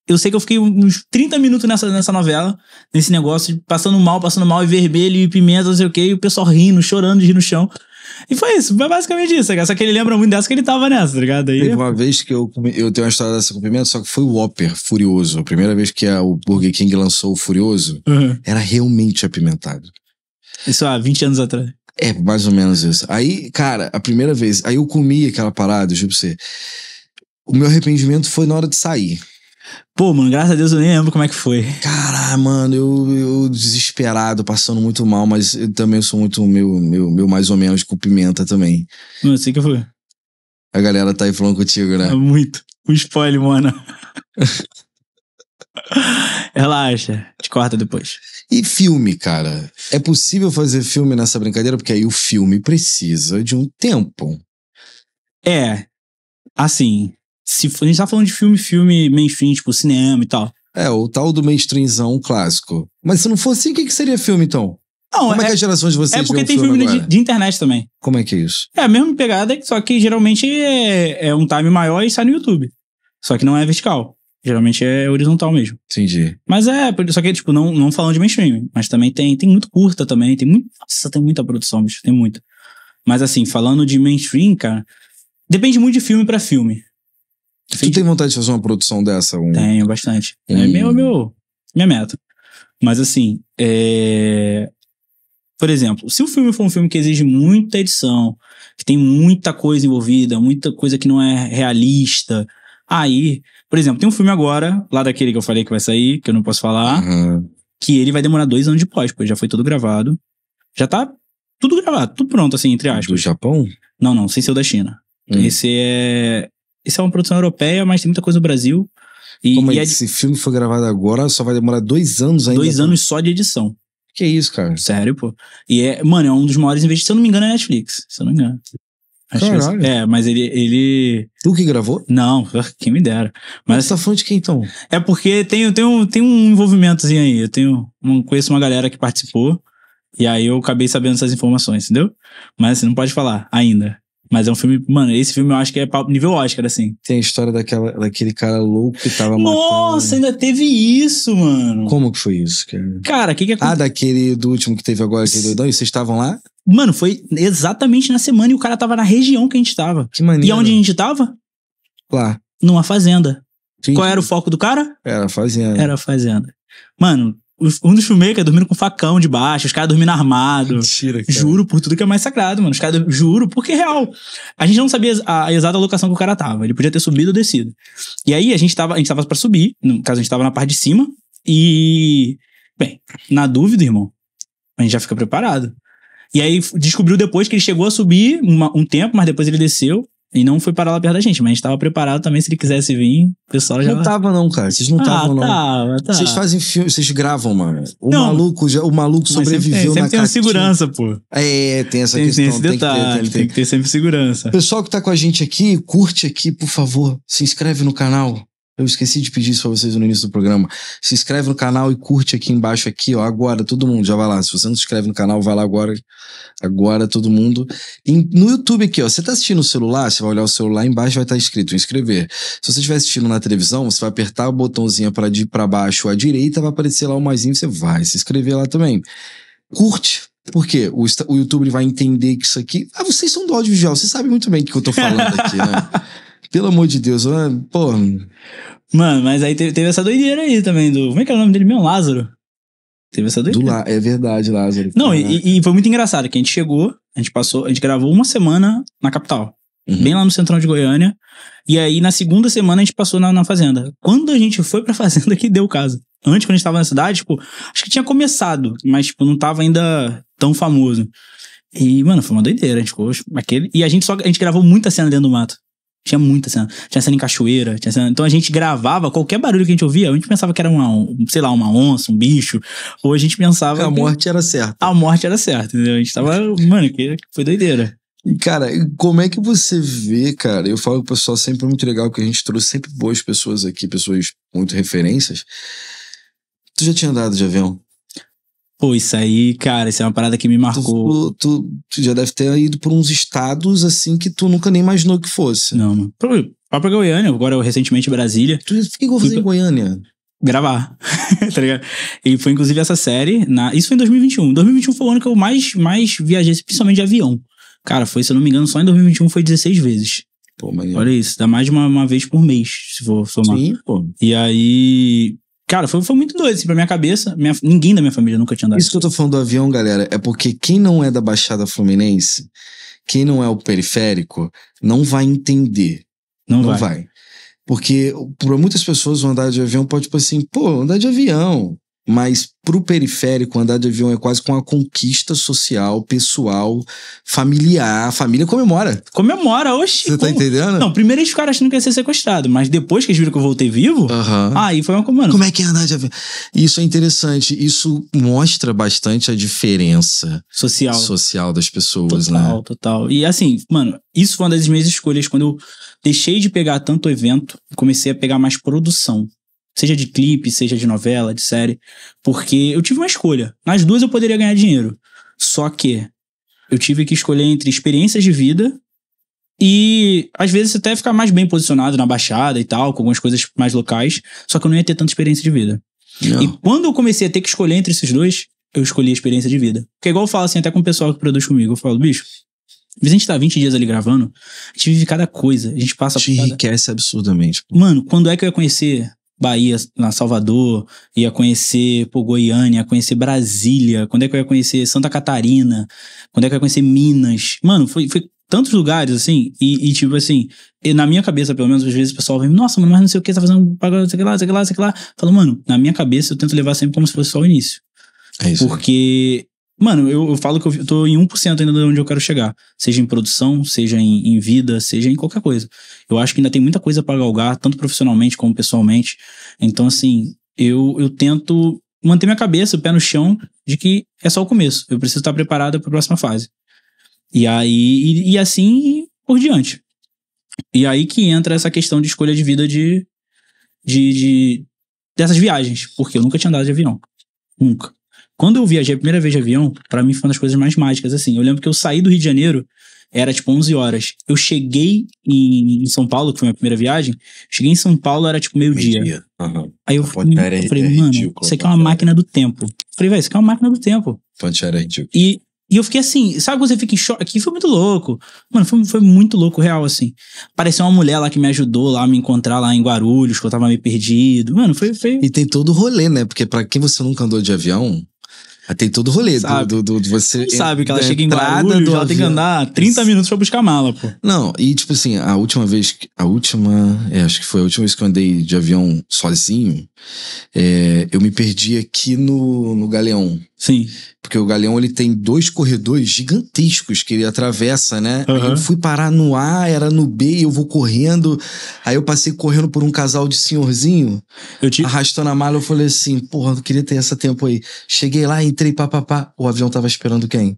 eu sei que eu fiquei uns 30 minutos nessa, nessa novela, nesse negócio, passando mal, passando mal, e vermelho e pimenta, não sei o que, e o pessoal rindo, chorando de rir no chão. E foi isso, foi basicamente isso, tá só que ele lembra muito dessa que ele tava nessa, tá ligado? Aí... Teve uma vez que eu, comi, eu tenho uma história dessa com pimenta, só que foi o Whopper Furioso. A primeira vez que a, o Burger King lançou o Furioso, uhum. era realmente apimentado. Isso há 20 anos atrás. É, mais ou menos isso. Aí, cara, a primeira vez, aí eu comi aquela parada, juro pra você. O meu arrependimento foi na hora de sair. Pô, mano, graças a Deus eu nem lembro como é que foi. Cara, mano, eu, eu desesperado, passando muito mal, mas eu também sou muito meu, meu, meu mais ou menos com pimenta também. Não, eu sei que foi. A galera tá aí falando contigo, né? É muito. Um spoiler, mano. Relaxa, te corta depois. E filme, cara? É possível fazer filme nessa brincadeira? Porque aí o filme precisa de um tempo. É. Assim, se, a gente tá falando de filme, filme mainstream, tipo cinema e tal. É, o tal do mainstreamzão clássico. Mas se não fosse assim, o que, que seria filme, então? Não, Como é, é que as gerações de vocês É porque tem filme, filme de, de, internet também. Como é que é isso? É a mesma pegada, só que geralmente é, é um time maior e sai no YouTube. Só que não é vertical. Geralmente é horizontal mesmo. Entendi. Mas é, só que, tipo, não, não falando de mainstream, mas também tem, tem muito curta também, tem muito. Nossa, tem muita produção, bicho, tem muita. Mas assim, falando de mainstream, cara, depende muito de filme para filme. Sim. Tu tem vontade de fazer uma produção dessa? Um... Tenho, bastante. Hum. É meu, meu, minha meta. Mas assim, é... por exemplo, se o filme for um filme que exige muita edição, que tem muita coisa envolvida, muita coisa que não é realista, aí, por exemplo, tem um filme agora, lá daquele que eu falei que vai sair, que eu não posso falar, uhum. que ele vai demorar dois anos de pós, pois já foi tudo gravado. Já tá tudo gravado, tudo pronto, assim, entre aspas. Do Japão? Não, não, sem ser o da China. Hum. Esse é isso é uma produção europeia, mas tem muita coisa no Brasil. E, Como e é esse filme foi gravado agora, só vai demorar dois anos ainda. Dois anos só de edição. Que isso, cara? Sério, pô. E é, mano, é um dos maiores investimentos. Se eu não me engano, é Netflix. Se eu não me engano. Acho é Caralho. É, mas ele, ele. Tu que gravou? Não, ah, quem me dera. Mas essa tá fonte de quem então? É porque tem, tem, um, tem um envolvimentozinho aí. Eu tenho, conheço uma galera que participou. E aí eu acabei sabendo essas informações, entendeu? Mas assim, não pode falar ainda. Mas é um filme, mano, esse filme eu acho que é nível Oscar, assim. Tem a história daquela, daquele cara louco que tava Nossa, matando. ainda teve isso, mano. Como que foi isso, cara? Cara, o que que aconteceu? Ah, daquele do último que teve agora, aquele doidão, e vocês estavam lá? Mano, foi exatamente na semana e o cara tava na região que a gente tava. Que maneiro. E é onde a gente tava? Lá. Numa fazenda. Sim. Qual era o foco do cara? Era a fazenda. Era a fazenda. Mano, um dos Shoemaker é dormindo com facão debaixo, os caras dormindo armado. Mentira, cara. Juro por tudo que é mais sagrado, mano. Os caras, juro, porque é real. A gente não sabia a exata locação que o cara tava. Ele podia ter subido ou descido. E aí a gente tava, a gente tava pra subir, no caso a gente tava na parte de cima. E, bem, na dúvida, irmão, a gente já fica preparado. E aí descobriu depois que ele chegou a subir uma, um tempo, mas depois ele desceu. E não foi parar lá perto da gente, mas a gente tava preparado também se ele quisesse vir, o pessoal já. Não tava, não, cara. Vocês não estavam, ah, tava, não. Tá. Vocês fazem filme, vocês gravam, mano. O não, maluco, já, o maluco sobreviveu sempre, sempre na tem uma segurança, pô. É, tem essa tem, questão. Tem esse tem detalhe, que ter, tem, tem que ter sempre segurança. Pessoal que tá com a gente aqui, curte aqui, por favor. Se inscreve no canal eu esqueci de pedir isso pra vocês no início do programa. Se inscreve no canal e curte aqui embaixo, aqui, ó. Agora, todo mundo, já vai lá. Se você não se inscreve no canal, vai lá agora. Agora, todo mundo. E no YouTube aqui, ó. Você tá assistindo o celular, você vai olhar o celular embaixo, vai estar tá escrito inscrever. Se você estiver assistindo na televisão, você vai apertar o botãozinho para de para baixo à direita, vai aparecer lá o maisinho, você vai se inscrever lá também. Curte, porque o, o YouTube vai entender que isso aqui. Ah, vocês são do audiovisual, vocês sabem muito bem o que eu tô falando aqui, né? Pelo amor de Deus, né? pô. Mano, mas aí teve, teve essa doideira aí também do. Como é que era o nome dele mesmo? Lázaro. Teve essa doideira. Do La... É verdade, Lázaro. Não, e, e, foi muito engraçado que a gente chegou, a gente passou, a gente gravou uma semana na capital. Uhum. Bem lá no central de Goiânia. E aí, na segunda semana, a gente passou na, na fazenda. Quando a gente foi pra fazenda, que deu casa. Antes, quando a gente tava na cidade, tipo, acho que tinha começado, mas, tipo, não tava ainda tão famoso. E, mano, foi uma doideira. A gente ficou, aquele, e a gente só a gente gravou muita cena dentro do mato. Tinha muita cena. Tinha cena em cachoeira, tinha cena... Então a gente gravava qualquer barulho que a gente ouvia, a gente pensava que era uma, sei lá, uma onça, um bicho. Ou a gente pensava. A morte era certa. A morte era certa, entendeu? A gente tava. mano, que foi doideira. Cara, como é que você vê, cara? Eu falo pro pessoal sempre é muito legal, que a gente trouxe sempre boas pessoas aqui, pessoas muito referências. Tu já tinha andado de avião? Pô, isso aí, cara, isso é uma parada que me marcou. Tu, tu, tu já deve ter ido por uns estados assim que tu nunca nem imaginou que fosse. Não, mano. Própria Goiânia, agora eu recentemente Brasília. Tu vou fazer em Goiânia? gravar, tá ligado? E foi inclusive essa série, na... isso foi em 2021. 2021 foi o ano que eu mais, mais viajei, principalmente de avião. Cara, foi, se eu não me engano, só em 2021 foi 16 vezes. Pô, mas... Olha isso, dá mais de uma, uma vez por mês, se for somar. Sim, pô. E aí, Cara, foi, foi muito doido, assim, pra minha cabeça. Minha, ninguém da minha família nunca tinha andado. Isso que eu tô falando do avião, galera, é porque quem não é da Baixada Fluminense, quem não é o periférico, não vai entender. Não, não vai. vai. Porque para muitas pessoas vão andar de avião pode, tipo assim, pô, andar de avião mas para o periférico andar de avião é quase com uma conquista social, pessoal, familiar. A família comemora. Comemora, oxi. Você tá como? entendendo? Não, primeiro eles ficaram achando que ia ser sequestrado, mas depois que eles viram que eu voltei vivo, uhum. aí foi uma comando. Como é que é andar de avião? Isso é interessante. Isso mostra bastante a diferença social, social das pessoas, total, né? Total, total. E assim, mano, isso foi uma das minhas escolhas quando eu deixei de pegar tanto evento e comecei a pegar mais produção. Seja de clipe, seja de novela, de série. Porque eu tive uma escolha. Nas duas eu poderia ganhar dinheiro. Só que eu tive que escolher entre experiências de vida e às vezes até ficar mais bem posicionado na baixada e tal, com algumas coisas mais locais, só que eu não ia ter tanta experiência de vida. Não. E quando eu comecei a ter que escolher entre esses dois, eu escolhi a experiência de vida. Porque é igual eu falo assim, até com o pessoal que produz comigo, eu falo, bicho, a gente tá 20 dias ali gravando, a gente vive cada coisa, a gente passa Te por. Te enriquece absurdamente. Mano, quando é que eu ia conhecer Bahia, na Salvador, ia conhecer pô, Goiânia, conhecer Brasília, quando é que eu ia conhecer Santa Catarina, quando é que eu ia conhecer Minas. Mano, foi, foi tantos lugares, assim, e, e tipo assim, e na minha cabeça, pelo menos, às vezes o pessoal vem, nossa, mano, mas não sei o que, tá fazendo, pagode, sei lá, sei lá, sei lá. Falo, mano, na minha cabeça eu tento levar sempre como se fosse só o início. É isso. Porque Mano, eu, eu, falo que eu tô em 1% ainda de onde eu quero chegar. Seja em produção, seja em, em, vida, seja em qualquer coisa. Eu acho que ainda tem muita coisa para galgar, tanto profissionalmente como pessoalmente. Então, assim, eu, eu tento manter minha cabeça, o pé no chão, de que é só o começo. Eu preciso estar preparado para a próxima fase. E aí, e, e assim por diante. E aí que entra essa questão de escolha de vida de, de, de dessas viagens, porque eu nunca tinha andado de avião. Nunca. Quando eu viajei a primeira vez de avião, para mim foi uma das coisas mais mágicas, assim. Eu lembro que eu saí do Rio de Janeiro, era tipo 11 horas. Eu cheguei em, em São Paulo, que foi a minha primeira viagem, cheguei em São Paulo, era tipo meio-dia. Meio uhum. Aí eu, fui, eu é falei, é mano, ridículo, isso aqui é uma máquina do tempo. Eu falei, velho, isso aqui é uma máquina do tempo. Ponte era é ridículo. E, e eu fiquei assim, sabe quando você fica em choque? Aqui foi muito louco. Mano, foi, foi muito louco, real, assim. Apareceu uma mulher lá que me ajudou lá a me encontrar lá em Guarulhos, que eu tava meio perdido. Mano, foi feio. E tem todo o rolê, né? Porque para quem você nunca andou de avião, tem todo o rolê sabe. Do, do, do você. sabe que ela chega em Guarulhos, ela tem que andar 30 minutos pra buscar a mala, pô. Não, e tipo assim, a última vez. A última. É, acho que foi a última vez que eu andei de avião sozinho. É, eu me perdi aqui no, no Galeão. Sim. Porque o Galeão ele tem dois corredores gigantescos que ele atravessa, né? Uhum. eu fui parar no A, era no B, eu vou correndo. Aí eu passei correndo por um casal de senhorzinho, te... arrastando a mala. Eu falei assim, porra, eu queria ter essa tempo aí. Cheguei lá, entrei entrei, pá, pá, pá. O avião tava esperando quem?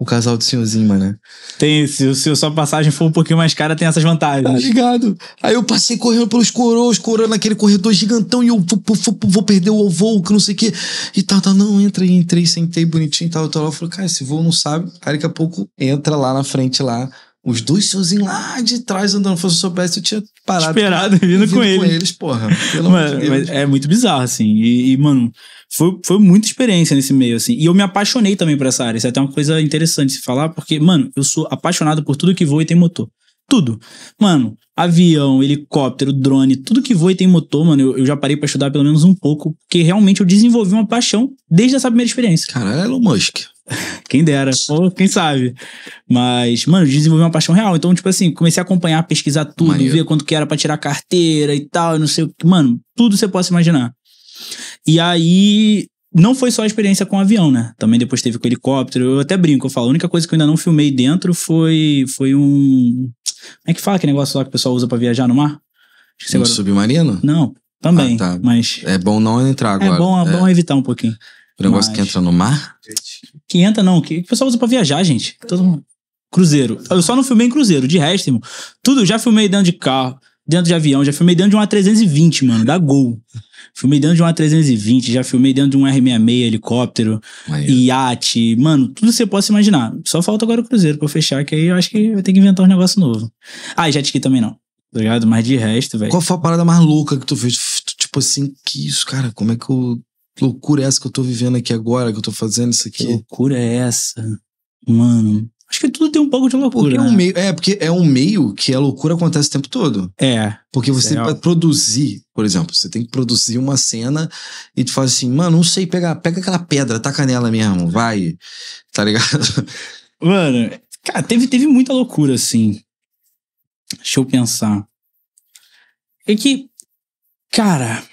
O casal do senhorzinho, mano. Tem, se, se a sua passagem for um pouquinho mais cara, tem essas vantagens. Tá ligado? Aí eu passei correndo pelos coroas, coroa naquele corredor gigantão e eu vou, vou, vou perder o voo, que não sei o quê. E tal, tá, tá, não, entra aí, entrei, sentei bonitinho e tal, tal. Eu falei, cara, esse voo não sabe. Aí daqui a pouco entra lá na frente lá os dois sozinhos lá de trás andando. Se eu soubesse, eu tinha parado. Esperado, vindo, vindo com, eles. com eles. porra. Mas, mas é muito bizarro, assim. E, e, mano, foi, foi muita experiência nesse meio, assim. E eu me apaixonei também por essa área. Isso é até uma coisa interessante se falar, porque, mano, eu sou apaixonado por tudo que voa e tem motor. Tudo. Mano, avião, helicóptero, drone, tudo que voa e tem motor, mano, eu, eu já parei para estudar pelo menos um pouco, porque realmente eu desenvolvi uma paixão desde essa primeira experiência. Caralho, Elon Musk. Quem dera, ou quem sabe. Mas, mano, desenvolvi uma paixão real. Então, tipo assim, comecei a acompanhar, pesquisar tudo, ver quanto que era para tirar carteira e tal, não sei o que. Mano, tudo você possa imaginar. E aí, não foi só a experiência com o avião, né? Também depois teve com o helicóptero. Eu até brinco, eu falo, a única coisa que eu ainda não filmei dentro foi, foi um. Como é que fala aquele negócio lá que o pessoal usa para viajar no mar? Um agora... submarino? Não, também. Ah, tá. Mas. É bom não entrar é agora. É bom, é bom evitar um pouquinho. O negócio Mas... que entra no mar? Que entra, não. Que o pessoal usa pra viajar, gente. Todo é. mundo. Cruzeiro. Eu só não filmei em cruzeiro. De resto, irmão. Tudo. Já filmei dentro de carro, dentro de avião. Já filmei dentro de uma 320, mano. Da Gol. Filmei dentro de uma 320. Já filmei dentro de um R66, helicóptero, iate. Mano, tudo você possa imaginar. Só falta agora o cruzeiro pra fechar, que aí eu acho que vai ter que inventar um negócio novo. Ah, e jet ski também não. Tá ligado? Mas de resto, velho. Qual foi a parada mais louca que tu fez? Tipo assim, que isso, cara? Como é que eu que loucura é essa que eu tô vivendo aqui agora, que eu tô fazendo isso aqui? Que loucura é essa? Mano. Acho que tudo tem um pouco de loucura. Porque é, um né? meio, é, porque é um meio que a loucura acontece o tempo todo. É. Porque você, é vai produzir, por exemplo, você tem que produzir uma cena e tu fala assim, mano, não sei, pega, pega aquela pedra, taca nela mesmo, vai. Tá ligado? Mano, cara, teve, teve muita loucura, assim. Deixa eu pensar. É que, cara,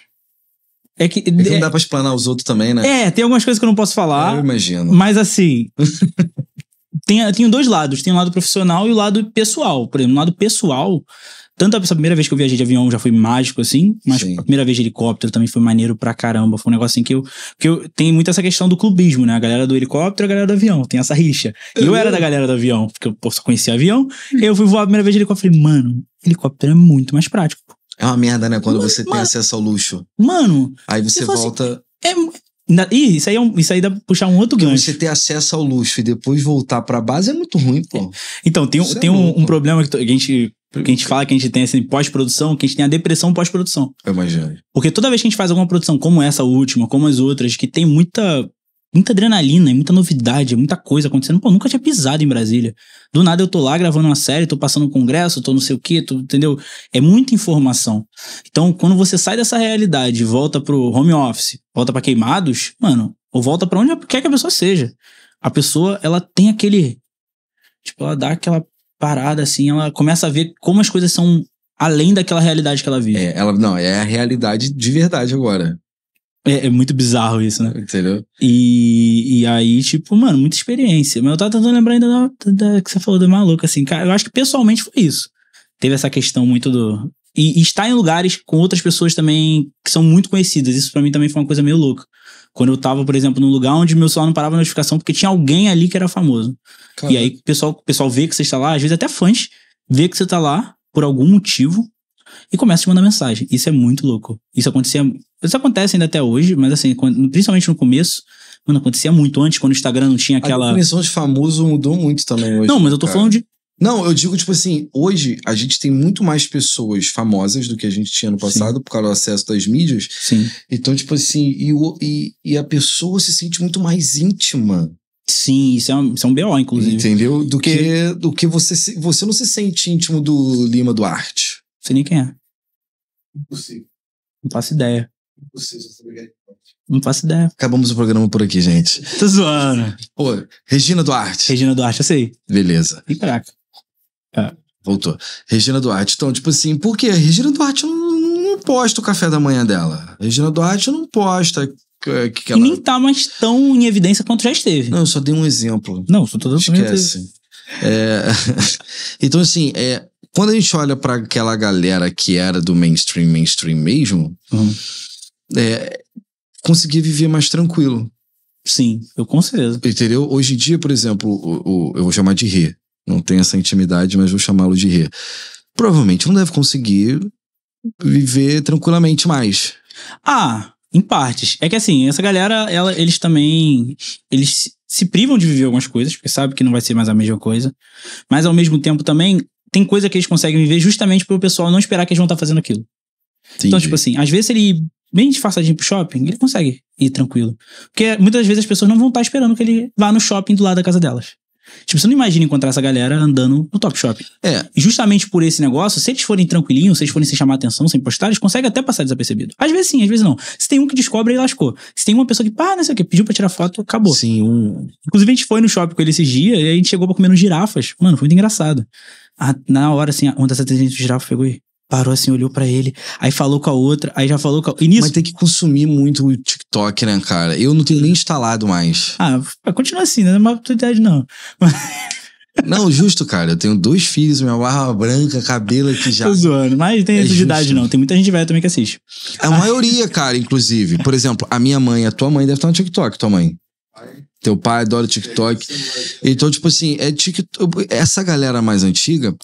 é que, é que não dá pra explanar os outros também, né? É, tem algumas coisas que eu não posso falar. Eu imagino. Mas assim. tem, tem dois lados. Tem o lado profissional e o lado pessoal. Por exemplo, no lado pessoal, tanto a primeira vez que eu viajei de avião já foi mágico, assim, mas Sim. a primeira vez de helicóptero também foi maneiro pra caramba. Foi um negócio assim que eu. Porque eu, tem muito essa questão do clubismo, né? A galera do helicóptero e a galera do avião. Tem essa rixa. Eu, era da galera do avião, porque eu conhecia avião. eu fui voar a primeira vez de helicóptero e falei, mano, helicóptero é muito mais prático. É uma merda, né? Quando você tem acesso ao luxo. Mano. Aí você volta. Assim, é, isso aí, é um, isso aí dá pra puxar um outro gancho. Você ter acesso ao luxo e depois voltar pra base é muito ruim, pô. É. Então, tem, é tem é um, um problema que a gente que a gente fala que a gente tem assim, pós-produção, que a gente tem a depressão pós-produção. Eu imagino. Porque toda vez que a gente faz alguma produção, como essa última, como as outras, que tem muita muita adrenalina, muita novidade, muita coisa acontecendo. Pô, nunca tinha pisado em Brasília. Do nada eu tô lá gravando uma série, tô passando um congresso, tô não sei o quê, tô, entendeu? É muita informação. Então, quando você sai dessa realidade e volta pro home office, volta para queimados, mano, ou volta para onde quer que a pessoa seja. A pessoa, ela tem aquele. Tipo, ela dá aquela parada assim, ela começa a ver como as coisas são além daquela realidade que ela vive. É, ela, não, é a realidade de verdade agora. É, é, muito bizarro isso, né? Entendeu? E, e aí, tipo, mano, muita experiência. Mas eu tava tentando lembrar ainda da, da que você falou do maluco, assim. Cara, eu acho que pessoalmente foi isso. Teve essa questão muito do. E, e estar em lugares com outras pessoas também que são muito conhecidas. Isso para mim também foi uma coisa meio louca. Quando eu tava, por exemplo, num lugar onde meu celular não parava a notificação porque tinha alguém ali que era famoso. E aí o pessoal, o pessoal vê que você está lá, às vezes até fãs, vê que você tá lá por algum motivo e começa a te mandar mensagem. Isso é muito louco. Isso acontecia. Isso acontece ainda até hoje, mas assim, quando, principalmente no começo, mano, acontecia muito antes, quando o Instagram não tinha aquela. A definição de famoso mudou muito também hoje. Não, mas eu tô cara. falando de. Não, eu digo, tipo assim, hoje a gente tem muito mais pessoas famosas do que a gente tinha no passado Sim. por causa do acesso das mídias. Sim. Então, tipo assim, e, e, e a pessoa se sente muito mais íntima. Sim, isso é, um, isso é um BO, inclusive. Entendeu? Do que, do que você, você não se sente íntimo do Lima Duarte sei nem quem é. Impossível. Não faço ideia. Impossível, é? não faço ideia. Acabamos o programa por aqui, gente. Tô zoando. Pô, Regina Duarte. Regina Duarte, eu sei. Beleza. E caraca. É. Voltou. Regina Duarte. Então, tipo assim, por quê? Regina Duarte não, não posta o café da manhã dela. Regina Duarte não posta é, que, é, que ela... E nem tá mais tão em evidência quanto já esteve. Não, eu só dei um exemplo. Não, só tô dando Esquece. É... então, assim, é... Quando a gente olha para aquela galera que era do mainstream, mainstream mesmo, uhum. é, conseguia viver mais tranquilo. Sim, eu com certeza. Entendeu? Hoje em dia, por exemplo, o, o eu vou chamar de Rê. Não tem essa intimidade, mas vou chamá-lo de Rê. Provavelmente não deve conseguir viver tranquilamente mais. Ah, em partes. É que assim, essa galera, ela, eles também. Eles se privam de viver algumas coisas, porque sabe que não vai ser mais a mesma coisa. Mas ao mesmo tempo também, tem coisa que eles conseguem viver justamente pro pessoal não esperar que eles vão estar tá fazendo aquilo. Então, Entendi. Então, tipo assim, às vezes ele bem disfarçadinho pro shopping, ele consegue ir tranquilo. Porque muitas vezes as pessoas não vão estar tá esperando que ele vá no shopping do lado da casa delas. Tipo, você não imagina encontrar essa galera andando no Top Shop. É. E justamente por esse negócio, se eles forem tranquilinhos, se eles forem sem chamar atenção, sem postar, eles conseguem até passar desapercebido. Às vezes sim, às vezes não. Se tem um que descobre, ele lascou. Se tem uma pessoa que, pá, não sei o que, pediu pra tirar foto, acabou. Sim, um... Inclusive, a gente foi no shopping com ele esses dias e a gente chegou pra comer nos girafas. Mano, foi muito engraçado. A, ah, na hora, assim, uma das atendentes geral pegou e parou assim, olhou para ele, aí falou com a outra, aí já falou com a... E nisso... Mas tem que consumir muito o TikTok, né, cara? Eu não tenho nem instalado mais. Ah, é, continua assim, né? Não é uma oportunidade, não. Não, justo, cara. Eu tenho dois filhos, minha barba branca, cabelo que já. Tô zoando, mas tem é de idade, não. Tem muita gente velha também que assiste. A maioria, cara, inclusive. Por exemplo, a minha mãe, a tua mãe deve estar no TikTok, tua mãe. Teu pai adora TikTok. Então, tipo assim, é TikTok. É essa galera mais antiga.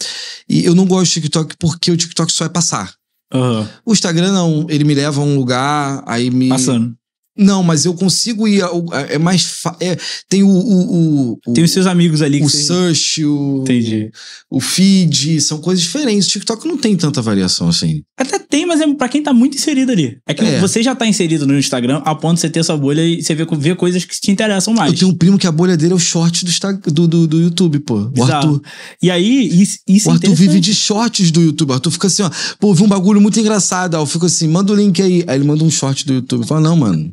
E eu não gosto de TikTok porque o TikTok só é passar. Uhum. O Instagram não, ele me leva a um lugar, aí me. Passando. Não, mas eu consigo ir. É mais. É, tem o, o, o, Tem os seus amigos ali. O que search, o. Entendi. O feed, são coisas diferentes. O TikTok não tem tanta variação assim. Até tem, mas é pra quem tá muito inserido ali. É que é. você já tá inserido no Instagram a ponto de você ter sua bolha e você ver vê coisas que te interessam mais. Eu tenho um primo que a bolha dele é o short do, Instagram, do, do, do YouTube, pô. Exato. Arthur. E aí, isso, isso O Arthur vive de shorts do YouTube. O Arthur fica assim, ó. Pô, vi um bagulho muito engraçado. Eu fico assim, manda o link aí. Aí ele manda um short do YouTube. Fala, não, mano.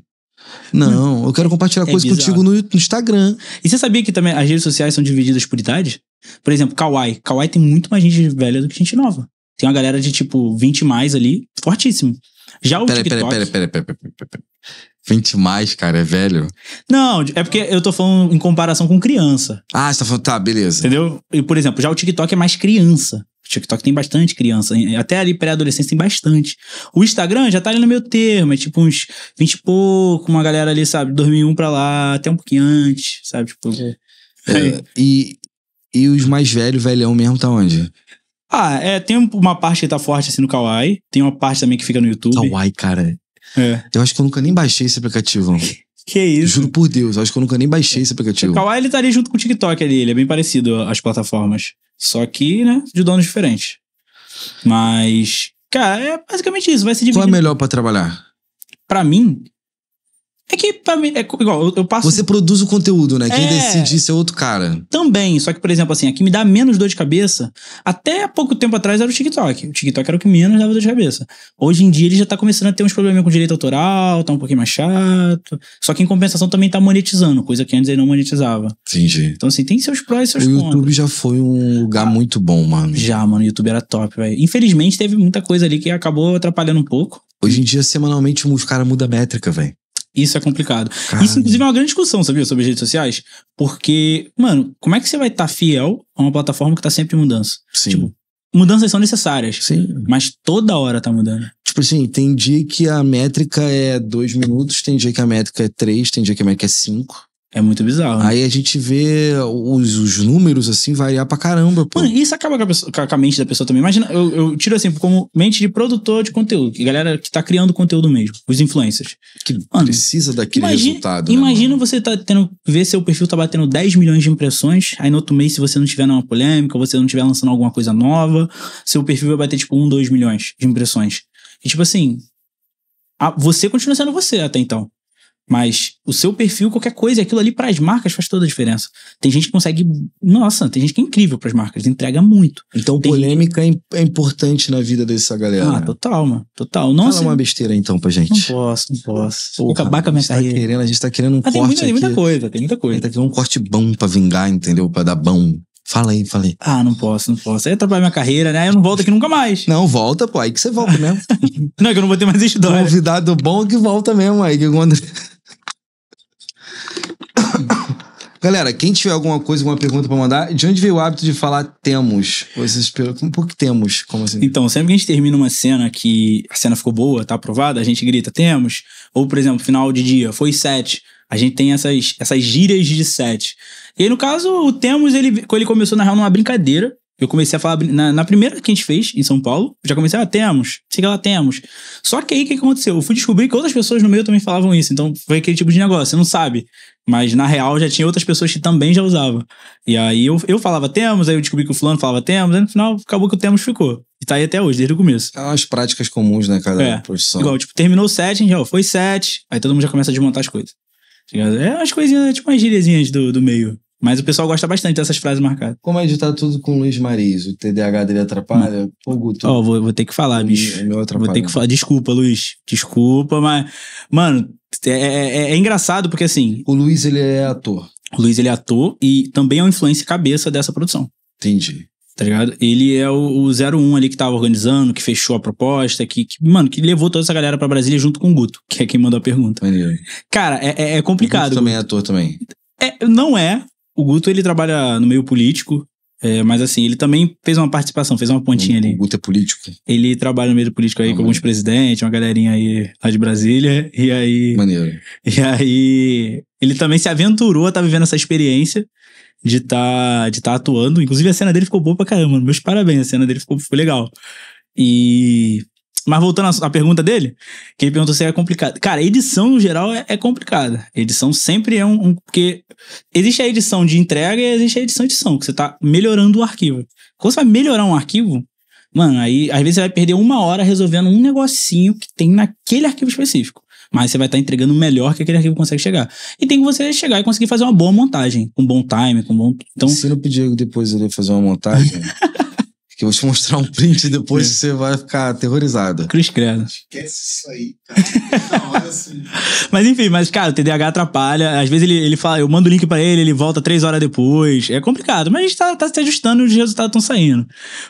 Não, né? eu quero compartilhar é coisa bizarro. contigo no, no Instagram. E você sabia que também as redes sociais são divididas por idade? Por exemplo, Kawaii. Kawaii tem muito mais gente velha do que gente nova. Tem uma galera de tipo 20 mais ali, fortíssimo. Já o pera, TikTok... Peraí, peraí, peraí, peraí, 20 mais, cara, é velho? Não, é porque eu tô falando em comparação com criança. Ah, você tá falando, tá, beleza. Entendeu? E, por exemplo, já o TikTok é mais criança. O TikTok tem bastante criança, até ali pré-adolescência tem bastante. O Instagram já tá ali no meu termo, é tipo uns 20 e pouco, uma galera ali, sabe, 2001 pra lá, até um pouquinho antes, sabe? Tipo. É, é. é e, e os mais velhos, velhão mesmo, tá onde? Ah, é, tem uma parte que tá forte assim no Kawaii, tem uma parte também que fica no YouTube. Kawaii, cara. É. Eu acho que eu nunca nem baixei esse aplicativo. que isso? Juro por Deus, acho que eu nunca nem baixei esse aplicativo. O Kawaii ele tá ali junto com o TikTok ali, ele é bem parecido as plataformas. Só que, né, de donos diferentes. Mas, cara, é basicamente isso. Vai ser dividido. Qual é melhor para trabalhar? Para mim, é que pra mim, é igual, eu passo. Você produz o conteúdo, né? Quem é... decide isso é outro cara. Também, só que, por exemplo, assim, a que me dá menos dor de cabeça, até pouco tempo atrás era o TikTok. O TikTok era o que menos dava dor de cabeça. Hoje em dia ele já tá começando a ter uns problemas com direito autoral, tá um pouquinho mais chato. Só que em compensação também tá monetizando, coisa que antes ele não monetizava. Entendi. Então, assim, tem seus prós e seus o O YouTube já foi um lugar ah, muito bom, mano. Já, mano, o YouTube era top, velho. Infelizmente teve muita coisa ali que acabou atrapalhando um pouco. Hoje em dia, semanalmente, os caras mudam a métrica, velho. Isso é complicado. Caramba. Isso, inclusive, é uma grande discussão, sabia? Sobre as redes sociais. Porque, mano, como é que você vai estar tá fiel a uma plataforma que tá sempre em mudança? Sim. Tipo, mudanças são necessárias. Sim. Mas toda hora tá mudando. Tipo assim, tem dia que a métrica é dois minutos, tem dia que a métrica é três, tem dia que a métrica é cinco. É muito bizarro. Né? Aí a gente vê os, os números, assim, variar pra caramba. Pô. Mano, isso acaba com a, pessoa, com a, mente da pessoa também. Imagina, eu, eu, tiro assim, como mente de produtor de conteúdo, que galera que tá criando conteúdo mesmo, os influencers. Que mano, precisa daquele resultado. Né, imagina mano? você tá tendo, ver seu perfil tá batendo 10 milhões de impressões, aí no outro mês, se você não tiver numa polêmica, você não tiver lançando alguma coisa nova, seu perfil vai bater tipo 1, 2 milhões de impressões. E tipo assim, a, você continua sendo você até então. Mas o seu perfil, qualquer coisa, aquilo ali para as marcas faz toda a diferença. Tem gente que consegue. Nossa, tem gente que é incrível para as marcas, entrega muito. Então, tem polêmica gente... É, é importante na vida dessa galera. Ah, total, mano. Total. Não, Fala assim uma besteira então pra gente. Não posso, não posso. Vou acabar com a minha a tá carreira. Tá querendo, a gente tá querendo um ah, corte. Tem muita, aqui. muita coisa, tem muita coisa. A gente tá querendo um corte bom pra vingar, entendeu? Pra dar bom. Fala aí, falei. aí. Ah, não posso, não posso. Aí atrapalha minha carreira, né? Eu não volto aqui nunca mais. Não, volta, pô. Aí que você volta mesmo. não, é que eu não vou ter mais história. Convidado bom é que volta mesmo. Aí que quando. Galera, quem tiver alguma coisa, alguma pergunta para mandar, de onde veio o hábito de falar temos? Vocês perguntam por que temos? Como assim? Então, sempre que a gente termina uma cena que a cena ficou boa, tá aprovada, a gente grita temos. Ou, por exemplo, final de dia, foi sete. A gente tem essas, essas gírias de sete. E aí, no caso, o temos, ele, ele começou, na real, numa brincadeira. Eu comecei a falar na, na, primeira que a gente fez em São Paulo, já comecei, ah, temos, sei que ela temos. Só que aí o que aconteceu? Eu fui descobrir que outras pessoas no meio também falavam isso. Então foi aquele tipo de negócio, você não sabe. Mas na real já tinha outras pessoas que também já usavam. E aí eu, eu falava Temos, aí eu descobri que o fulano falava Temos, aí no final acabou que o Temos ficou. E tá aí até hoje, desde o começo. É umas práticas comuns, né, cara? É, profissão. Igual, tipo, terminou o set, já foi set, aí todo mundo já começa a desmontar as coisas. Tá é umas coisinhas, tipo umas gíriazinhas do, do meio. Mas o pessoal gosta bastante dessas frases marcadas. Como é editar tudo com o Luiz Mariz? O TDAH dele atrapalha? Ô, Guto. Ó, vou, vou ter que falar, bicho. Meu atrapalha. Vou ter que falar. Desculpa, Luiz. Desculpa, mas. Mano, é, é, é, é engraçado porque assim. O Luiz, ele é ator. O Luiz, ele é ator e também é um influência cabeça dessa produção. Entendi. Tá ligado? Ele é o, o 01 ali que tava organizando, que fechou a proposta, que, que mano, que levou toda essa galera para Brasília junto com o Guto, que é quem mandou a pergunta. Maneiro. Cara, é, é, é complicado. O Guto também é ator também. É, não é, o Guto, ele trabalha no meio político, é, mas assim, ele também fez uma participação, fez uma pontinha o, ali. O Guto é político? Ele trabalha no meio político aí ah, com alguns presidentes, uma galerinha aí lá de Brasília, e aí... Maneiro. E aí, ele também se aventurou a estar tá vivendo essa experiência de tá, de tá atuando. Inclusive, a cena dele ficou boa pra caramba. Meus parabéns, a cena dele ficou, ficou legal. E mas voltando à pergunta dele, que ele perguntou se é complicado. Cara, edição no geral é, é complicada. Edição sempre é um, um, Porque existe a edição de entrega e existe a edição de edição, que você tá melhorando o arquivo. Quando você vai melhorar um arquivo, mano, aí às vezes você vai perder uma hora resolvendo um negocinho que tem naquele arquivo específico. Mas você vai estar tá entregando o melhor que aquele arquivo consegue chegar. E tem que você chegar e conseguir fazer uma boa montagem, com um bom time, com um bom. Então... Se não pedir depois ele fazer uma montagem. que eu vou te mostrar um print depois e é. você vai ficar aterrorizado. Cruz credo. Esquece isso aí, cara. Na hora, assim. mas enfim, mas cara, o TDAH atrapalha. Às vezes ele, ele fala, eu mando o link para ele, ele volta três horas depois. É complicado, mas a gente tá, tá se ajustando e os resultados estão saindo.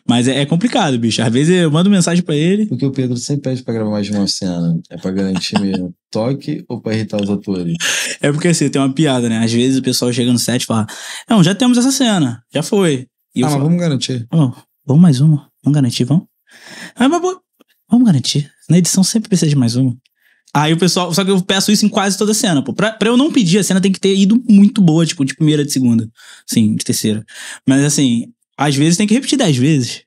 Mas é, é, complicado, bicho. Às vezes eu mando mensagem para ele. Porque o Pedro sempre pede pra gravar mais de uma cena. É pra garantir mesmo. toque ou pra irritar os atores? É porque assim, tem uma piada, né? Às vezes o pessoal chega no set e fala: Não, já temos essa cena, já foi. E ah, mas falo, vamos garantir. Oh, Vamos mais uma? Vamos garantir, vamos? Ah, mas vamos garantir. Na edição sempre precisa de mais uma. Aí o pessoal. Só que eu peço isso em quase toda cena, pô. Pra, pra eu não pedir, a cena tem que ter ido muito boa, tipo, de primeira, de segunda. Sim, de terceira. Mas assim, às vezes tem que repetir dez vezes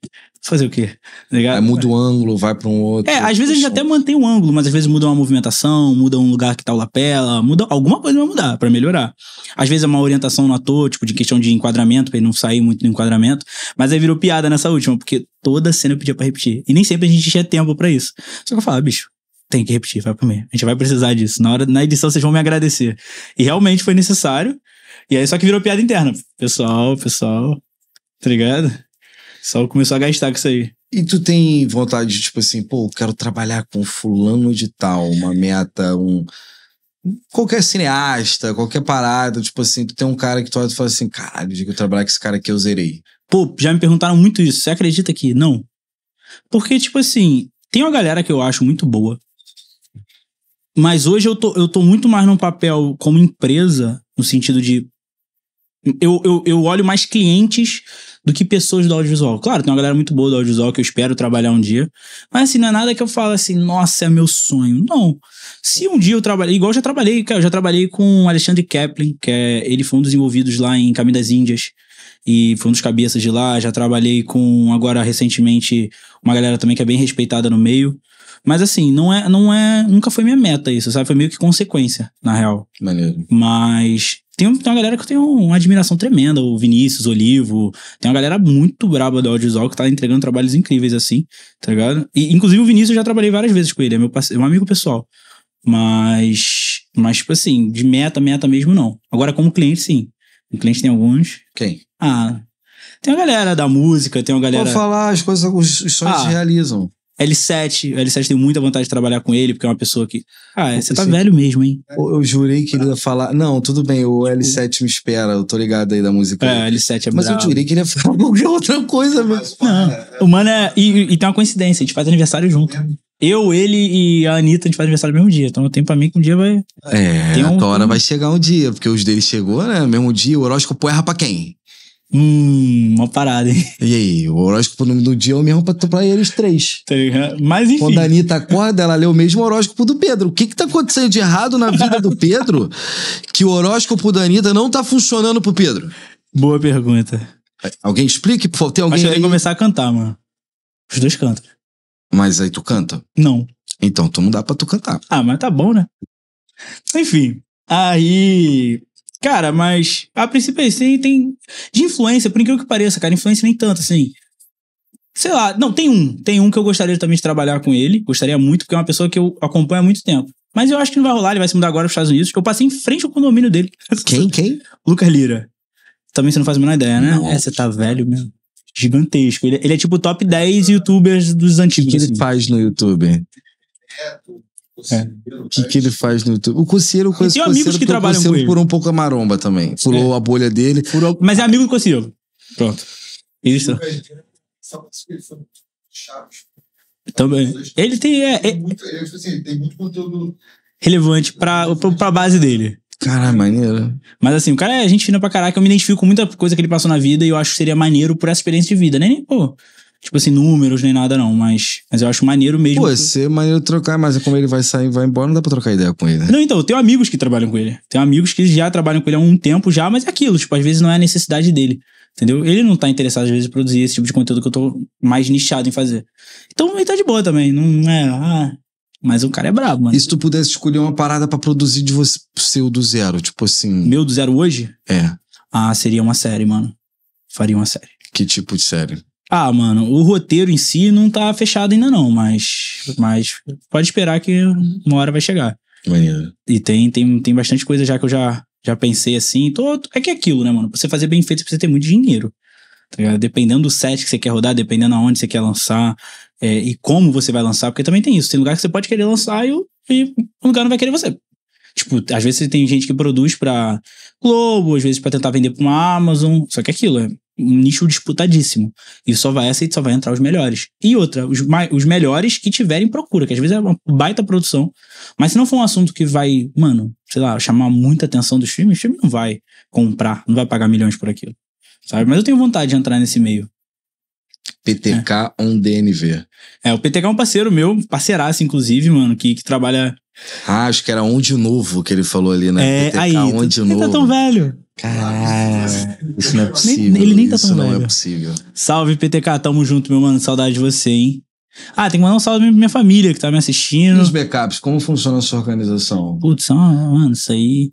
fazer o quê? Ligado? É, muda o ângulo, vai pra um outro. É, às vezes a gente até mantém o ângulo, mas às vezes muda uma movimentação, muda um lugar que tá o lapela, muda alguma coisa vai mudar para melhorar. Às vezes é uma orientação no ator, tipo, de questão de enquadramento, pra ele não sair muito do enquadramento. Mas aí virou piada nessa última, porque toda cena eu pedia pra repetir. E nem sempre a gente tinha tempo para isso. Só que eu falava, bicho, tem que repetir, vai pra mim. A gente vai precisar disso. Na hora, na edição, vocês vão me agradecer. E realmente foi necessário. E aí só que virou piada interna. Pessoal, pessoal. Tá ligado? só começou a gastar com isso aí. E tu tem vontade de, tipo assim, pô, quero trabalhar com fulano de tal, uma meta, um. Qualquer cineasta, qualquer parada, tipo assim, tu tem um cara que tu olha e fala assim, caralho, de que eu trabalhar com esse cara aqui, eu zerei. Pô, já me perguntaram muito isso. Você acredita que não? Porque, tipo assim, tem uma galera que eu acho muito boa. Mas hoje eu tô, eu tô muito mais num papel como empresa, no sentido de. Eu, eu, eu olho mais clientes do que pessoas do audiovisual. Claro, tem uma galera muito boa do audiovisual que eu espero trabalhar um dia. Mas assim, não é nada que eu falo assim, nossa, é meu sonho. Não. Se um dia eu trabalhei, igual eu já trabalhei, cara, eu já trabalhei com Alexandre Kaplan, que é, ele foi um dos envolvidos lá em Caminho das Índias e foi um dos cabeças de lá. Já trabalhei com, agora recentemente, uma galera também que é bem respeitada no meio. Mas assim, não é, não é, nunca foi minha meta isso, sabe? Foi meio que consequência, na real. Maneiro. Mas tem, tem uma galera que eu tenho uma admiração tremenda, o Vinícius, o Olivo, tem uma galera muito braba do audiovisual que tá entregando trabalhos incríveis, assim, tá ligado? E, inclusive o Vinícius eu já trabalhei várias vezes com ele, é meu, parceiro, é um amigo pessoal. Mas, mas, tipo assim, de meta, meta mesmo, não. Agora, como cliente, sim. O cliente tem alguns. Quem? Ah, tem uma galera da música, tem uma galera. Vou falar, as coisas, os, os sonhos ah, se realizam. L7, o L7 tem muita vontade de trabalhar com ele, porque é uma pessoa que. Ah, você tá velho mesmo, hein? Eu, jurei que ele ia falar. Não, tudo bem, o L7 me espera, eu tô ligado aí da música. É, L7 é Mas eu jurei que ele ia falar qualquer outra coisa, mano. Não, é. o mano é. E, e, tem uma coincidência, a gente faz aniversário junto. É eu, ele e a Anitta, a gente faz aniversário no mesmo dia. Então eu tenho pra mim que um dia vai. É, um... a então Tora vai chegar um dia, porque os dele chegou, né? Mesmo dia, o horóscopo erra pra quem? Hum, uma parada, hein? E aí, o horóscopo do dia é o mesmo pra, pra eles três. Tá mas enfim. Quando a Anitta acorda, ela lê o mesmo horóscopo do Pedro. O que que tá acontecendo de errado na vida do Pedro que o horóscopo da Anitta não tá funcionando pro Pedro? Boa pergunta. Alguém explique, por favor. Tem alguém Acho que que começar a cantar, mano. Os dois cantam. Mas aí tu canta? Não. Então, tu não dá pra tu cantar. Ah, mas tá bom, né? Enfim. Aí Cara, mas a princípio é isso. Tem, tem. De influência, por incrível que pareça, cara, influência nem tanto, assim. Sei lá, não, tem um. Tem um que eu gostaria também de trabalhar com ele. Gostaria muito, porque é uma pessoa que eu acompanho há muito tempo. Mas eu acho que não vai rolar, ele vai se mudar agora para os Estados Unidos. Eu passei em frente ao condomínio dele. Quem? Quem? Lucas Lira. Também você não faz a menor ideia, né? Não. É, você tá velho mesmo. Gigantesco. Ele, é, ele é tipo top 10 youtubers dos antigos. O que ele assim. faz no YouTube? É, é. O que, que ele faz no YouTube? O Conselheiro, eu o amigos que trabalham o um pouco a maromba também. Furou é. a bolha dele. Furou... Mas é amigo do Conselheiro. Pronto. Isso. Também. Ele tem. É, é... Muito, tem muito conteúdo relevante pra, pra, base dele. Caralho, maneiro. Mas assim, o cara é gente fina pra caraca, eu me identifico com muita coisa que ele passou na vida e eu acho que seria maneiro por essa experiência de vida, né? Pô, tipo assim, números nem nada, não. Mas, mas eu acho maneiro mesmo. Pô, que... ser é maneiro trocar, mas é como ele vai sair vai embora, não dá pra trocar ideia com ele. Né? Não, então, eu tenho amigos que trabalham com ele. Tenho amigos que já trabalham com ele há um tempo já, mas é aquilo, tipo, às vezes não é a necessidade dele. Entendeu? Ele não tá interessado, às vezes, em produzir esse tipo de conteúdo que eu tô mais nichado em fazer. Então ele tá de boa também. Não é. Ah, mas o cara é brabo, mano. E se tu pudesse escolher uma parada para produzir de você seu do zero, tipo assim. Meu do zero hoje? É. Ah, seria uma série, mano. Faria uma série. Que tipo de série? Ah, mano, o roteiro em si não tá fechado ainda não, mas, mas pode esperar que uma hora vai chegar. Maneiro. E tem, tem, tem bastante coisa já que eu já, já pensei assim. Tô, é que é aquilo, né, mano? Pra você fazer bem feito, você precisa ter muito dinheiro. Tá dependendo do set que você quer rodar, dependendo aonde você quer lançar é, e como você vai lançar, porque também tem isso. Tem lugar que você pode querer lançar e o, e lugar não vai querer você. Tipo, às vezes tem gente que produz pra Globo, às vezes pra tentar vender pra uma Amazon. Só que é aquilo, é, um nicho disputadíssimo. E só vai essa e só vai entrar os melhores. E outra, os, os melhores que tiverem procura, que às vezes é uma baita produção. Mas se não for um assunto que vai, mano, sei lá, chamar muita atenção dos filmes, o filme não vai comprar, não vai pagar milhões por aquilo. Sabe? Mas eu tenho vontade de entrar nesse meio. PTK é. on DNV. É, o PTK é um parceiro meu, parceiraço, inclusive, mano, que, que trabalha. Ah, acho que era onde novo que ele falou ali, né? É, PTK aí, onde tu, novo. Ele tá tão velho. Caralho, isso não é possível. Nem, ele nem tá tão isso velho. Isso não é possível. Salve, PTK, tamo junto, meu mano. Saudade de você, hein? Ah, tem que mandar um salve pra minha família que tá me assistindo. E os backups, como funciona a sua organização? Putz, ah, mano, isso aí.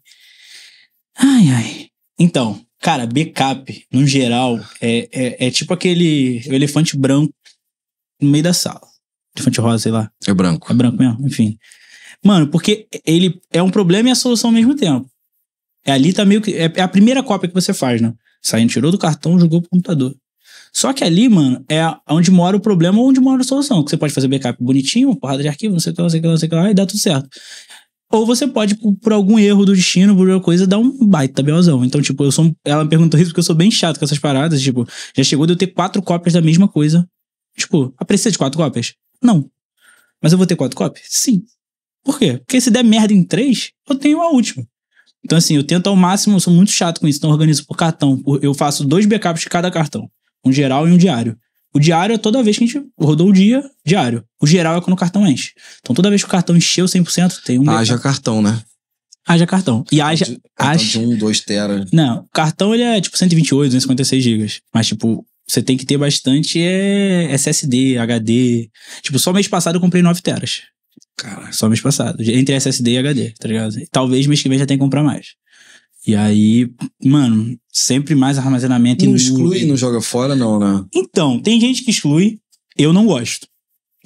Ai, ai. Então, cara, backup, no geral, é, é, é tipo aquele elefante branco no meio da sala. Elefante rosa, sei lá. É branco. É branco mesmo, enfim. Mano, porque ele é um problema e a solução ao mesmo tempo. É ali tá meio que. É, é a primeira cópia que você faz, né? Saindo, tirou do cartão, jogou pro computador. Só que ali, mano, é onde mora o problema ou onde mora a solução. Que você pode fazer backup bonitinho, porrada de arquivo, não sei o que, não sei o que, não sei o que, lá, e dá tudo certo. Ou você pode, por, por, algum erro do destino, por alguma coisa, dar um baita belzão. Então, tipo, eu sou. Ela me perguntou isso porque eu sou bem chato com essas paradas. Tipo, já chegou de eu ter quatro cópias da mesma coisa. Tipo, a ah, precisa de quatro cópias? Não. Mas eu vou ter quatro cópias? Sim. Por quê? Porque se der merda em três, eu tenho a última. Então, assim, eu tento ao máximo, eu sou muito chato com isso, então eu organizo por cartão. Eu faço dois backups de cada cartão. Um geral e um diário. O diário é toda vez que a gente rodou o dia, diário. O geral é quando o cartão enche. Então, toda vez que o cartão encheu 100%, tem um backup. Haja cartão, né? Haja cartão. E haja. Cartão de, haja... de um, dois tera. Não, cartão ele é tipo 128, 256 gigas. Mas, tipo, você tem que ter bastante é, SSD, HD. Tipo, só mês passado eu comprei 9 teras. Cara. Só mês passado. Entre SSD e HD, tá ligado? Talvez mês que vem já tenha que comprar mais. E aí, mano, sempre mais armazenamento. Não exclui, não joga fora, não, né? Então, tem gente que exclui. Eu não gosto.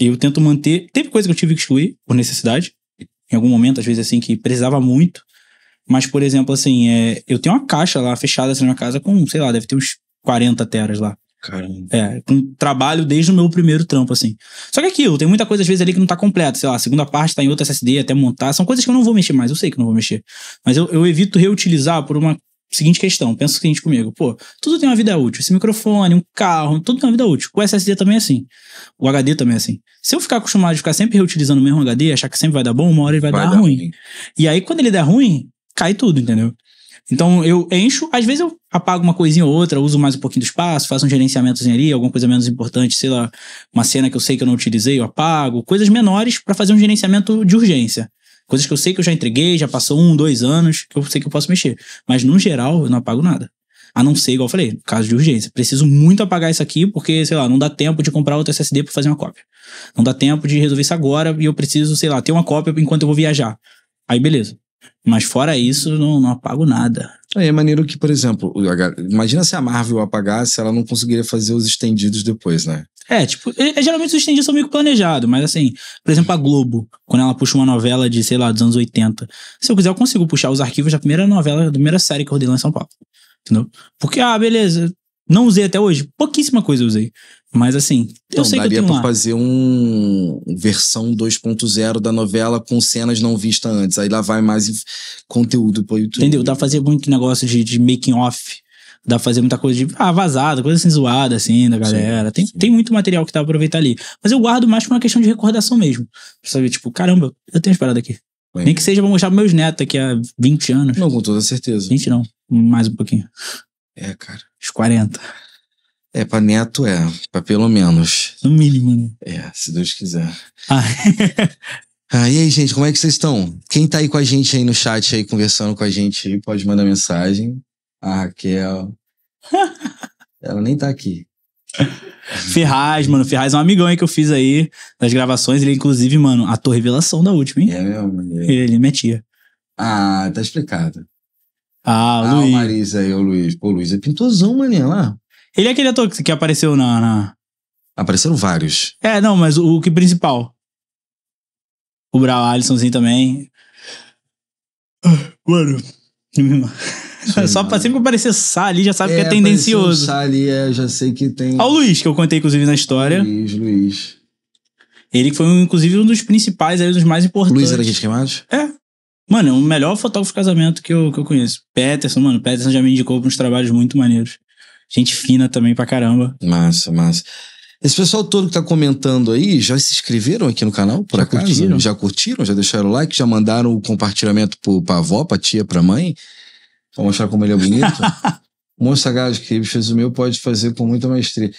Eu tento manter. Teve coisa que eu tive que excluir por necessidade. Em algum momento, às vezes, assim, que precisava muito. Mas, por exemplo, assim, é, eu tenho uma caixa lá fechada assim, na minha casa com, sei lá, deve ter uns 40 teras lá. Caramba. É, com trabalho desde o meu primeiro trampo, assim. Só que é aquilo, tem muita coisa às vezes ali que não tá completa. Sei lá, a segunda parte tá em outro SSD até montar. São coisas que eu não vou mexer mais, eu sei que não vou mexer. Mas eu, eu evito reutilizar por uma seguinte questão. Pensa o seguinte comigo. Pô, tudo tem uma vida útil. Esse microfone, um carro, tudo tem uma vida útil. O SSD também é assim. O HD também é assim. Se eu ficar acostumado a ficar sempre reutilizando o mesmo HD, achar que sempre vai dar bom, uma hora ele vai, vai dar, dar ruim. ruim. E aí, quando ele der ruim, cai tudo, entendeu? Então eu encho, às vezes eu apago uma coisinha ou outra, uso mais um pouquinho do espaço, faço um gerenciamentozinho ali, alguma coisa menos importante, sei lá, uma cena que eu sei que eu não utilizei, eu apago, coisas menores para fazer um gerenciamento de urgência. Coisas que eu sei que eu já entreguei, já passou um, dois anos, que eu sei que eu posso mexer. Mas no geral, eu não apago nada. A não ser, igual eu falei, caso de urgência. Preciso muito apagar isso aqui porque, sei lá, não dá tempo de comprar outro SSD para fazer uma cópia. Não dá tempo de resolver isso agora e eu preciso, sei lá, ter uma cópia enquanto eu vou viajar. Aí beleza. Mas fora isso, não, não apago nada. É, é maneiro que, por exemplo, imagina se a Marvel apagasse, ela não conseguiria fazer os estendidos depois, né? É, tipo, é, é, geralmente os estendidos são meio planejados mas assim, por exemplo, a Globo, quando ela puxa uma novela de, sei lá, dos anos 80, se eu quiser, eu consigo puxar os arquivos da primeira novela, da primeira série que eu lá em São Paulo. Entendeu? Porque, ah, beleza, não usei até hoje. Pouquíssima coisa eu usei. Mas assim, eu sei que eu tenho pra fazer um versão 2.0 da novela com cenas não vistas antes. Aí lá vai mais conteúdo pro YouTube. Entendeu? Dá pra fazer muito negócio de, de making off. Dá pra fazer muita coisa de ah, vazada, coisa assim zoada, assim, da galera. Sim, tem, sim. tem muito material que dá pra aproveitar ali. Mas eu guardo mais por uma questão de recordação mesmo. Pra saber, tipo, caramba, eu tenho esperado aqui. Bem, Nem que seja pra mostrar pros meus netos aqui há 20 anos. Não, com toda certeza. 20 não, mais um pouquinho. É, cara os 40. É, pra neto é, pra pelo menos. No mínimo, né? É, se Deus quiser. Ah. ah, e aí, gente, como é que vocês estão? Quem tá aí com a gente aí no chat aí, conversando com a gente aí, pode mandar mensagem. A Raquel. Ela nem tá aqui. Ferraz, mano. Ferraz é um amigão aí que eu fiz aí das gravações. Ele, inclusive, mano, tua revelação da última, hein? É mesmo? É. Ele, minha tia. Ah, tá explicado. Ah, ah, o ah, Luiz. Marisa e é, o Luiz. Pô, o Luiz é pintorzão, maninha, lá. Ele é aquele ator que, que apareceu na, na, Apareceram vários. É, não, mas o, o que principal. O Brau Alissonzinho também. Ah, mano. Só pra sempre aparecer Sá ali, já sabe é, que é, é tendencioso. Sá ali, é, já sei que tem. Olha o Luiz, que eu contei, inclusive, na história. Luiz, Luiz. Ele foi, inclusive, um dos principais, aí, é, um dos mais importantes. Luiz era de Queimados? É. Mano, é o melhor fotógrafo de casamento que eu, que eu conheço. Peterson, mano. Peterson já me indicou pra uns trabalhos muito maneiros. Gente fina também pra caramba. Massa, massa. Esse pessoal todo que tá comentando aí, já se inscreveram aqui no canal, por já acaso? Curtiram? Já curtiram? Já deixaram o like? Já mandaram o compartilhamento pro, pra avó, pra tia, pra mãe? Pra mostrar como ele é bonito? Moça Sagaz, que fez o meu, pode fazer com muita maestria.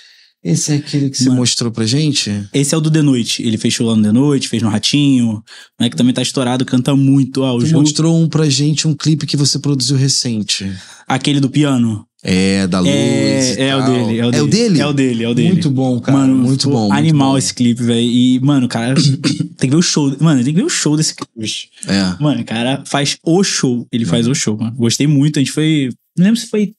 Esse é aquele que você Mano. mostrou pra gente? Esse é o do The Noite. Ele fez Chulando The Noite, fez no Ratinho, né? Que também tá estourado, canta muito. Ah, o tu jogo... mostrou um pra gente, um clipe que você produziu recente. Aquele do piano? É, da é, luz. É, é, é o, dele, é, o dele, é o dele. É o dele, é o dele. Muito bom, cara. Mano, muito bom. Animal bom. esse clipe, velho. E, mano, cara, tem que ver o show. Mano, tem que ver o show desse clipe. É. Mano, cara, faz o show. Ele é. faz o show, mano. Gostei muito. A gente foi. Não lembro se foi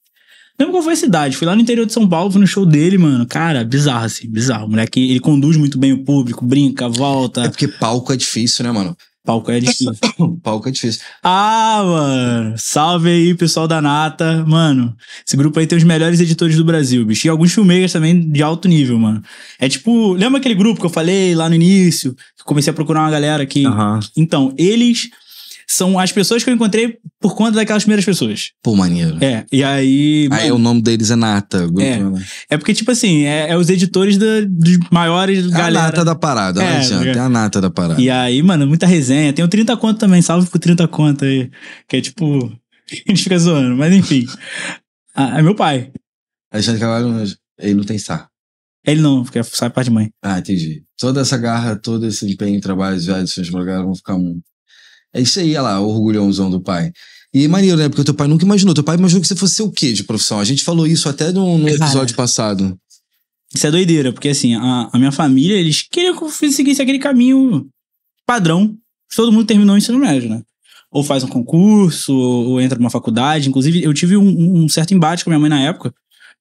Lembro qual foi a cidade. Fui lá no interior de São Paulo, fui no show dele, mano. Cara, bizarro, assim, bizarro. O moleque, ele conduz muito bem o público, brinca, volta. É porque palco é difícil, né, mano? Palco é difícil. palco é difícil. Ah, mano. Salve aí, pessoal da Nata. Mano, esse grupo aí tem os melhores editores do Brasil, bicho. E alguns filmmakers também de alto nível, mano. É tipo, lembra aquele grupo que eu falei lá no início? Que comecei a procurar uma galera aqui. Uhum. Então, eles são as pessoas que eu encontrei por conta daquelas primeiras pessoas. Pô, maneiro. É, e aí. aí ah, é, o nome deles é Nata. É, é porque, tipo assim, é, é os editores da, dos maiores é galera. A Nata da parada, é, não é a Nata da parada. E aí, mano, muita resenha. Tem o 30 conto também, salve pro 30 conto aí. Que é tipo. A gente fica zoando, mas enfim. ah, é meu pai. Alexandre Cavalho, ele não tem sá. Ele não, porque é sai é parte de mãe. Ah, entendi. Toda essa garra, todo esse empenho, trabalho, viagens, seus lugares vão ficar um. É isso aí, olha lá, orgulhãozão do pai. E é maneiro, né? Porque teu pai nunca imaginou. Teu pai imaginou que você fosse o quê de profissão? A gente falou isso até no, episódio passado. Isso é doideira, porque assim, a, a minha família, eles queriam que eu seguisse aquele caminho padrão. Todo mundo terminou o ensino médio, né? Ou faz um concurso, ou, ou entra numa faculdade. Inclusive, eu tive um, um certo embate com minha mãe na época,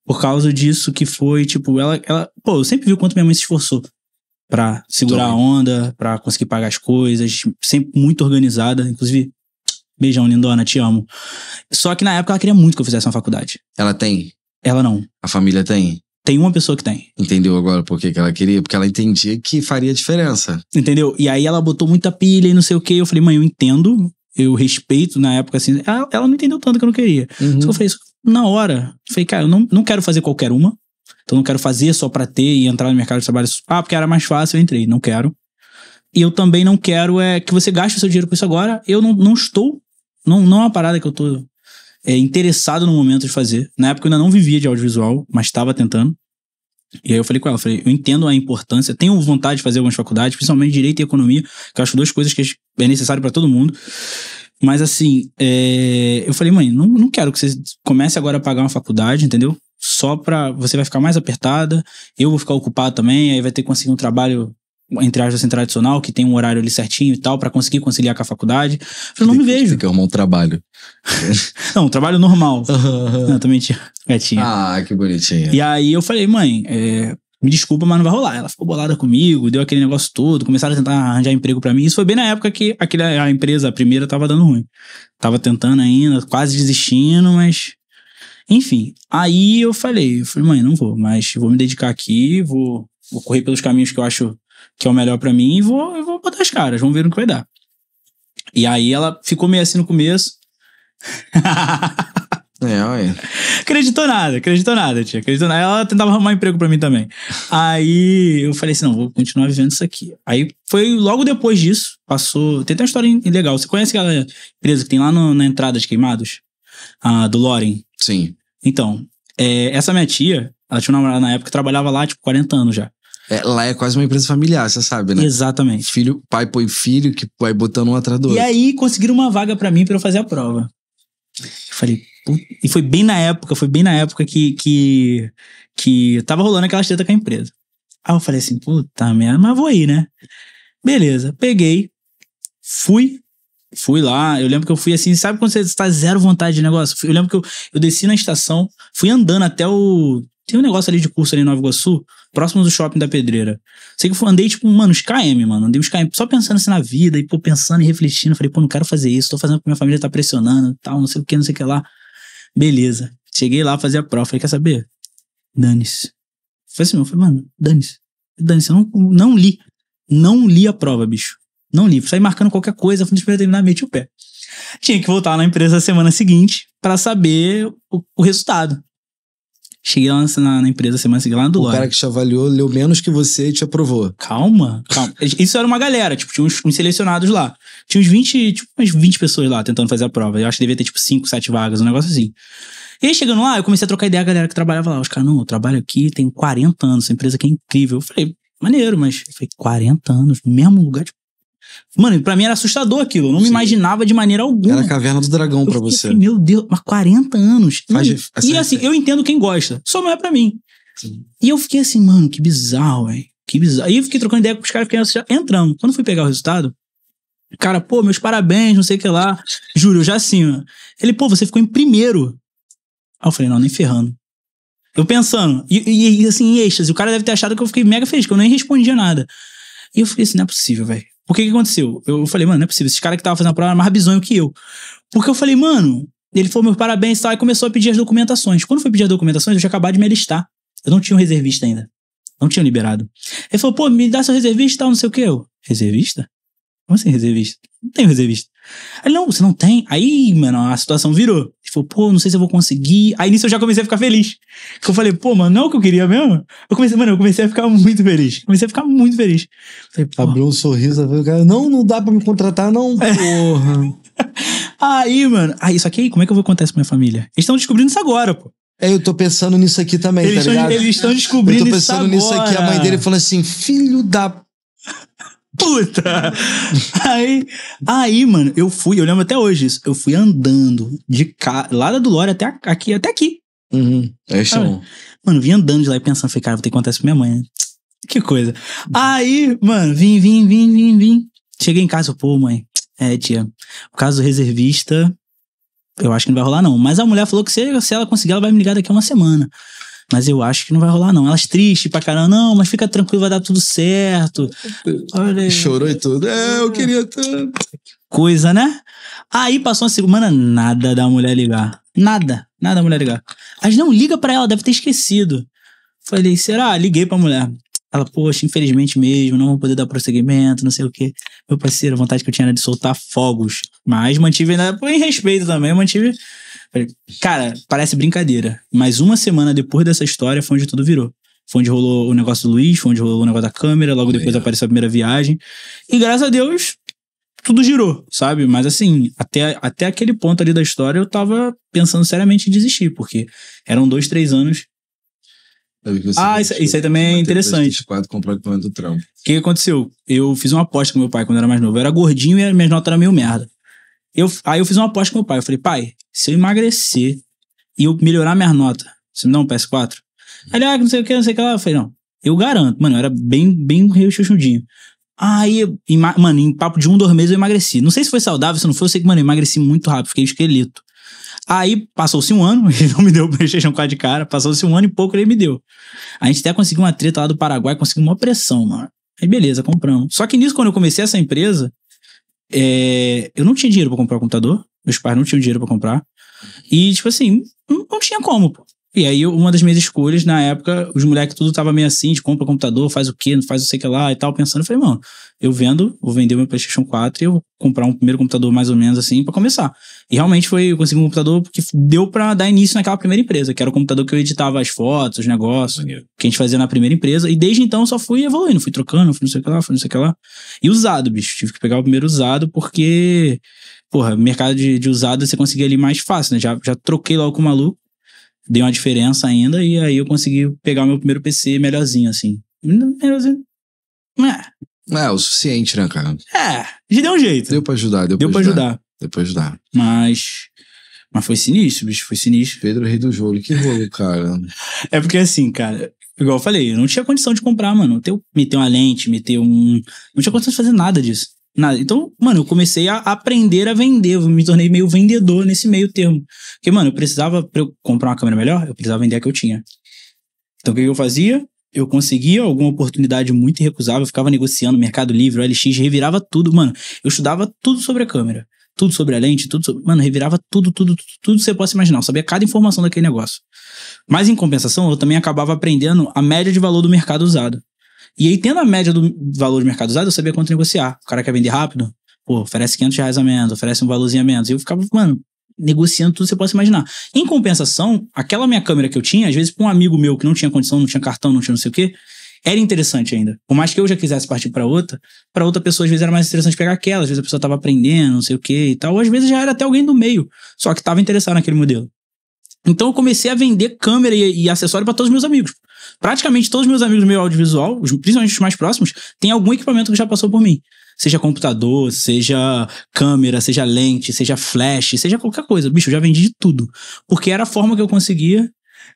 por causa disso que foi, tipo, ela, ela. Pô, eu sempre vi o quanto minha mãe se esforçou para segurar a onda, para conseguir pagar as coisas, sempre muito organizada, inclusive beijão lindona, te amo. Só que na época ela queria muito que eu fizesse uma faculdade. Ela tem? Ela não. A família tem? Tem uma pessoa que tem. Entendeu agora por que, ela queria? Porque ela entendia que faria diferença. Entendeu? E aí ela botou muita pilha e não sei o que. Eu falei, mãe, eu entendo, eu respeito na época assim. Ela, ela não entendeu tanto que eu não queria. Uhum. Só que eu falei isso na hora. falei, cara, eu não, não quero fazer qualquer uma. Então não quero fazer só para ter e entrar no mercado de trabalho. Ah, porque era mais fácil, eu entrei. Não quero. E eu também não quero é que você gaste o seu dinheiro com isso agora. Eu não, não estou. Não, não é uma parada que eu estou é, interessado no momento de fazer. Na época eu ainda não vivia de audiovisual, mas estava tentando. E aí eu falei com ela, eu falei, eu entendo a importância, tenho vontade de fazer algumas faculdades, principalmente direito e economia, que eu acho duas coisas que é, é necessário para todo mundo. Mas assim, é... eu falei, mãe, não, não quero que você comece agora a pagar uma faculdade, entendeu? só para você vai ficar mais apertada, eu vou ficar ocupado também, aí vai ter que conseguir um trabalho entre aspas assim, tradicional, que tem um horário ali certinho e tal, para conseguir conciliar com a faculdade. Eu falei, não me vejo. Tem que arrumar um trabalho. não, um trabalho normal. não, também tinha gatinha. Ah, que bonitinha. E aí eu falei, mãe, é, me desculpa, mas não vai rolar. Ela ficou bolada comigo, deu aquele negócio todo, começaram a tentar arranjar emprego para mim. Isso foi bem na época que aquela, a empresa, a primeira, tava dando ruim. Tava tentando ainda, quase desistindo, mas enfim, aí eu falei, eu falei, mãe, não vou, mas vou me dedicar aqui, vou, vou correr pelos caminhos que eu acho que é o melhor para mim e vou, eu vou botar as caras, vamos ver no que vai dar. E aí ela ficou meio assim no começo. é, olha. Acreditou nada, acreditou nada, tia. Acreditou nada. Ela tentava arrumar emprego para mim também. Aí eu falei assim: não, vou continuar vivendo isso aqui. Aí foi logo depois disso, passou. Tem até uma história legal. Você conhece aquela empresa que tem lá no, na entrada de Queimados? Ah, do Loren. Sim. Então, é, essa minha tia, ela tinha um namorado na época que trabalhava lá, tipo, 40 anos já. É, lá é quase uma empresa familiar, você sabe, né? Exatamente. Filho, pai põe filho, que vai botando um atrás do outro. E aí conseguiram uma vaga para mim para eu fazer a prova. Eu falei, Puta. e foi bem na época, foi bem na época que, que, que tava rolando aquela treta com a empresa. Aí eu falei assim, puta merda, mas vou ir, né? Beleza, peguei, fui Fui lá, eu lembro que eu fui assim, sabe quando você está zero vontade de negócio? Eu lembro que eu, eu desci na estação, fui andando até o. Tem um negócio ali de curso ali em Nova Iguaçu, próximo do shopping da Pedreira. Sei que eu andei, tipo, mano, uns KM, mano. Andei uns KM, só pensando assim na vida, e pô, pensando e refletindo. Falei, pô, não quero fazer isso, tô fazendo porque minha família tá pressionando tal, não sei o que, não sei o que lá. Beleza. Cheguei lá, fazer a prova. Falei, quer saber? Dane-se. Falei assim, mano, dane-se. Dane-se, eu não, não li. Não li a prova, bicho. Não livre. Saí marcando qualquer coisa, fui determinar, meti o pé. Tinha que voltar na empresa na semana seguinte para saber o, o, resultado. Cheguei lá na, na empresa semana seguinte, lá no Dulore. O cara que te avaliou leu menos que você e te aprovou. Calma, calma. Isso era uma galera, tipo, tinha uns, uns, selecionados lá. Tinha uns 20, tipo, umas 20 pessoas lá tentando fazer a prova. Eu acho que devia ter, tipo, 5, 7 vagas, um negócio assim. E aí, chegando lá, eu comecei a trocar ideia com a galera que trabalhava lá. Os caras, não, eu trabalho aqui, tem 40 anos, essa empresa aqui é incrível. Eu falei, maneiro, mas eu falei, 40 anos, mesmo lugar, tipo, Mano, pra mim era assustador aquilo. Eu não Sim. me imaginava de maneira alguma. Era a caverna do dragão para você. Assim, meu Deus, mas 40 anos. Faz, e, assim, e assim, eu entendo quem gosta. Só não é pra mim. Sim. E eu fiquei assim, mano, que bizarro, velho. Que bizarro. Aí eu fiquei trocando ideia com os caras, fiquei assim, entrando. Quando fui pegar o resultado, cara, pô, meus parabéns, não sei o que lá. Juro, eu já assim, ó. Ele, pô, você ficou em primeiro. Aí eu falei, não, nem ferrando. Eu pensando, e, e, e assim, em êxtase, o cara deve ter achado que eu fiquei mega feliz, que eu nem respondia nada. E eu falei assim, não é possível, velho. Por que que aconteceu? Eu falei, mano, não é possível. Esse cara que tava fazendo a prova era mais bizonho que eu. Porque eu falei, mano, ele falou meus parabéns e tal, e começou a pedir as documentações. Quando foi pedir as documentações, eu tinha acabado de me alistar. Eu não tinha um reservista ainda. Não tinha liberado. Ele falou, pô, me dá seu reservista e tal, não sei o que. Eu, reservista? Como assim reservista? Não tenho reservista. Ele, não, você não tem. Aí, mano, a situação virou. Ele falou, pô, não sei se eu vou conseguir. Aí nisso eu já comecei a ficar feliz. Porque eu falei, pô, mano, não é o que eu queria mesmo? Eu comecei, mano, eu comecei a ficar muito feliz. Comecei a ficar muito feliz. Falei, Abriu um sorriso, cara, não, não dá pra me contratar, não, é. porra. aí, mano, aí, só que aí, como é que eu vou contar isso pra minha família? Eles estão descobrindo isso agora, pô. É, eu tô pensando nisso aqui também, eles tá ligado? eles estão descobrindo isso agora. Eu tô pensando nisso aqui. A mãe dele falando assim, filho da puta! aí, aí, mano, eu fui, eu lembro até hoje isso, eu fui andando de cá, lá da Dulore até aqui, até aqui. Uhum. É aí. Mano, vim andando de lá e pensando, falei, cara, vou ter que contar isso pra minha mãe, né? Que coisa. Aí, mano, vim, vim, vim, vim, vim. Cheguei em casa, pô, mãe. É, tia, o caso do reservista, eu acho que não vai rolar, não. Mas a mulher falou que se, se ela conseguir, ela vai me ligar daqui a uma semana. Mas eu acho que não vai rolar, não. Elas tristes pra caramba, não, mas fica tranquilo, vai dar tudo certo. Olha. Chorou e tudo. É, eu queria tanto. Coisa, né? Aí passou uma semana, nada da mulher ligar. Nada, nada da mulher ligar. Mas não liga pra ela, deve ter esquecido. Falei, será? Liguei pra mulher. Ela, poxa, infelizmente mesmo, não vou poder dar prosseguimento, não sei o quê. Meu parceiro, a vontade que eu tinha era de soltar fogos. Mas mantive, né, em respeito também, mantive. Cara, parece brincadeira. Mas uma semana depois dessa história foi onde tudo virou. Foi onde rolou o negócio do Luiz, foi onde rolou o negócio da câmera, logo oh, depois é. apareceu a primeira viagem. E graças a Deus, tudo girou, sabe? Mas assim, até, até aquele ponto ali da história eu tava pensando seriamente em desistir, porque eram dois, três anos ah, isso, isso, aí também é interessante. Quadro comprou o equipamento do trampo. O que aconteceu? Eu fiz uma aposta com meu pai quando eu era mais novo. Eu era gordinho e minhas notas eram meio merda. Eu, aí eu fiz uma aposta com meu pai. Eu falei, pai, se eu emagrecer e eu melhorar minhas notas, você me dá um PS4? Aí ah, não sei o que, não sei o que lá. Eu falei, não, eu garanto. Mano, eu era bem, bem reuchuchudinho. Aí, em, mano, em papo de um, dois meses eu emagreci. Não sei se foi saudável, se não foi, eu sei que, mano, eu emagreci muito rápido, fiquei esqueleto. Aí passou-se um ano, ele não me deu o PlayStation 4 de cara, passou-se um ano e pouco ele me deu. A gente até conseguiu uma treta lá do Paraguai, conseguiu uma pressão, mano. Aí beleza, compramos. Só que nisso, quando eu comecei essa empresa, é... eu não tinha dinheiro para comprar o computador, meus pais não tinham dinheiro para comprar. E, tipo assim, não, não tinha como, pô. E aí, uma das minhas escolhas, na época, os moleques tudo tava meio assim, de compra computador, faz o quê, não faz não sei o que lá e tal, pensando, eu falei, mano, eu vendo, vou vender meu Playstation 4 e eu vou comprar um primeiro computador mais ou menos assim para começar. E realmente foi, eu consegui um computador que deu para dar início naquela primeira empresa, que era o computador que eu editava as fotos, os negócios, Maneiro. que a gente fazia na primeira empresa, e desde então só fui evoluindo, fui trocando, fui não sei o que lá, fui não sei o que lá. E usado, bicho, tive que pegar o primeiro usado porque porra, mercado de, de usado você conseguia ali mais fácil, né? Já, já troquei logo com o maluco deu uma diferença ainda, e aí eu consegui pegar o meu primeiro PC melhorzinho, assim. Melhorzinho. É. É, o suficiente, né, cara? É, já deu um jeito. Deu pra ajudar, deu, deu pra ajudar. ajudar. Deu pra ajudar. Mas. Mas foi sinistro, bicho, foi sinistro. Pedro Rei do Jogo, que rolo, cara. é porque assim, cara, igual eu falei, eu não tinha condição de comprar, mano. meter uma lente, meter um. Não tinha condição de fazer nada disso. Nada. Então, mano, eu comecei a aprender a vender. Eu me tornei meio vendedor nesse meio termo. Porque, mano, eu precisava, pra eu comprar uma câmera melhor, eu precisava vender a que eu tinha. Então, o que eu fazia? Eu conseguia alguma oportunidade muito irrecusável, ficava negociando Mercado Livre, LX, revirava tudo, mano. Eu estudava tudo sobre a câmera, tudo sobre a lente, tudo sobre... Mano, revirava tudo, tudo, tudo, tudo que você possa imaginar. Eu sabia cada informação daquele negócio. Mas, em compensação, eu também acabava aprendendo a média de valor do mercado usado. E aí, tendo a média do valor de mercado usado, eu sabia quanto negociar. O cara quer vender rápido, pô, oferece 500 reais a menos, oferece um valorzinho a menos. E eu ficava, mano, negociando tudo que você possa imaginar. Em compensação, aquela minha câmera que eu tinha, às vezes pra um amigo meu que não tinha condição, não tinha cartão, não tinha não sei o quê, era interessante ainda. Por mais que eu já quisesse partir para outra, para outra pessoa às vezes era mais interessante pegar aquela, às vezes a pessoa tava aprendendo, não sei o quê e tal, ou às vezes já era até alguém do meio, só que tava interessado naquele modelo. Então eu comecei a vender câmera e, e acessório para todos os meus amigos. Praticamente todos os meus amigos do meio audiovisual, principalmente os mais próximos, têm algum equipamento que já passou por mim. Seja computador, seja câmera, seja lente, seja flash, seja qualquer coisa. Bicho, eu já vendi de tudo. Porque era a forma que eu conseguia.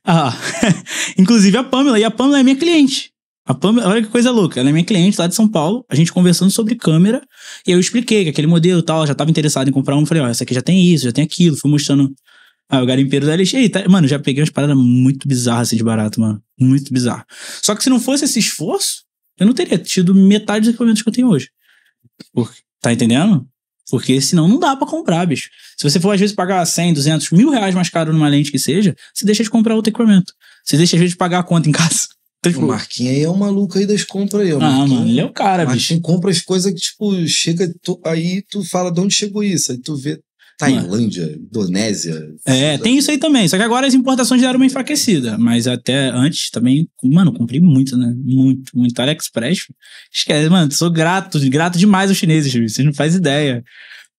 Ah, inclusive a Pamela, e a Pamela é minha cliente. A Pamela, olha que coisa louca, ela é minha cliente lá de São Paulo, a gente conversando sobre câmera, e eu expliquei que aquele modelo tal, ela já estava interessada em comprar um, falei, ó, essa aqui já tem isso, já tem aquilo, fui mostrando Aí ah, o garimpeiro da LX, Ei, tá... mano, já peguei umas paradas muito bizarras assim de barato, mano. Muito bizarro. Só que se não fosse esse esforço, eu não teria tido metade dos equipamentos que eu tenho hoje. Por... Tá entendendo? Porque senão não dá para comprar, bicho. Se você for às vezes pagar 100, 200, mil reais mais caro numa lente que seja, você deixa de comprar outro equipamento. Você deixa às vezes de pagar a conta em casa. Então, tipo... O Marquinhos aí é o maluco aí das compras aí, Ah, mano, ele é o cara, Marquinhos bicho. compra as coisas que, tipo, chega tu, aí tu fala de onde chegou isso. Aí tu vê, Tailândia, Indonésia. É, tem isso aí também. Só que agora as importações deram uma enfraquecida. Mas até antes também, mano, cumpri muito, né? Muito, muito. AliExpress, esquece, mano. Sou grato, grato demais aos chineses, vocês não fazem ideia.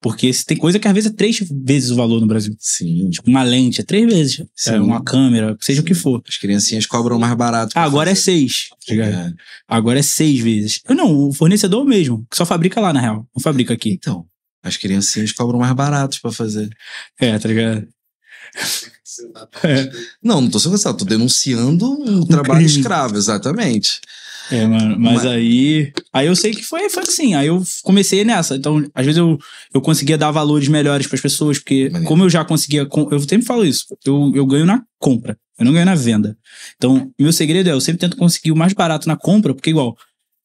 Porque tem coisa que às vezes é três vezes o valor no Brasil. Sim. Tipo, uma lente é três vezes. É, uma câmera, seja Sim. o que for. As criancinhas cobram mais barato. Ah, agora é fazer. é seis. Tá é. Agora é seis vezes. Eu não, o fornecedor mesmo, que só fabrica lá, na real. Não fabrica aqui. Então. As criancinhas cobram mais baratos para fazer. É, tá ligado? É. Não, não tô sendo cansado, tô denunciando um, um trabalho crime. escravo, exatamente. É, mano, mas, mas, aí. Aí eu sei que foi, foi assim. Aí eu comecei nessa. Então, às vezes eu, eu conseguia dar valores melhores para as pessoas, porque como eu já conseguia. Eu sempre falo isso, eu, eu ganho na compra, eu não ganho na venda. Então, meu segredo é eu sempre tento conseguir o mais barato na compra, porque igual,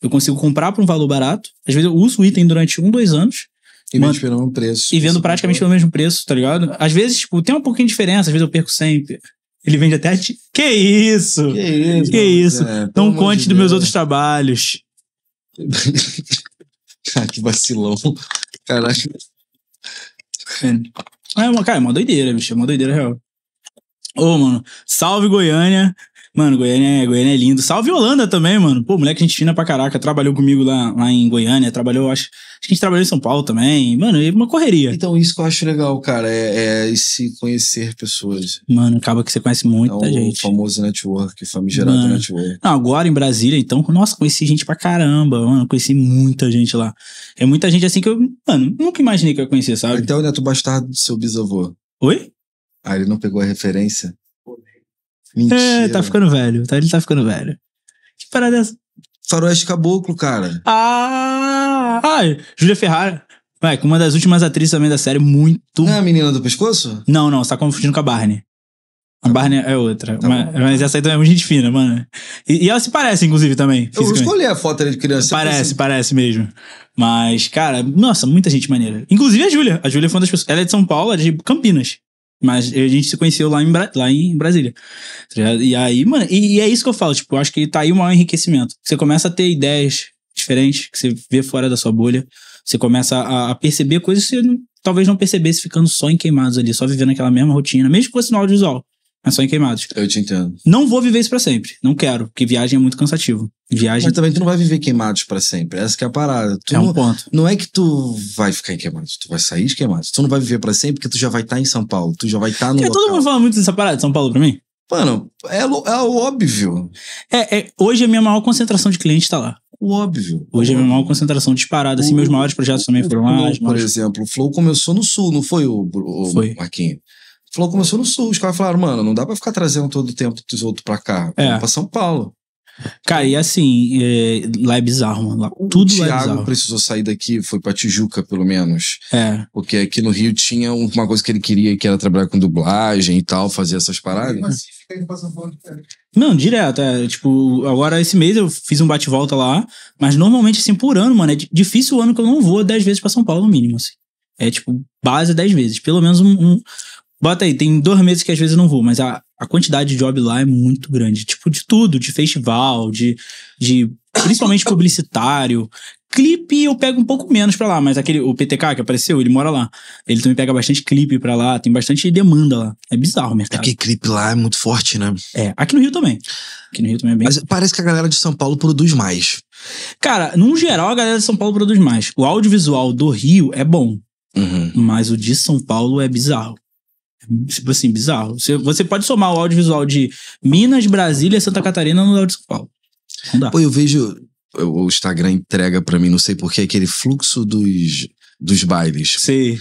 eu consigo comprar por um valor barato, às vezes eu uso o item durante um, dois anos, e vendo pelo mesmo preço. E vendo praticamente pelo mesmo preço, tá ligado? Às vezes, tipo, tem um pouquinho de diferença, às vezes eu perco sempre. Ele vende até. Ti... Que isso! Que isso! Que isso. É, Não conte de dos meus outros trabalhos. cara, que vacilão. Caraca. É, cara, é uma doideira, bicho. É uma doideira real. Ô, mano, salve Goiânia. Mano, Goiânia, é, Goiânia é lindo. Salve Holanda também, mano. Pô, moleque, gente fina pra caraca. Trabalhou comigo lá, lá em Goiânia, trabalhou, acho, acho que a gente trabalhou em São Paulo também. Mano, é uma correria. Então, isso que eu acho legal, cara, é, é se conhecer pessoas. Mano, acaba que você conhece muita então, gente. O famoso network, famigerado mano. network. Não, agora em Brasília, então, nossa, conheci gente pra caramba, mano. Conheci muita gente lá. É muita gente assim que eu, mano, nunca imaginei que eu conhecia, sabe? Até o neto bastardo do seu bisavô. Oi? Ah, ele não pegou a referência? É, Mentira. É, tá ficando velho. Tá, ele tá ficando velho. Que parada é essa? Faroeste Caboclo, cara. Ah! Ai, Júlia Ferrara. Ué, uma das últimas atrizes também da série, muito. Não é a menina do pescoço? Não, não, você tá confundindo com a Barney. A tá Barney é outra. Tá mas, mas, essa aí também é muito gente fina, mano. E, e elas se parecem, inclusive, também. Eu escolhi a foto de criança. Parece, assim. parece mesmo. Mas, cara, nossa, muita gente maneira. Inclusive a Júlia. A Júlia foi uma das pessoas. Ela é de São Paulo, ela é de Campinas. Mas a gente se conheceu lá em, Bra lá em Brasília. Tá e aí, mano, e, e, é isso que eu falo, tipo, eu acho que tá aí um maior enriquecimento. Você começa a ter ideias diferentes que você vê fora da sua bolha. Você começa a, a perceber coisas que você não, talvez não percebesse ficando só em queimados ali, só vivendo aquela mesma rotina, mesmo que fosse no audiovisual. É só em queimados. Eu te entendo. Não vou viver isso pra sempre. Não quero, porque viagem é muito cansativo. Viagem. Mas também tu não vai viver queimados para sempre. Essa que é a parada. Tu é um não, ponto. Não é que tu vai ficar em queimados, tu vai sair de queimados. Tu não vai viver para sempre porque tu já vai estar tá em São Paulo. Tu já vai estar tá no. É, local. todo mundo fala muito dessa parada de São Paulo pra mim. Mano, é, é o óbvio. É, é, hoje a minha maior concentração de clientes tá lá. O óbvio. Hoje é a minha maior concentração disparada. Assim, meus maiores projetos também foram lá. maiores... Por exemplo, o Flow começou no Sul, não foi o, o foi. Marquinho? falou começou no Sul. Os caras falaram, mano, não dá pra ficar trazendo todo o tempo dos outros pra cá. É. pra São Paulo. Cara, e assim, é, lá é bizarro, mano. Lá, tudo o Thiago lá é bizarro. precisou sair daqui, foi pra Tijuca, pelo menos. É. Porque aqui no Rio tinha uma coisa que ele queria, que era trabalhar com dublagem e tal, fazer essas paradas. Mas fica não, direto, é. Tipo, agora esse mês eu fiz um bate-volta lá, mas normalmente, assim, por ano, mano, é difícil o ano que eu não vou 10 vezes pra São Paulo, no mínimo, assim. É tipo, base 10 vezes. Pelo menos um, um, Bota aí, tem dois meses que às vezes eu não vou, mas a, a quantidade de job lá é muito grande. Tipo, de tudo, de festival, de. de principalmente publicitário. Clipe eu pego um pouco menos pra lá, mas aquele, o PTK que apareceu, ele mora lá. Ele também pega bastante clipe pra lá, tem bastante demanda lá. É bizarro o mercado. É que clipe lá é muito forte, né? É, aqui no Rio também. Aqui no Rio também é bem. Mas parece que a galera de São Paulo produz mais. Cara, num geral a galera de São Paulo produz mais. O audiovisual do Rio é bom, uhum. mas o de São Paulo é bizarro tipo assim, bizarro. Você, você pode somar o audiovisual de Minas, Brasília, Santa Catarina no de São Paulo. Não dá. Pô, eu vejo. O Instagram entrega para mim, não sei porquê, aquele fluxo dos, dos bailes. Sim.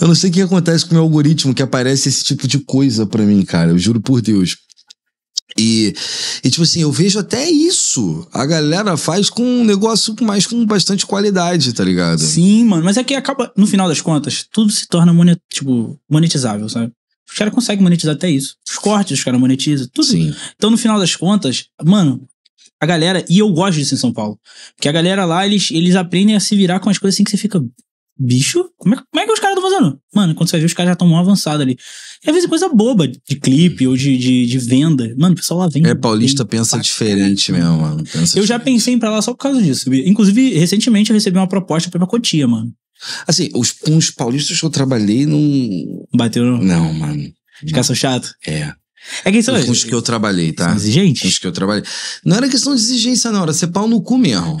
eu não sei o que acontece com o meu algoritmo que aparece esse tipo de coisa para mim, cara. Eu juro por Deus. E, e, tipo assim, eu vejo até isso. A galera faz com um negócio mais com bastante qualidade, tá ligado? Sim, mano. Mas é que acaba, no final das contas, tudo se torna monet, tipo, monetizável, sabe? Os caras conseguem monetizar até isso. Os cortes, os caras monetizam, tudo. Sim. Então, no final das contas, mano, a galera, e eu gosto disso em São Paulo. Porque a galera lá, eles, eles aprendem a se virar com as coisas assim que você fica bicho, como é, como é que os caras estão fazendo? Mano, quando você vê, os caras já estão mal avançados ali. E é às vezes coisa boba de clipe ou de, de, de venda. Mano, o pessoal lá vem. É, paulista vem, pensa diferente mesmo, mano. Pensa eu diferente. já pensei em ir pra lá só por causa disso. Inclusive, recentemente eu recebi uma proposta pra ir pra Cotia, mano. Assim, os, os paulistas que eu trabalhei não. Bateu? Não, não mano. Os caras são chatos? É. É quem são Com os que eu trabalhei, tá? Exigente? os que eu trabalhei. Não era questão de exigência, não. Era ser pau no cu mesmo.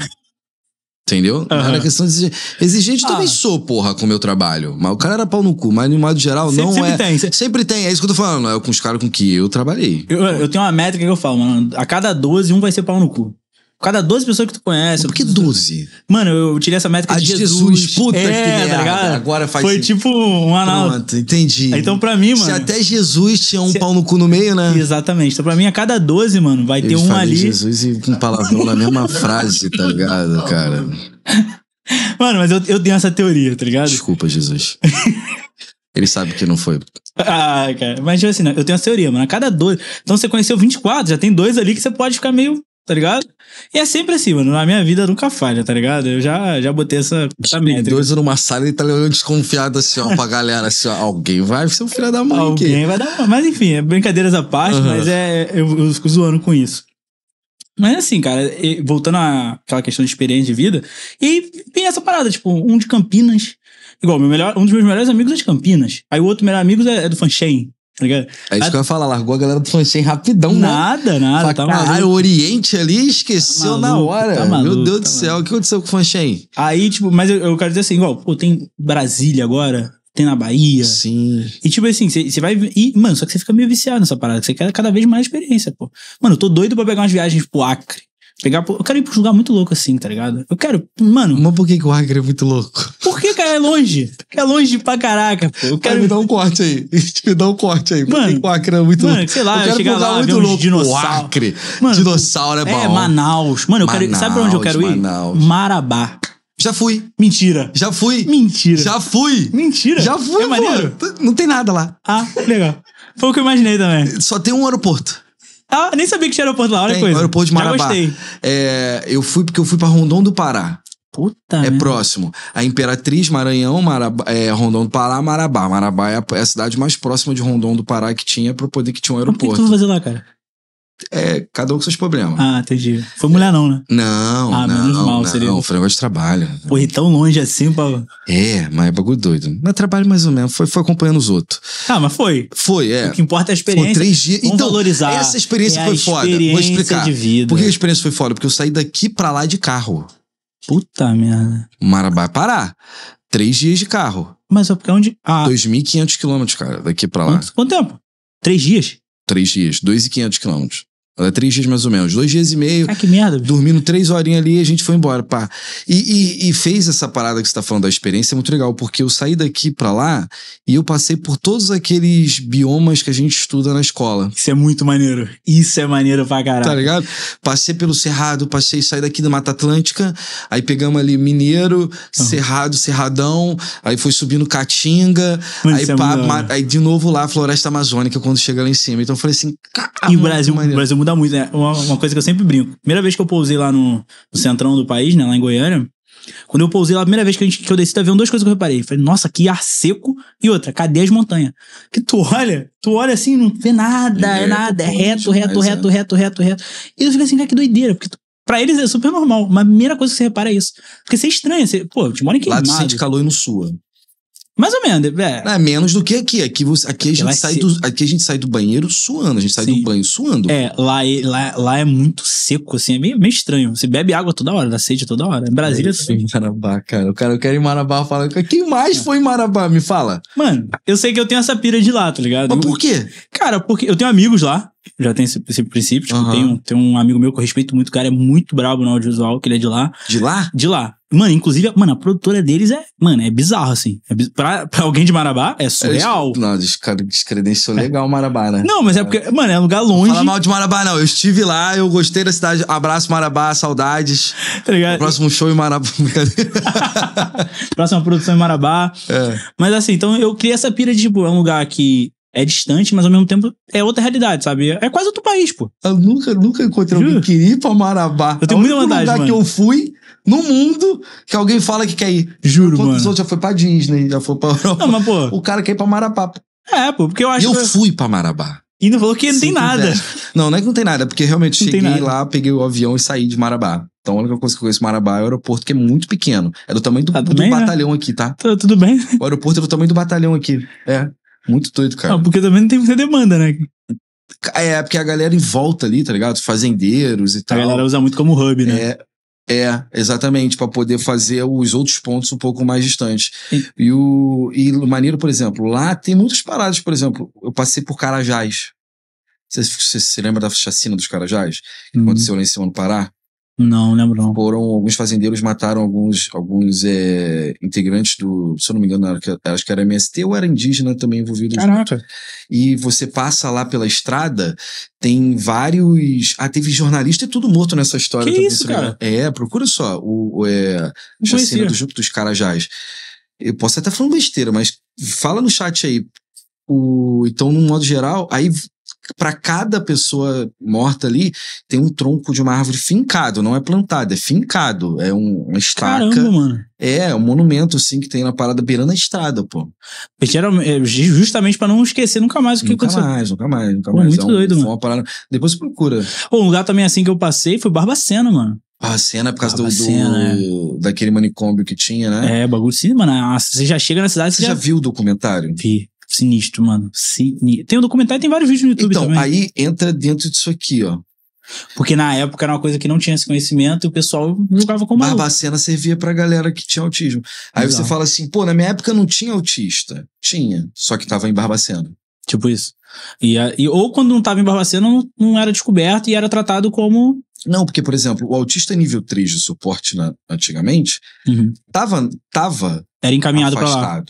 Entendeu? Uhum. Era questão de exigente ah. também sou, porra, com o meu trabalho. Mas o cara era pau no cu, mas no modo geral sempre, não sempre é. Tem. Sempre... sempre tem, é isso que eu tô falando. É com os caras com que eu trabalhei. Eu, eu tenho uma métrica que eu falo, mano. A cada 12, um vai ser pau no cu cada 12 pessoas que tu conhece. Por que 12? Mano, eu tirei essa métrica a ah, de Jesus. Jesus. Puta é, que merda. Tá Agora faz Foi tipo um anal. Pronto, entendi. Então pra mim, mano... Se até Jesus tinha um se... pau no cu no meio, né? Exatamente. Então pra mim, a cada 12, mano, vai eu ter um ali... Jesus e com um palavrão na mesma frase, tá ligado, cara? Mano, mas eu, eu tenho essa teoria, tá ligado? Desculpa, Jesus. Ele sabe que não foi. Ah, cara. Mas, tipo assim, né, eu tenho a teoria, mano. A cada 12. Então você conheceu 24, já tem dois ali que você pode ficar meio tá ligado? E é sempre assim, mano. Na minha vida nunca falha, tá ligado? Eu já, já botei essa, essa dois numa sala e tá olhando desconfiado assim, ó, pra galera, assim, ó, alguém vai ser um filho da mãe. Alguém aqui. vai dar uma. Mas enfim, é brincadeiras à parte, uhum. mas é, é. Eu, eu fico zoando com isso. Mas assim, cara, voltando àquela questão de experiência de vida, e tem essa parada, tipo, um de Campinas. Igual, meu melhor, um dos meus melhores amigos é de Campinas. Aí o outro melhor amigo é, é do Fanchen. Tá é isso a... que eu ia falar, largou a galera do Sonsen rapidão, Nada, né? nada. Fala, tá caralho, o Oriente ali esqueceu tá maluco, na hora. Tá maluco, Meu Deus tá do céu, o que aconteceu com o Fanchen? Aí, tipo, mas eu, eu, quero dizer assim, igual, pô, tem Brasília agora, tem na Bahia. Sim. E tipo assim, você vai. E, mano, só que você fica meio viciado nessa parada, você quer cada vez mais experiência, pô. Mano, eu tô doido pra pegar umas viagens pro tipo, Acre. Pegar por... Eu quero ir para um lugar muito louco assim, tá ligado? Eu quero, mano. Mas por que, que o Acre é muito louco? Por que, cara? É longe. É longe pra caraca, pô. Eu quero. Cara, me dá um corte aí. Me dá um corte aí. Mano, por que, que o Acre é muito mano, louco? Sei lá, eu quero chegar lá, muito louco. Dinossauro. O Acre. Mano, dinossauro é, é bom. É, Manaus. Mano, eu Manaus, quero. Sabe pra onde eu quero ir? Manaus. Marabá. Já fui. Mentira. Já fui. Mentira. Já fui. Mentira. Já fui, é Não tem nada lá. Ah, legal. Foi o que eu imaginei também. Só tem um aeroporto. Ah, nem sabia que tinha aeroporto lá, olha Tem, coisa. Aeroporto de Marabá. Já gostei. É, eu fui porque eu fui para Rondon do Pará. Puta. É mesmo. Né? próximo. A Imperatriz, Maranhão, Marabá, é, Rondon do Pará, Marabá. Marabá é a, é a, cidade mais próxima de Rondon do Pará que tinha para poder que tinha um aeroporto. O que, que tu fazer lá, cara? é, cada um com seus problemas. Ah, entendi. Foi mulher não, né? Não, ah, não, menos mal, não, seria. Não, foi um negócio de trabalho. Pô, e tão longe assim, Paulo? É, mas é bagulho doido. Mas trabalho mais ou menos, foi, foi acompanhando os outros. Ah, mas foi. Foi, é. O que importa é a experiência. Foi três dias. então, valorizar. essa experiência é foi experiência foda. Vou explicar. De vida. Por que a experiência foi foda? Porque eu saí daqui pra lá de carro. Puta merda. Marabá é Pará. Três dias de carro. Mas é porque é onde? Ah. 2.500 quilômetros, cara, daqui pra lá. Quanto, quanto tempo? Três dias? três dias, 2.500 quilômetros é três dias mais ou menos. Dois dias e meio. Ah, que merda. Bicho. Dormindo três horinhas ali e a gente foi embora, pá. E, e, e, fez essa parada que você tá falando da experiência é muito legal, porque eu saí daqui para lá e eu passei por todos aqueles biomas que a gente estuda na escola. Isso é muito maneiro. Isso é maneiro pra caralho. Tá ligado? Passei pelo Cerrado, passei, saí daqui da Mata Atlântica, aí pegamos ali Mineiro, uhum. Cerrado, Cerradão, aí foi subindo Caatinga, Mano, aí, é pá, aí de novo lá, Floresta Amazônica, quando chega lá em cima. Então eu falei assim, E o Brasil, o Brasil é muito, né? Uma, uma, coisa que eu sempre brinco. Primeira vez que eu pousei lá no, no centrão do país, né? Lá em Goiânia. Quando eu pousei lá, a primeira vez que, a gente, que eu desci tá vendo duas coisas que eu reparei. Falei, nossa, que ar seco. E outra, cadê as montanhas? Que tu olha, tu olha assim, não vê nada, é, é nada. É reto, reto, reto, é. reto, reto, reto. E eu fico assim, cara, que doideira. Porque tu, pra eles é super normal. Mas a primeira coisa que você repara é isso. Porque você é estranha. Você, pô, eu te moro em queimado. Lá tu sente calor e não sua. Mais ou menos, é. é. menos do que aqui. Aqui, você, aqui, a gente é sai do, aqui a gente sai do banheiro suando, a gente sai Sim. do banho suando. É, lá, é, lá, lá é muito seco, assim, é meio, meio estranho. Você bebe água toda hora, dá sede toda hora. Em Brasília é isso. Em Marabá, cara. O cara eu quero ir em Marabá fala. Quem mais foi em Marabá? Me fala. Mano, eu sei que eu tenho essa pira de lá, tá ligado? Mas por quê? Cara, porque eu tenho amigos lá já tem esse, esse princípio. Tipo, uhum. tem, um, tem um amigo meu que eu respeito muito, cara, é muito brabo no audiovisual, que ele é de lá. De lá? De lá. Mano, inclusive, mano, a produtora deles é, mano, é bizarro, assim. É biz... pra, pra alguém de Marabá, é surreal. Eu, não, descredenciou é. legal Marabá, né? Não, mas é porque, mano, é um lugar longe. Não fala mal de Marabá, não. Eu estive lá, eu gostei da cidade. Abraço, Marabá, saudades. Tá ligado? próximo show em Marabá. Próxima produção em Marabá. É. Mas assim, então eu criei essa pira de, tipo, é um lugar que é distante, mas ao mesmo tempo é outra realidade, sabe? É quase outro país, pô. Eu nunca, nunca encontrei Juro? alguém que ir pra Marabá. Eu tenho muita vontade, lugar mano. que eu fui no mundo que alguém fala que quer ir. Juro, Quantos mano. outros já foi pra Disney, já foi pra Europa. Não, mas, pô... O cara quer ir pra Marabá. É, pô, porque eu acho... Eu fui pra Marabá. E não falou que não tem nada. Não, não é que não tem nada, é porque realmente não cheguei lá, peguei o avião e saí de Marabá. Então a única coisa que eu conheço Marabá é o aeroporto, que é muito pequeno. É do tamanho do, tá do bem, né? batalhão né? aqui, tá? tá? tudo bem. O aeroporto é do tamanho do batalhão aqui. É. Muito doido, cara. Não, porque também não tem muita demanda, né? É, porque a galera em volta ali, tá ligado? Fazendeiros e a tal. A galera usa muito como hub, né? É, é, exatamente, para poder fazer os outros pontos um pouco mais distantes. E, o e o maneiro, por exemplo, lá tem muitas paradas, por exemplo, eu passei por Carajás. Você, você se lembra da chacina dos Carajás? Que uhum. aconteceu lá em cima no Pará? Não, lembro não. Foram, alguns fazendeiros mataram alguns, alguns é, integrantes do, se eu não me engano, era, acho que era MST ou era indígena também envolvido. Né? Caraca. E você passa lá pela estrada, tem vários. Ah, teve jornalista e tudo morto nessa história. Que isso, cara? É, procura só o, o é, Chacina do Junto dos Carajás. Eu posso até falar besteira, mas fala no chat aí. O, então, no modo geral, aí para cada pessoa morta ali, tem um tronco de uma árvore fincado, não é plantado, é fincado, é um, uma estaca. Caramba, mano. É, um monumento, assim, que tem na parada beirando a estrada, pô. Geralmente, é, justamente para não esquecer nunca mais o que nunca aconteceu. Mais, nunca mais, nunca pô, mais, Muito é um, doido, mano. Parada... Depois procura. Pô, um lugar também assim que eu passei foi Barbacena, mano. Barbacena, por causa Barbacena, do, do é. daquele manicômio que tinha, né? É, bagulho sim, mano. Ah, você já chega na cidade, você, você já... já viu o documentário? Vi. Sinistro, mano. Sinistro. Tem um documentário, tem vários vídeos no YouTube então, também. Então, aí entra dentro disso aqui, ó. Porque na época era uma coisa que não tinha esse conhecimento e o pessoal jogava como maluco. Barbacena servia pra galera que tinha autismo. Aí Exato. você fala assim, pô, na minha época não tinha autista. Tinha, só que tava em Barbacena. Tipo isso. E, e, ou quando não tava em Barbacena, não, não era descoberto e era tratado como não, porque, por exemplo, o autista nível 3 de suporte na, antigamente uhum. tava, tava. Era encaminhado para lá.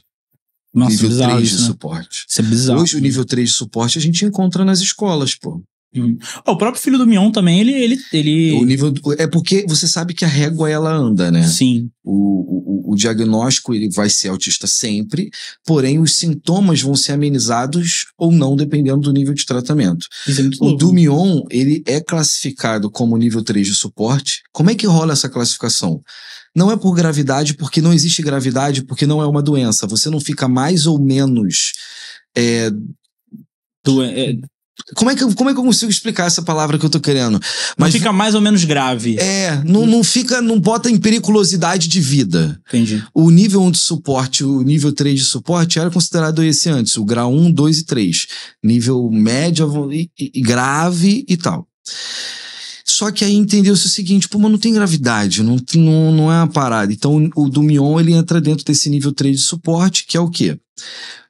Nossa, nível bizarro 3 isso, de né? suporte. Isso é bizarro. Hoje, o nível 3 de suporte a gente encontra nas escolas, pô. Hum. Oh, o próprio filho do Mion também, ele, ele, ele. O nível. É porque você sabe que a régua ela anda, né? Sim. O, o, o diagnóstico ele vai ser autista sempre, porém os sintomas vão ser amenizados ou não, dependendo do nível de tratamento. Exemplo. É o do Mion, ele é classificado como nível 3 de suporte. Como é que rola essa classificação? Não é por gravidade, porque não existe gravidade, porque não é uma doença. Você não fica mais ou menos. É, Doen é, como é, que eu, como é que eu consigo explicar essa palavra que eu tô querendo? Mas não fica mais ou menos grave. É, não, não fica, não bota em periculosidade de vida. Entendi. O nível 1 de suporte, o nível 3 de suporte era considerado esse antes, o grau 1, 2 e 3. Nível médio, grave e tal. Só que aí entendeu-se o seguinte, pô, mas não tem gravidade, não, não, não é uma parada. Então o Dumion ele entra dentro desse nível 3 de suporte, que é o quê?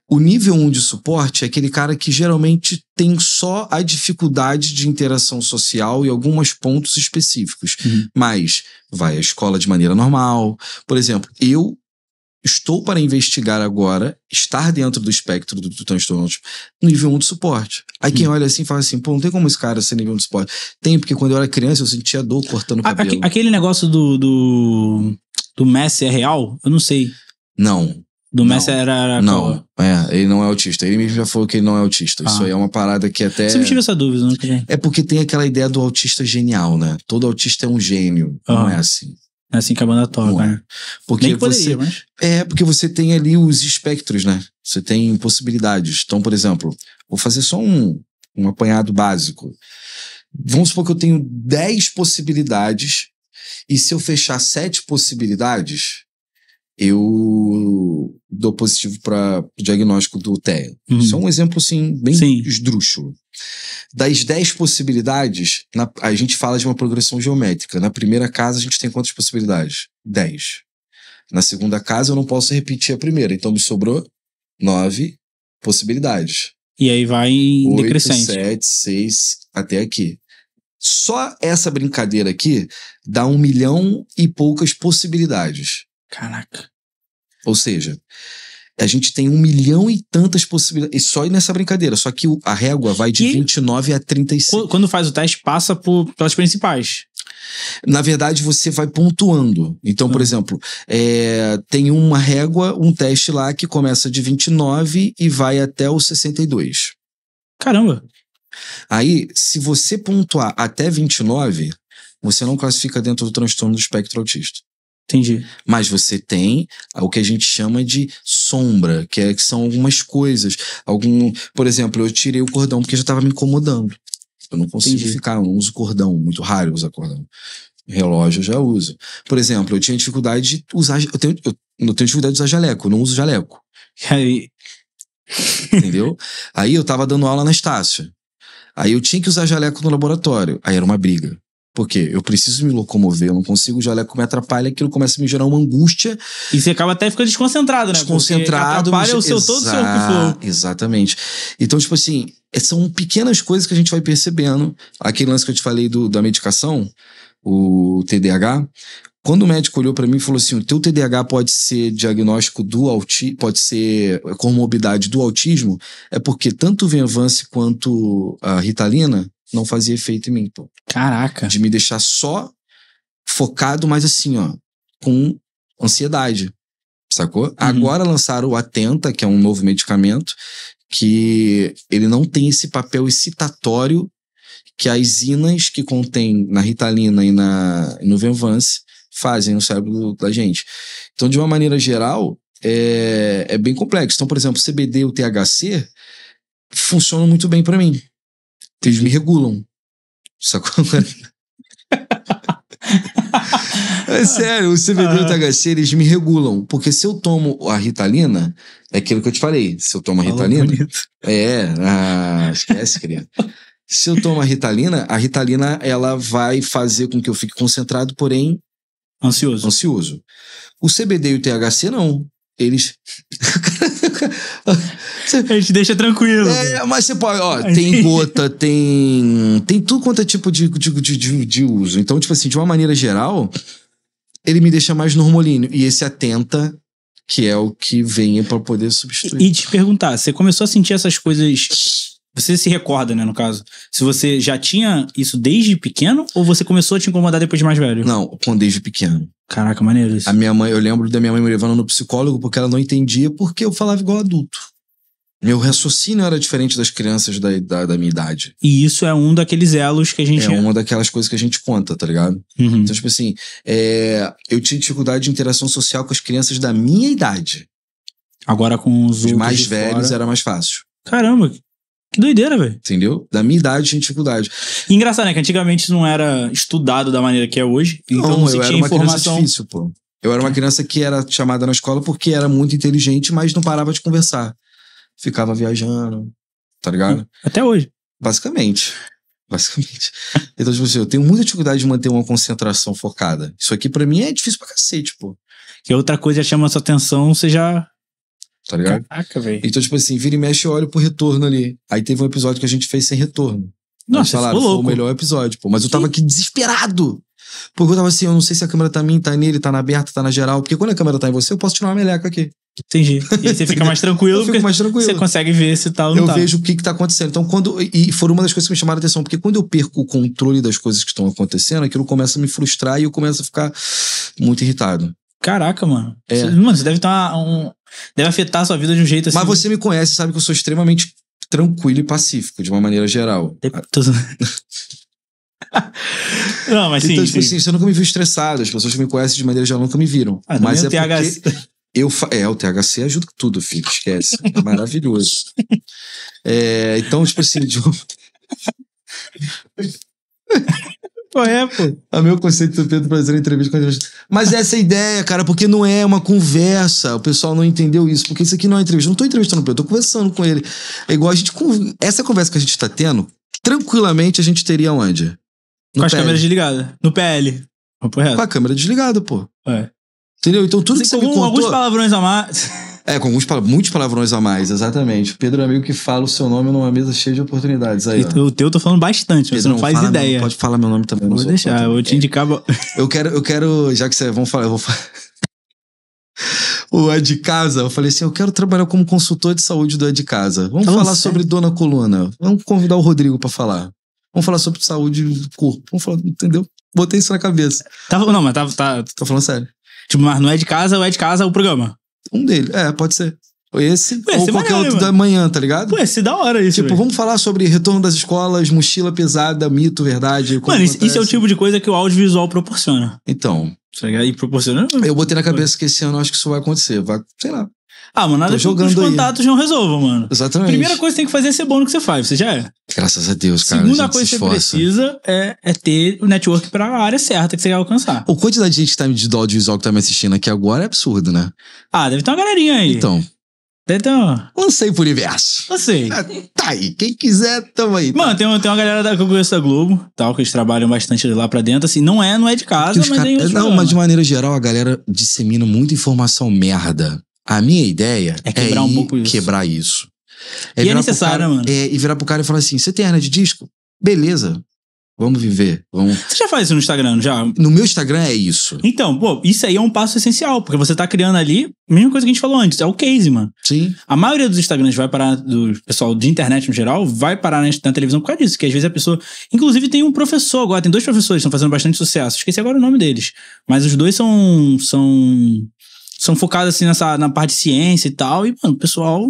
O nível 1 de suporte é aquele cara que geralmente tem só a dificuldade de interação social e alguns pontos específicos, uhum. mas vai à escola de maneira normal. Por exemplo, eu Estou para investigar agora, estar dentro do espectro do, do transtorno nível 1 de suporte. Aí quem olha assim fala assim, pô, não tem como esse cara ser nível 1 de suporte. Tem, porque quando eu era criança eu sentia dor cortando o cabelo. aquele negócio do, do, do Messi é real? Eu não sei. Não, do Messi não, era, era. Não, é, ele não é autista. Ele mesmo já falou que ele não é autista. Ah. Isso aí é uma parada que até. Sempre tive essa dúvida, não né? É porque tem aquela ideia do autista genial, né? Todo autista é um gênio. Ah. Não é assim. É assim que a banda toca, né? Porque Nem poderia, você. Mas... É, porque você tem ali os espectros, né? Você tem possibilidades. Então, por exemplo, vou fazer só um, um apanhado básico. Vamos supor que eu tenho 10 possibilidades, e se eu fechar 7 possibilidades, eu dou positivo para o diagnóstico do TEA. Uhum. Isso é um exemplo, assim, bem Sim. esdrúxulo. Das 10 possibilidades, na, a gente fala de uma progressão geométrica. Na primeira casa, a gente tem quantas possibilidades? 10. Na segunda casa, eu não posso repetir a primeira. Então, me sobrou 9 possibilidades. E aí vai em 8, decrescente. 7, 6, até aqui. Só essa brincadeira aqui dá um milhão e poucas possibilidades. Caraca. Ou seja, a gente tem um milhão e tantas possibilidades. Só nessa brincadeira. Só que a régua vai de e 29 a 35. Quando faz o teste, passa por, pelas principais. Na verdade, você vai pontuando. Então, por ah. exemplo, é, tem uma régua, um teste lá que começa de 29 e vai até o 62. Caramba! Aí, se você pontuar até 29, você não classifica dentro do transtorno do espectro autista. Entendi. Mas você tem ah, o que a gente chama de sombra, que, é, que são algumas coisas. Algum, por exemplo, eu tirei o cordão porque já estava me incomodando. Eu não consigo Entendi. ficar, eu não uso cordão, muito raro usar cordão. Relógio eu já uso. Por exemplo, eu tinha dificuldade de usar. Eu tenho, eu, tenho dificuldade de usar jaleco, eu não uso jaleco. Aí. Entendeu? Aí eu tava dando aula na Estácio. Aí eu tinha que usar jaleco no laboratório. Aí era uma briga. Porque eu preciso me locomover, eu não consigo, o jaleco me atrapalha, aquilo começa a me gerar uma angústia. E você acaba até ficando desconcentrado, né? Desconcentrado. Porque atrapalha o seu, todo o seu for. Exatamente. Então, tipo assim, é, são pequenas coisas que a gente vai percebendo. Aquele lance que eu te falei do, da medicação, o TDAH, quando o médico olhou para mim e falou assim: o teu TDAH pode ser diagnóstico do autismo, pode ser eh, comorbidade do autismo, é porque tanto o Venvance quanto a Ritalina não fazia efeito em mim, pô. Caraca. De me deixar só focado, mas assim, ó, com ansiedade. Sacou? Uhum. Agora lançaram o Atenta, que é um novo medicamento, que ele não tem esse papel excitatório que as inas que contém na ritalina e na no Venvance fazem no cérebro da gente. Então, de uma maneira geral, é, é bem complexo. Então, por exemplo, o CBD e o THC funcionam muito bem para mim. Eles me regulam. Sacou? é sério, o CBD e o THC, eles me regulam. Porque se eu tomo a Ritalina, é aquilo que eu te falei. Se eu tomo a Ritalina. Oh, é, ah, esquece, querida. Se eu tomo a Ritalina, a Ritalina ela vai fazer com que eu fique concentrado, porém ansioso. Ansioso. O CBD e o THC não. Eles a gente deixa tranquilo. É, mas você pode, ó, tem gota, tem. Tem tudo quanto é tipo de, de, de, de, uso. Então, tipo assim, de uma maneira geral, ele me deixa mais normalinho E esse atenta, que é o que vem para poder substituir. E te perguntar, você começou a sentir essas coisas você se recorda, né, no caso? Se você já tinha isso desde pequeno ou você começou a te incomodar depois de mais velho? Não, com desde pequeno. Caraca, maneiro isso. A minha mãe, eu lembro da minha mãe me levando no psicólogo porque ela não entendia porque eu falava igual adulto. Meu raciocínio era diferente das crianças da, da, da minha idade. E isso é um daqueles elos que a gente. É uma daquelas coisas que a gente conta, tá ligado? Uhum. Então, tipo assim, é, eu tinha dificuldade de interação social com as crianças da minha idade. Agora com os, os mais velhos fora. era mais fácil. Caramba, que doideira, velho. Entendeu? Da minha idade tinha dificuldade. E engraçado, né? Que antigamente não era estudado da maneira que é hoje. Então não, não se eu tinha informação. Difícil, pô. Eu era uma criança que era chamada na escola porque era muito inteligente, mas não parava de conversar ficava viajando, tá ligado? Até hoje. Basicamente. Basicamente. Então, tipo assim, eu tenho muita dificuldade de manter uma concentração focada. Isso aqui para mim é difícil pra cacete, pô. Que outra coisa chama a sua atenção, você já. Tá ligado? Caraca, velho. Então, tipo assim, vira e mexe, e olho pro retorno ali. Aí teve um episódio que a gente fez sem retorno. Nossa, falaram, foi o melhor episódio, pô. Mas eu tava aqui desesperado. Porque eu tava assim, eu não sei se a câmera tá em mim, tá nele, tá na aberta, tá na geral. Porque quando a câmera tá em você, eu posso tirar uma meleca aqui. Entendi. E você fica mais tranquilo, mais tranquilo. você consegue ver se tá ou não eu tá. Eu vejo o que, que tá acontecendo. Então, quando. E foram uma das coisas que me chamaram a atenção, porque quando eu perco o controle das coisas que estão acontecendo, aquilo começa a me frustrar e eu começo a ficar muito irritado. Caraca, mano. É. Você, mano, você deve estar. Tá um, deve afetar a sua vida de um jeito assim. Mas você me conhece, sabe que eu sou extremamente tranquilo e pacífico, de uma maneira geral. não, mas então, sim, tipo sim. assim, você nunca me viu estressado. As pessoas que me conhecem de maneira geral nunca me viram. Ah, mas é porque... Eu fa... É, o THC ajuda tudo, filho, esquece. É maravilhoso. É, então, tipo assim, de... Qual é, pô? A é meu conceito do Pedro fazer entrevista com a gente. Mas é essa é a ideia, cara, porque não é uma conversa. O pessoal não entendeu isso, porque isso aqui não é entrevista. Eu não tô entrevistando o Pedro, tô conversando com ele. É igual a gente. Essa conversa que a gente tá tendo, tranquilamente a gente teria onde? No com as PL. câmeras desligadas. No PL. Com a câmera desligada, pô. É. Entendeu? Então tudo assim que você com me contou... alguns palavrões a mais. É, com alguns muitos palavrões a mais, exatamente. Pedro é amigo que fala o seu nome numa mesa cheia de oportunidades. Aí, o teu eu tô falando bastante, Pedro, você não, não faz ideia. pode falar meu nome também. vou deixar, eu vou né? te indicar. Eu quero, eu quero, já que você. Vamos falar, eu vou falar. o é de casa, eu falei assim: eu quero trabalhar como consultor de saúde do é de casa. Vamos Nossa. Então falar sobre dona coluna. Vamos convidar o Rodrigo para falar. Vamos falar sobre saúde do corpo. Vamos falar, entendeu? Botei isso na cabeça. não, mas tá, tá. Tô falando sério. Tipo, mas não é de casa, ou é de casa o programa. Um deles, é, pode ser. Esse Pô, ou esse é qualquer maneiro, outro mano. da manhã, tá ligado? Pô, esse é da hora isso. Tipo, vamos falar sobre retorno das escolas, mochila pesada, mito, verdade. Mano, isso, isso, é o tipo de coisa que o audiovisual proporciona. Então. Tá e proporciona. Eu botei na cabeça que esse ano acho que isso vai acontecer. Vai, sei lá. Ah, mano, nada jogando que os contatos aí. não resolvam, mano. Exatamente. Primeira coisa que tem que fazer é ser bom no que você faz, você já é. Graças a Deus, cara. Segunda a coisa se que você precisa é, é ter o network para a área certa que você quer alcançar. O quantidade de gente que tá do visual que tá me assistindo aqui agora é absurdo, né? Ah, deve ter uma galerinha aí. Então. Então. Lancei pro universo. Lancei. sei. É, tá aí. Quem quiser, tamo aí. Tá. Mano, tem, uma, tem uma galera da, que eu conheço da Globo, tal, que eles trabalham bastante lá pra dentro. Assim, não é, não é de casa, mas cara, Não, programa. mas de maneira geral, a galera dissemina muita informação merda. A minha ideia é quebrar é um pouco isso. Quebrar isso. É e é necessário, cara, mano. É, e virar pro cara e falar assim: você tem hernia de disco? Beleza. Vamos viver. Vamos. Você já faz isso no Instagram, já? No meu Instagram é isso. Então, pô, isso aí é um passo essencial, porque você tá criando ali a mesma coisa que a gente falou antes, é o case, mano. Sim. A maioria dos Instagrams vai parar, do pessoal de internet no geral, vai parar na, televisão por causa disso, que às vezes a pessoa. Inclusive tem um professor agora, tem dois professores que estão fazendo bastante sucesso, esqueci agora o nome deles, mas os dois são. são são focadas assim nessa na parte de ciência e tal. E, mano, o pessoal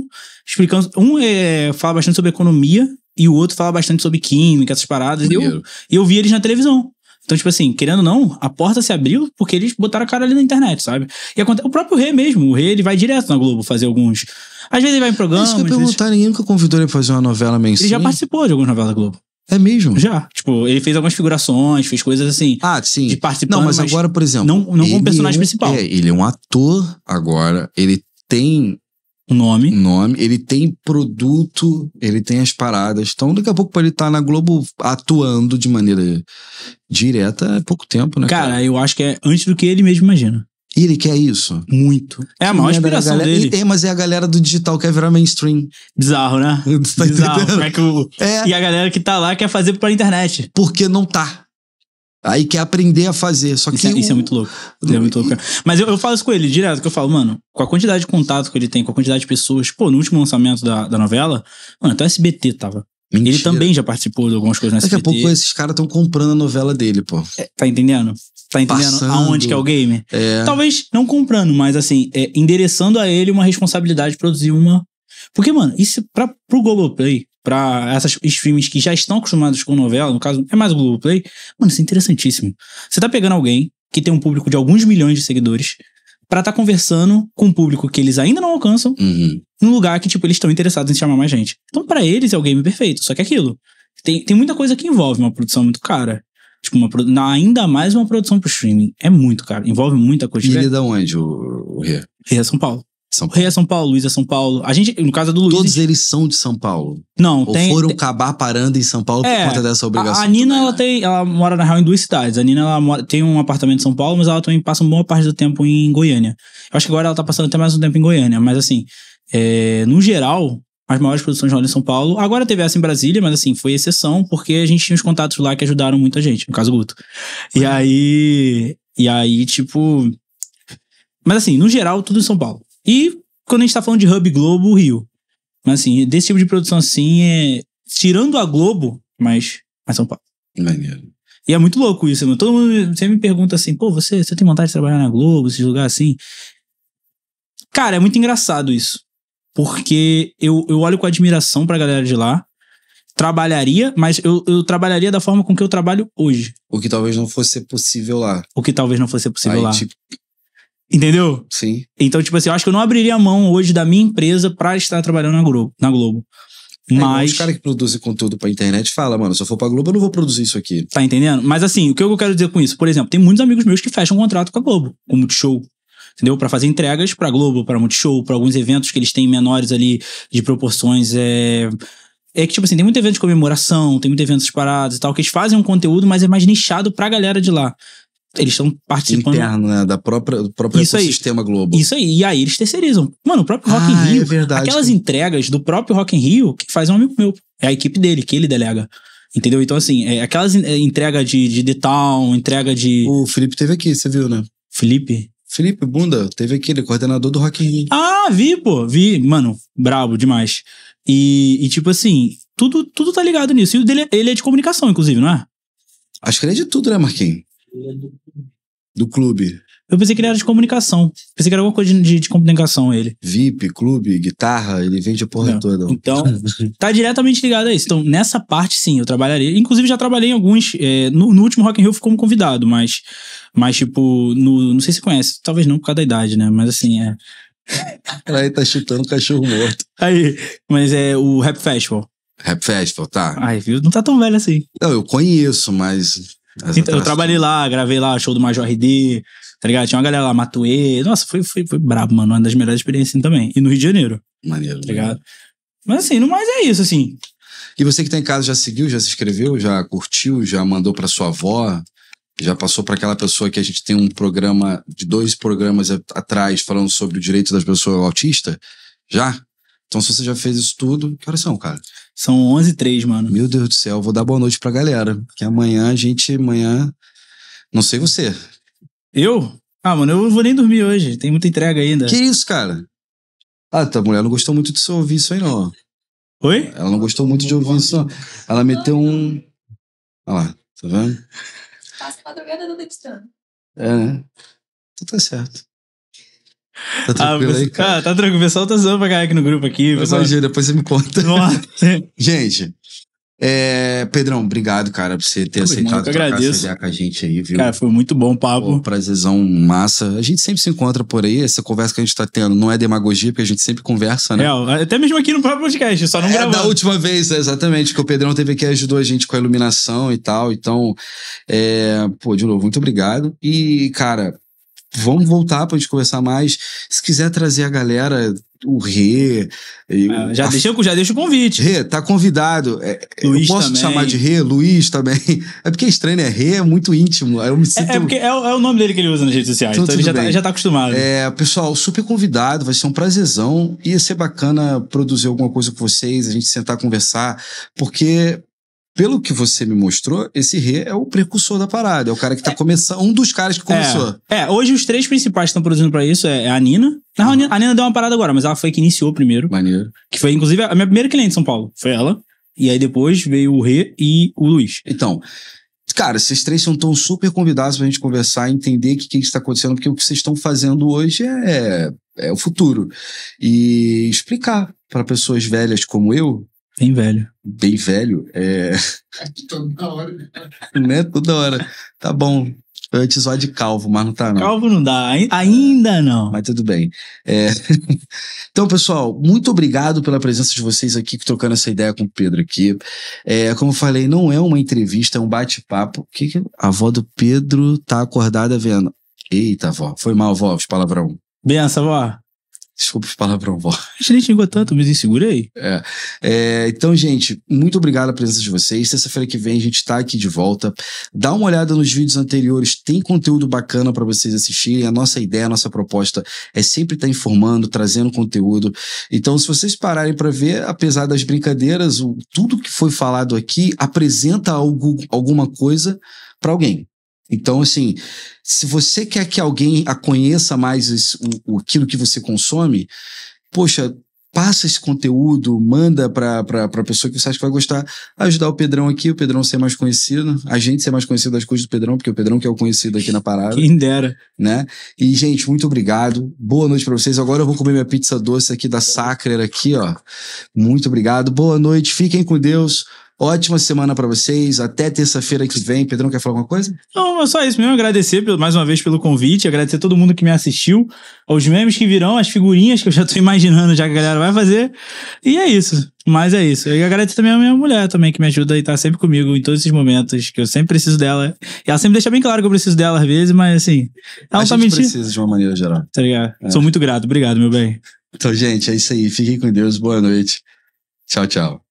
explicando. Um é, fala bastante sobre economia e o outro fala bastante sobre química, essas paradas. E eu, eu vi eles na televisão. Então, tipo assim, querendo ou não, a porta se abriu porque eles botaram a cara ali na internet, sabe? E acontece, o próprio Rei mesmo, o Rei ele vai direto na Globo fazer alguns. Às vezes ele vai em programa. É isso que eu perguntar, vezes... ninguém nunca convidou ele pra fazer uma novela mensal Ele já participou de algumas novelas da Globo. É mesmo? Já. Tipo, ele fez algumas figurações, fez coisas assim. Ah, sim. De participando. Não, mas, mas agora, por exemplo. Não, não como personagem é principal. É, ele é um ator agora. Ele tem. O nome. Nome. Ele tem produto, ele tem as paradas. Então, daqui a pouco, ele tá na Globo atuando de maneira direta, é pouco tempo, né? Cara, cara? eu acho que é antes do que ele mesmo imagina. E ele quer isso? Muito. É a maior é inspiração dele. E, é, mas é a galera do digital que quer virar mainstream. Bizarro, né? Tá Bizarro. É que o... é. E a galera que tá lá quer fazer pela internet. Porque não tá. Aí quer aprender a fazer. Só que isso, é, isso é muito louco. Isso é muito louco. Mas eu, eu falo isso com ele direto, que eu falo, mano, com a quantidade de contato que ele tem, com a quantidade de pessoas, pô, no último lançamento da, da novela, mano, até o SBT tava. Mentira. Ele também já participou de algumas coisas na Daqui SBT. a pouco esses caras estão comprando a novela dele, pô. É, tá entendendo? Tá entendendo Passando, aonde que é o game? É... Talvez não comprando, mas assim, é, endereçando a ele uma responsabilidade de produzir uma. Porque, mano, isso pra, pro Globoplay, pra essas streams que já estão acostumados com novela, no caso, é mais o Globoplay, mano, isso é interessantíssimo. Você tá pegando alguém que tem um público de alguns milhões de seguidores, para estar tá conversando com um público que eles ainda não alcançam, uhum. num lugar que, tipo, eles estão interessados em chamar mais gente. Então, para eles é o game perfeito, só que é aquilo. Tem, tem muita coisa que envolve uma produção muito cara. Tipo, uma, ainda mais uma produção pro streaming. É muito caro. Envolve muita coisa. E ele é da onde, o, o Rê? Rê é São Paulo. São Paulo. Rei é São Paulo, Luiz é São Paulo. A gente, no caso é do Luiz. Todos gente... eles são de São Paulo. Não, Ou tem, foram tem... acabar parando em São Paulo é, por conta dessa obrigação. A Nina, também, ela né? tem. Ela mora na real em duas cidades. A Nina, ela mora, tem um apartamento em São Paulo, mas ela também passa uma boa parte do tempo em Goiânia. Eu acho que agora ela tá passando até mais um tempo em Goiânia, mas assim. É, no geral, as maiores produções de em São Paulo. Agora teve essa em Brasília, mas assim, foi exceção, porque a gente tinha os contatos lá que ajudaram muita gente, no caso Guto. E uhum. aí. E aí, tipo. Mas assim, no geral, tudo em São Paulo. E quando a gente tá falando de Hub Globo, Rio. Mas assim, desse tipo de produção assim é. Tirando a Globo, mas. Mas São Paulo. Maneiro. E é muito louco isso, mano. Todo mundo sempre me pergunta assim, pô, você, você tem vontade de trabalhar na Globo, esses lugares assim? Cara, é muito engraçado isso. Porque eu, eu olho com admiração pra galera de lá. Trabalharia, mas eu, eu trabalharia da forma com que eu trabalho hoje. O que talvez não fosse possível lá. O que talvez não fosse possível Aí, lá. Tipo, Entendeu? Sim. Então, tipo assim, eu acho que eu não abriria a mão hoje da minha empresa para estar trabalhando na Globo. Na Globo. É mas. É, os caras que produzem conteúdo pra internet falam, mano, se eu for pra Globo, eu não vou produzir isso aqui. Tá entendendo? Mas assim, o que eu quero dizer com isso? Por exemplo, tem muitos amigos meus que fecham um contrato com a Globo, com o Multishow. Entendeu? Para fazer entregas pra Globo, pra Multishow, pra alguns eventos que eles têm menores ali de proporções. É... é que, tipo assim, tem muito evento de comemoração, tem muito evento parados e tal, que eles fazem um conteúdo, mas é mais nichado pra galera de lá eles estão participando. Interno, né? Da própria, do próprio isso ecossistema aí, Globo. Isso aí. E aí eles terceirizam. Mano, o próprio Rock ah, in é Rio. É verdade. Aquelas entregas do próprio Rock in Rio que faz um amigo meu. É a equipe dele, que ele delega. Entendeu? Então, assim, é aquelas é, entrega de, de The Town, entrega de. O Felipe teve aqui, você viu, né? Felipe? Felipe Bunda teve aqui, ele é coordenador do Rock in Rio. Ah, vi, pô, vi. Mano, brabo demais. E, e tipo assim, tudo, tudo tá ligado nisso. E o dele, ele é de comunicação, inclusive, não é? Acho que ele é de tudo, né, Marquinhos? do clube. Eu pensei que ele era de comunicação. Pensei que era alguma coisa de, de comunicação ele. VIP, clube, guitarra, ele vende a porra não. toda. Então, tá diretamente ligado a isso. Então, nessa parte, sim, eu trabalharia. Inclusive, já trabalhei em alguns. É, no, no, último Rock in Rio fui como convidado, mas. Mas, tipo, no, não sei se conhece, talvez não por causa da idade, né? Mas assim, é. Aí tá chutando cachorro morto. Aí, mas é o Rap Festival. Rap Festival, tá. Ai, viu? Não tá tão velho assim. Não, eu conheço, mas então, eu trabalhei lá, gravei lá show do Major RD, tá ligado? Tinha uma galera lá, Matuê. Nossa, foi, foi, foi brabo, mano. Uma das melhores experiências também. E no Rio de Janeiro. Maneiro. Tá ligado? Mas assim, no mais é isso, assim. E você que tá em casa já seguiu, já se inscreveu, já curtiu, já mandou pra sua avó? já passou para aquela pessoa que a gente tem um programa de dois programas atrás falando sobre o direito das pessoas autistas? Já? Então, se você já fez isso tudo, que horas são, cara? São 11 h 03 mano. Meu Deus do céu, vou dar boa noite pra galera. Que amanhã a gente, amanhã. Não sei você. Eu? Ah, mano, eu não vou nem dormir hoje. Tem muita entrega ainda. Que isso, cara? Ah, tua mulher não gostou muito de ouvir isso aí, não. Oi? Ela não gostou muito de ouvir isso, não. Ela meteu um. Olha lá, tá vendo? Passa madrugada não editando. É, né? Então tá certo. Tá ah, tranquilo ah, aí, cara? Ah, tá tranquilo. O pessoal tá zoando pra aqui no grupo aqui. Pessoal... Imagina, depois você me conta. gente, é... Pedrão, obrigado, cara, por você ter Pô, aceitado mano, trocar agradeço. com a gente aí, viu? Cara, foi muito bom o papo. Pô, prazerzão massa. A gente sempre se encontra por aí, essa conversa que a gente tá tendo não é demagogia, porque a gente sempre conversa, né? É, até mesmo aqui no próprio podcast, só não é, da última vez, é, exatamente, que o Pedrão teve aqui ajudou a gente com a iluminação e tal. Então, é... Pô, de novo, muito obrigado. E, cara, vamos voltar pra gente conversar mais. Se quiser trazer a galera, o Rê. Ah, já, a... deixa, já deixa o convite. Rê, tá convidado. É, Luiz eu posso também. te chamar de Rê, Luiz também. É porque é estranho, né? Rê é muito íntimo. Eu me é, sinto... é, é porque é, é, o nome dele que ele usa nas redes sociais, então, então ele já tá, já tá, acostumado. É, pessoal, super convidado, vai ser um prazerzão. Ia ser bacana produzir alguma coisa com vocês, a gente sentar conversar, porque pelo que você me mostrou, esse Rê é o precursor da parada, é o cara que tá é. começando, um dos caras que é. começou. É, é hoje os três principais que estão produzindo para isso é, é a Nina. Não, uhum. a, Nina, deu uma parada agora, mas ela foi que iniciou primeiro. Maneiro. Que foi, inclusive, a minha primeira cliente em São Paulo. Foi ela. E aí depois veio o Rê e o Luiz. Então, Cara, vocês três são tão super convidados pra gente conversar e entender o que, que está acontecendo, porque o que vocês estão fazendo hoje é, é, é o futuro. E explicar para pessoas velhas como eu Bem velho. Bem velho. É. Toda hora. né? Toda hora. Tá bom. antes só de calvo, mas não tá, não. Calvo não dá, ainda não. Mas tudo bem. É... então, pessoal, muito obrigado pela presença de vocês aqui, trocando essa ideia com o Pedro aqui. É, como eu falei, não é uma entrevista, é um bate-papo. O que, que a avó do Pedro tá acordada vendo? Eita, avó. Foi mal, avó, os palavrão. Benção, avó. Desculpa o um vó. A gente ligou tanto, mas segurei. É. é. Então, gente, muito obrigado a presença de vocês. Terça-feira que vem a gente está aqui de volta. Dá uma olhada nos vídeos anteriores, tem conteúdo bacana para vocês assistirem. A nossa ideia, a nossa proposta é sempre estar tá informando, trazendo conteúdo. Então, se vocês pararem para ver, apesar das brincadeiras, o, tudo que foi falado aqui apresenta algo, alguma coisa para alguém. Então, assim, se você quer que alguém a conheça mais esse, o, aquilo que você consome, poxa, passa esse conteúdo, manda para a pessoa que você acha que vai gostar, ajudar o Pedrão aqui, o Pedrão ser mais conhecido, a gente ser mais conhecido das coisas do Pedrão, porque o Pedrão que é o conhecido aqui na parada. Quem dera. Né? E, gente, muito obrigado. Boa noite para vocês. Agora eu vou comer minha pizza doce aqui da Sacra aqui, ó. Muito obrigado. Boa noite. Fiquem com Deus. Ótima semana para vocês. Até terça-feira que vem. Pedrão, quer falar alguma coisa? Não, é só isso mesmo. Agradecer mais uma vez pelo convite. Agradecer a todo mundo que me assistiu. os memes que virão, as figurinhas que eu já tô imaginando já que a galera vai fazer. E é isso. Mas é isso. E agradecer também a minha mulher também, que me ajuda e tá sempre comigo em todos esses momentos, que eu sempre preciso dela. E ela sempre deixa bem claro que eu preciso dela às vezes, mas assim, ela a não tá precisa de uma maneira geral. Tá ligado? É. Sou muito grato. Obrigado, meu bem. Então, gente, é isso aí. Fiquem com Deus. Boa noite. Tchau, tchau.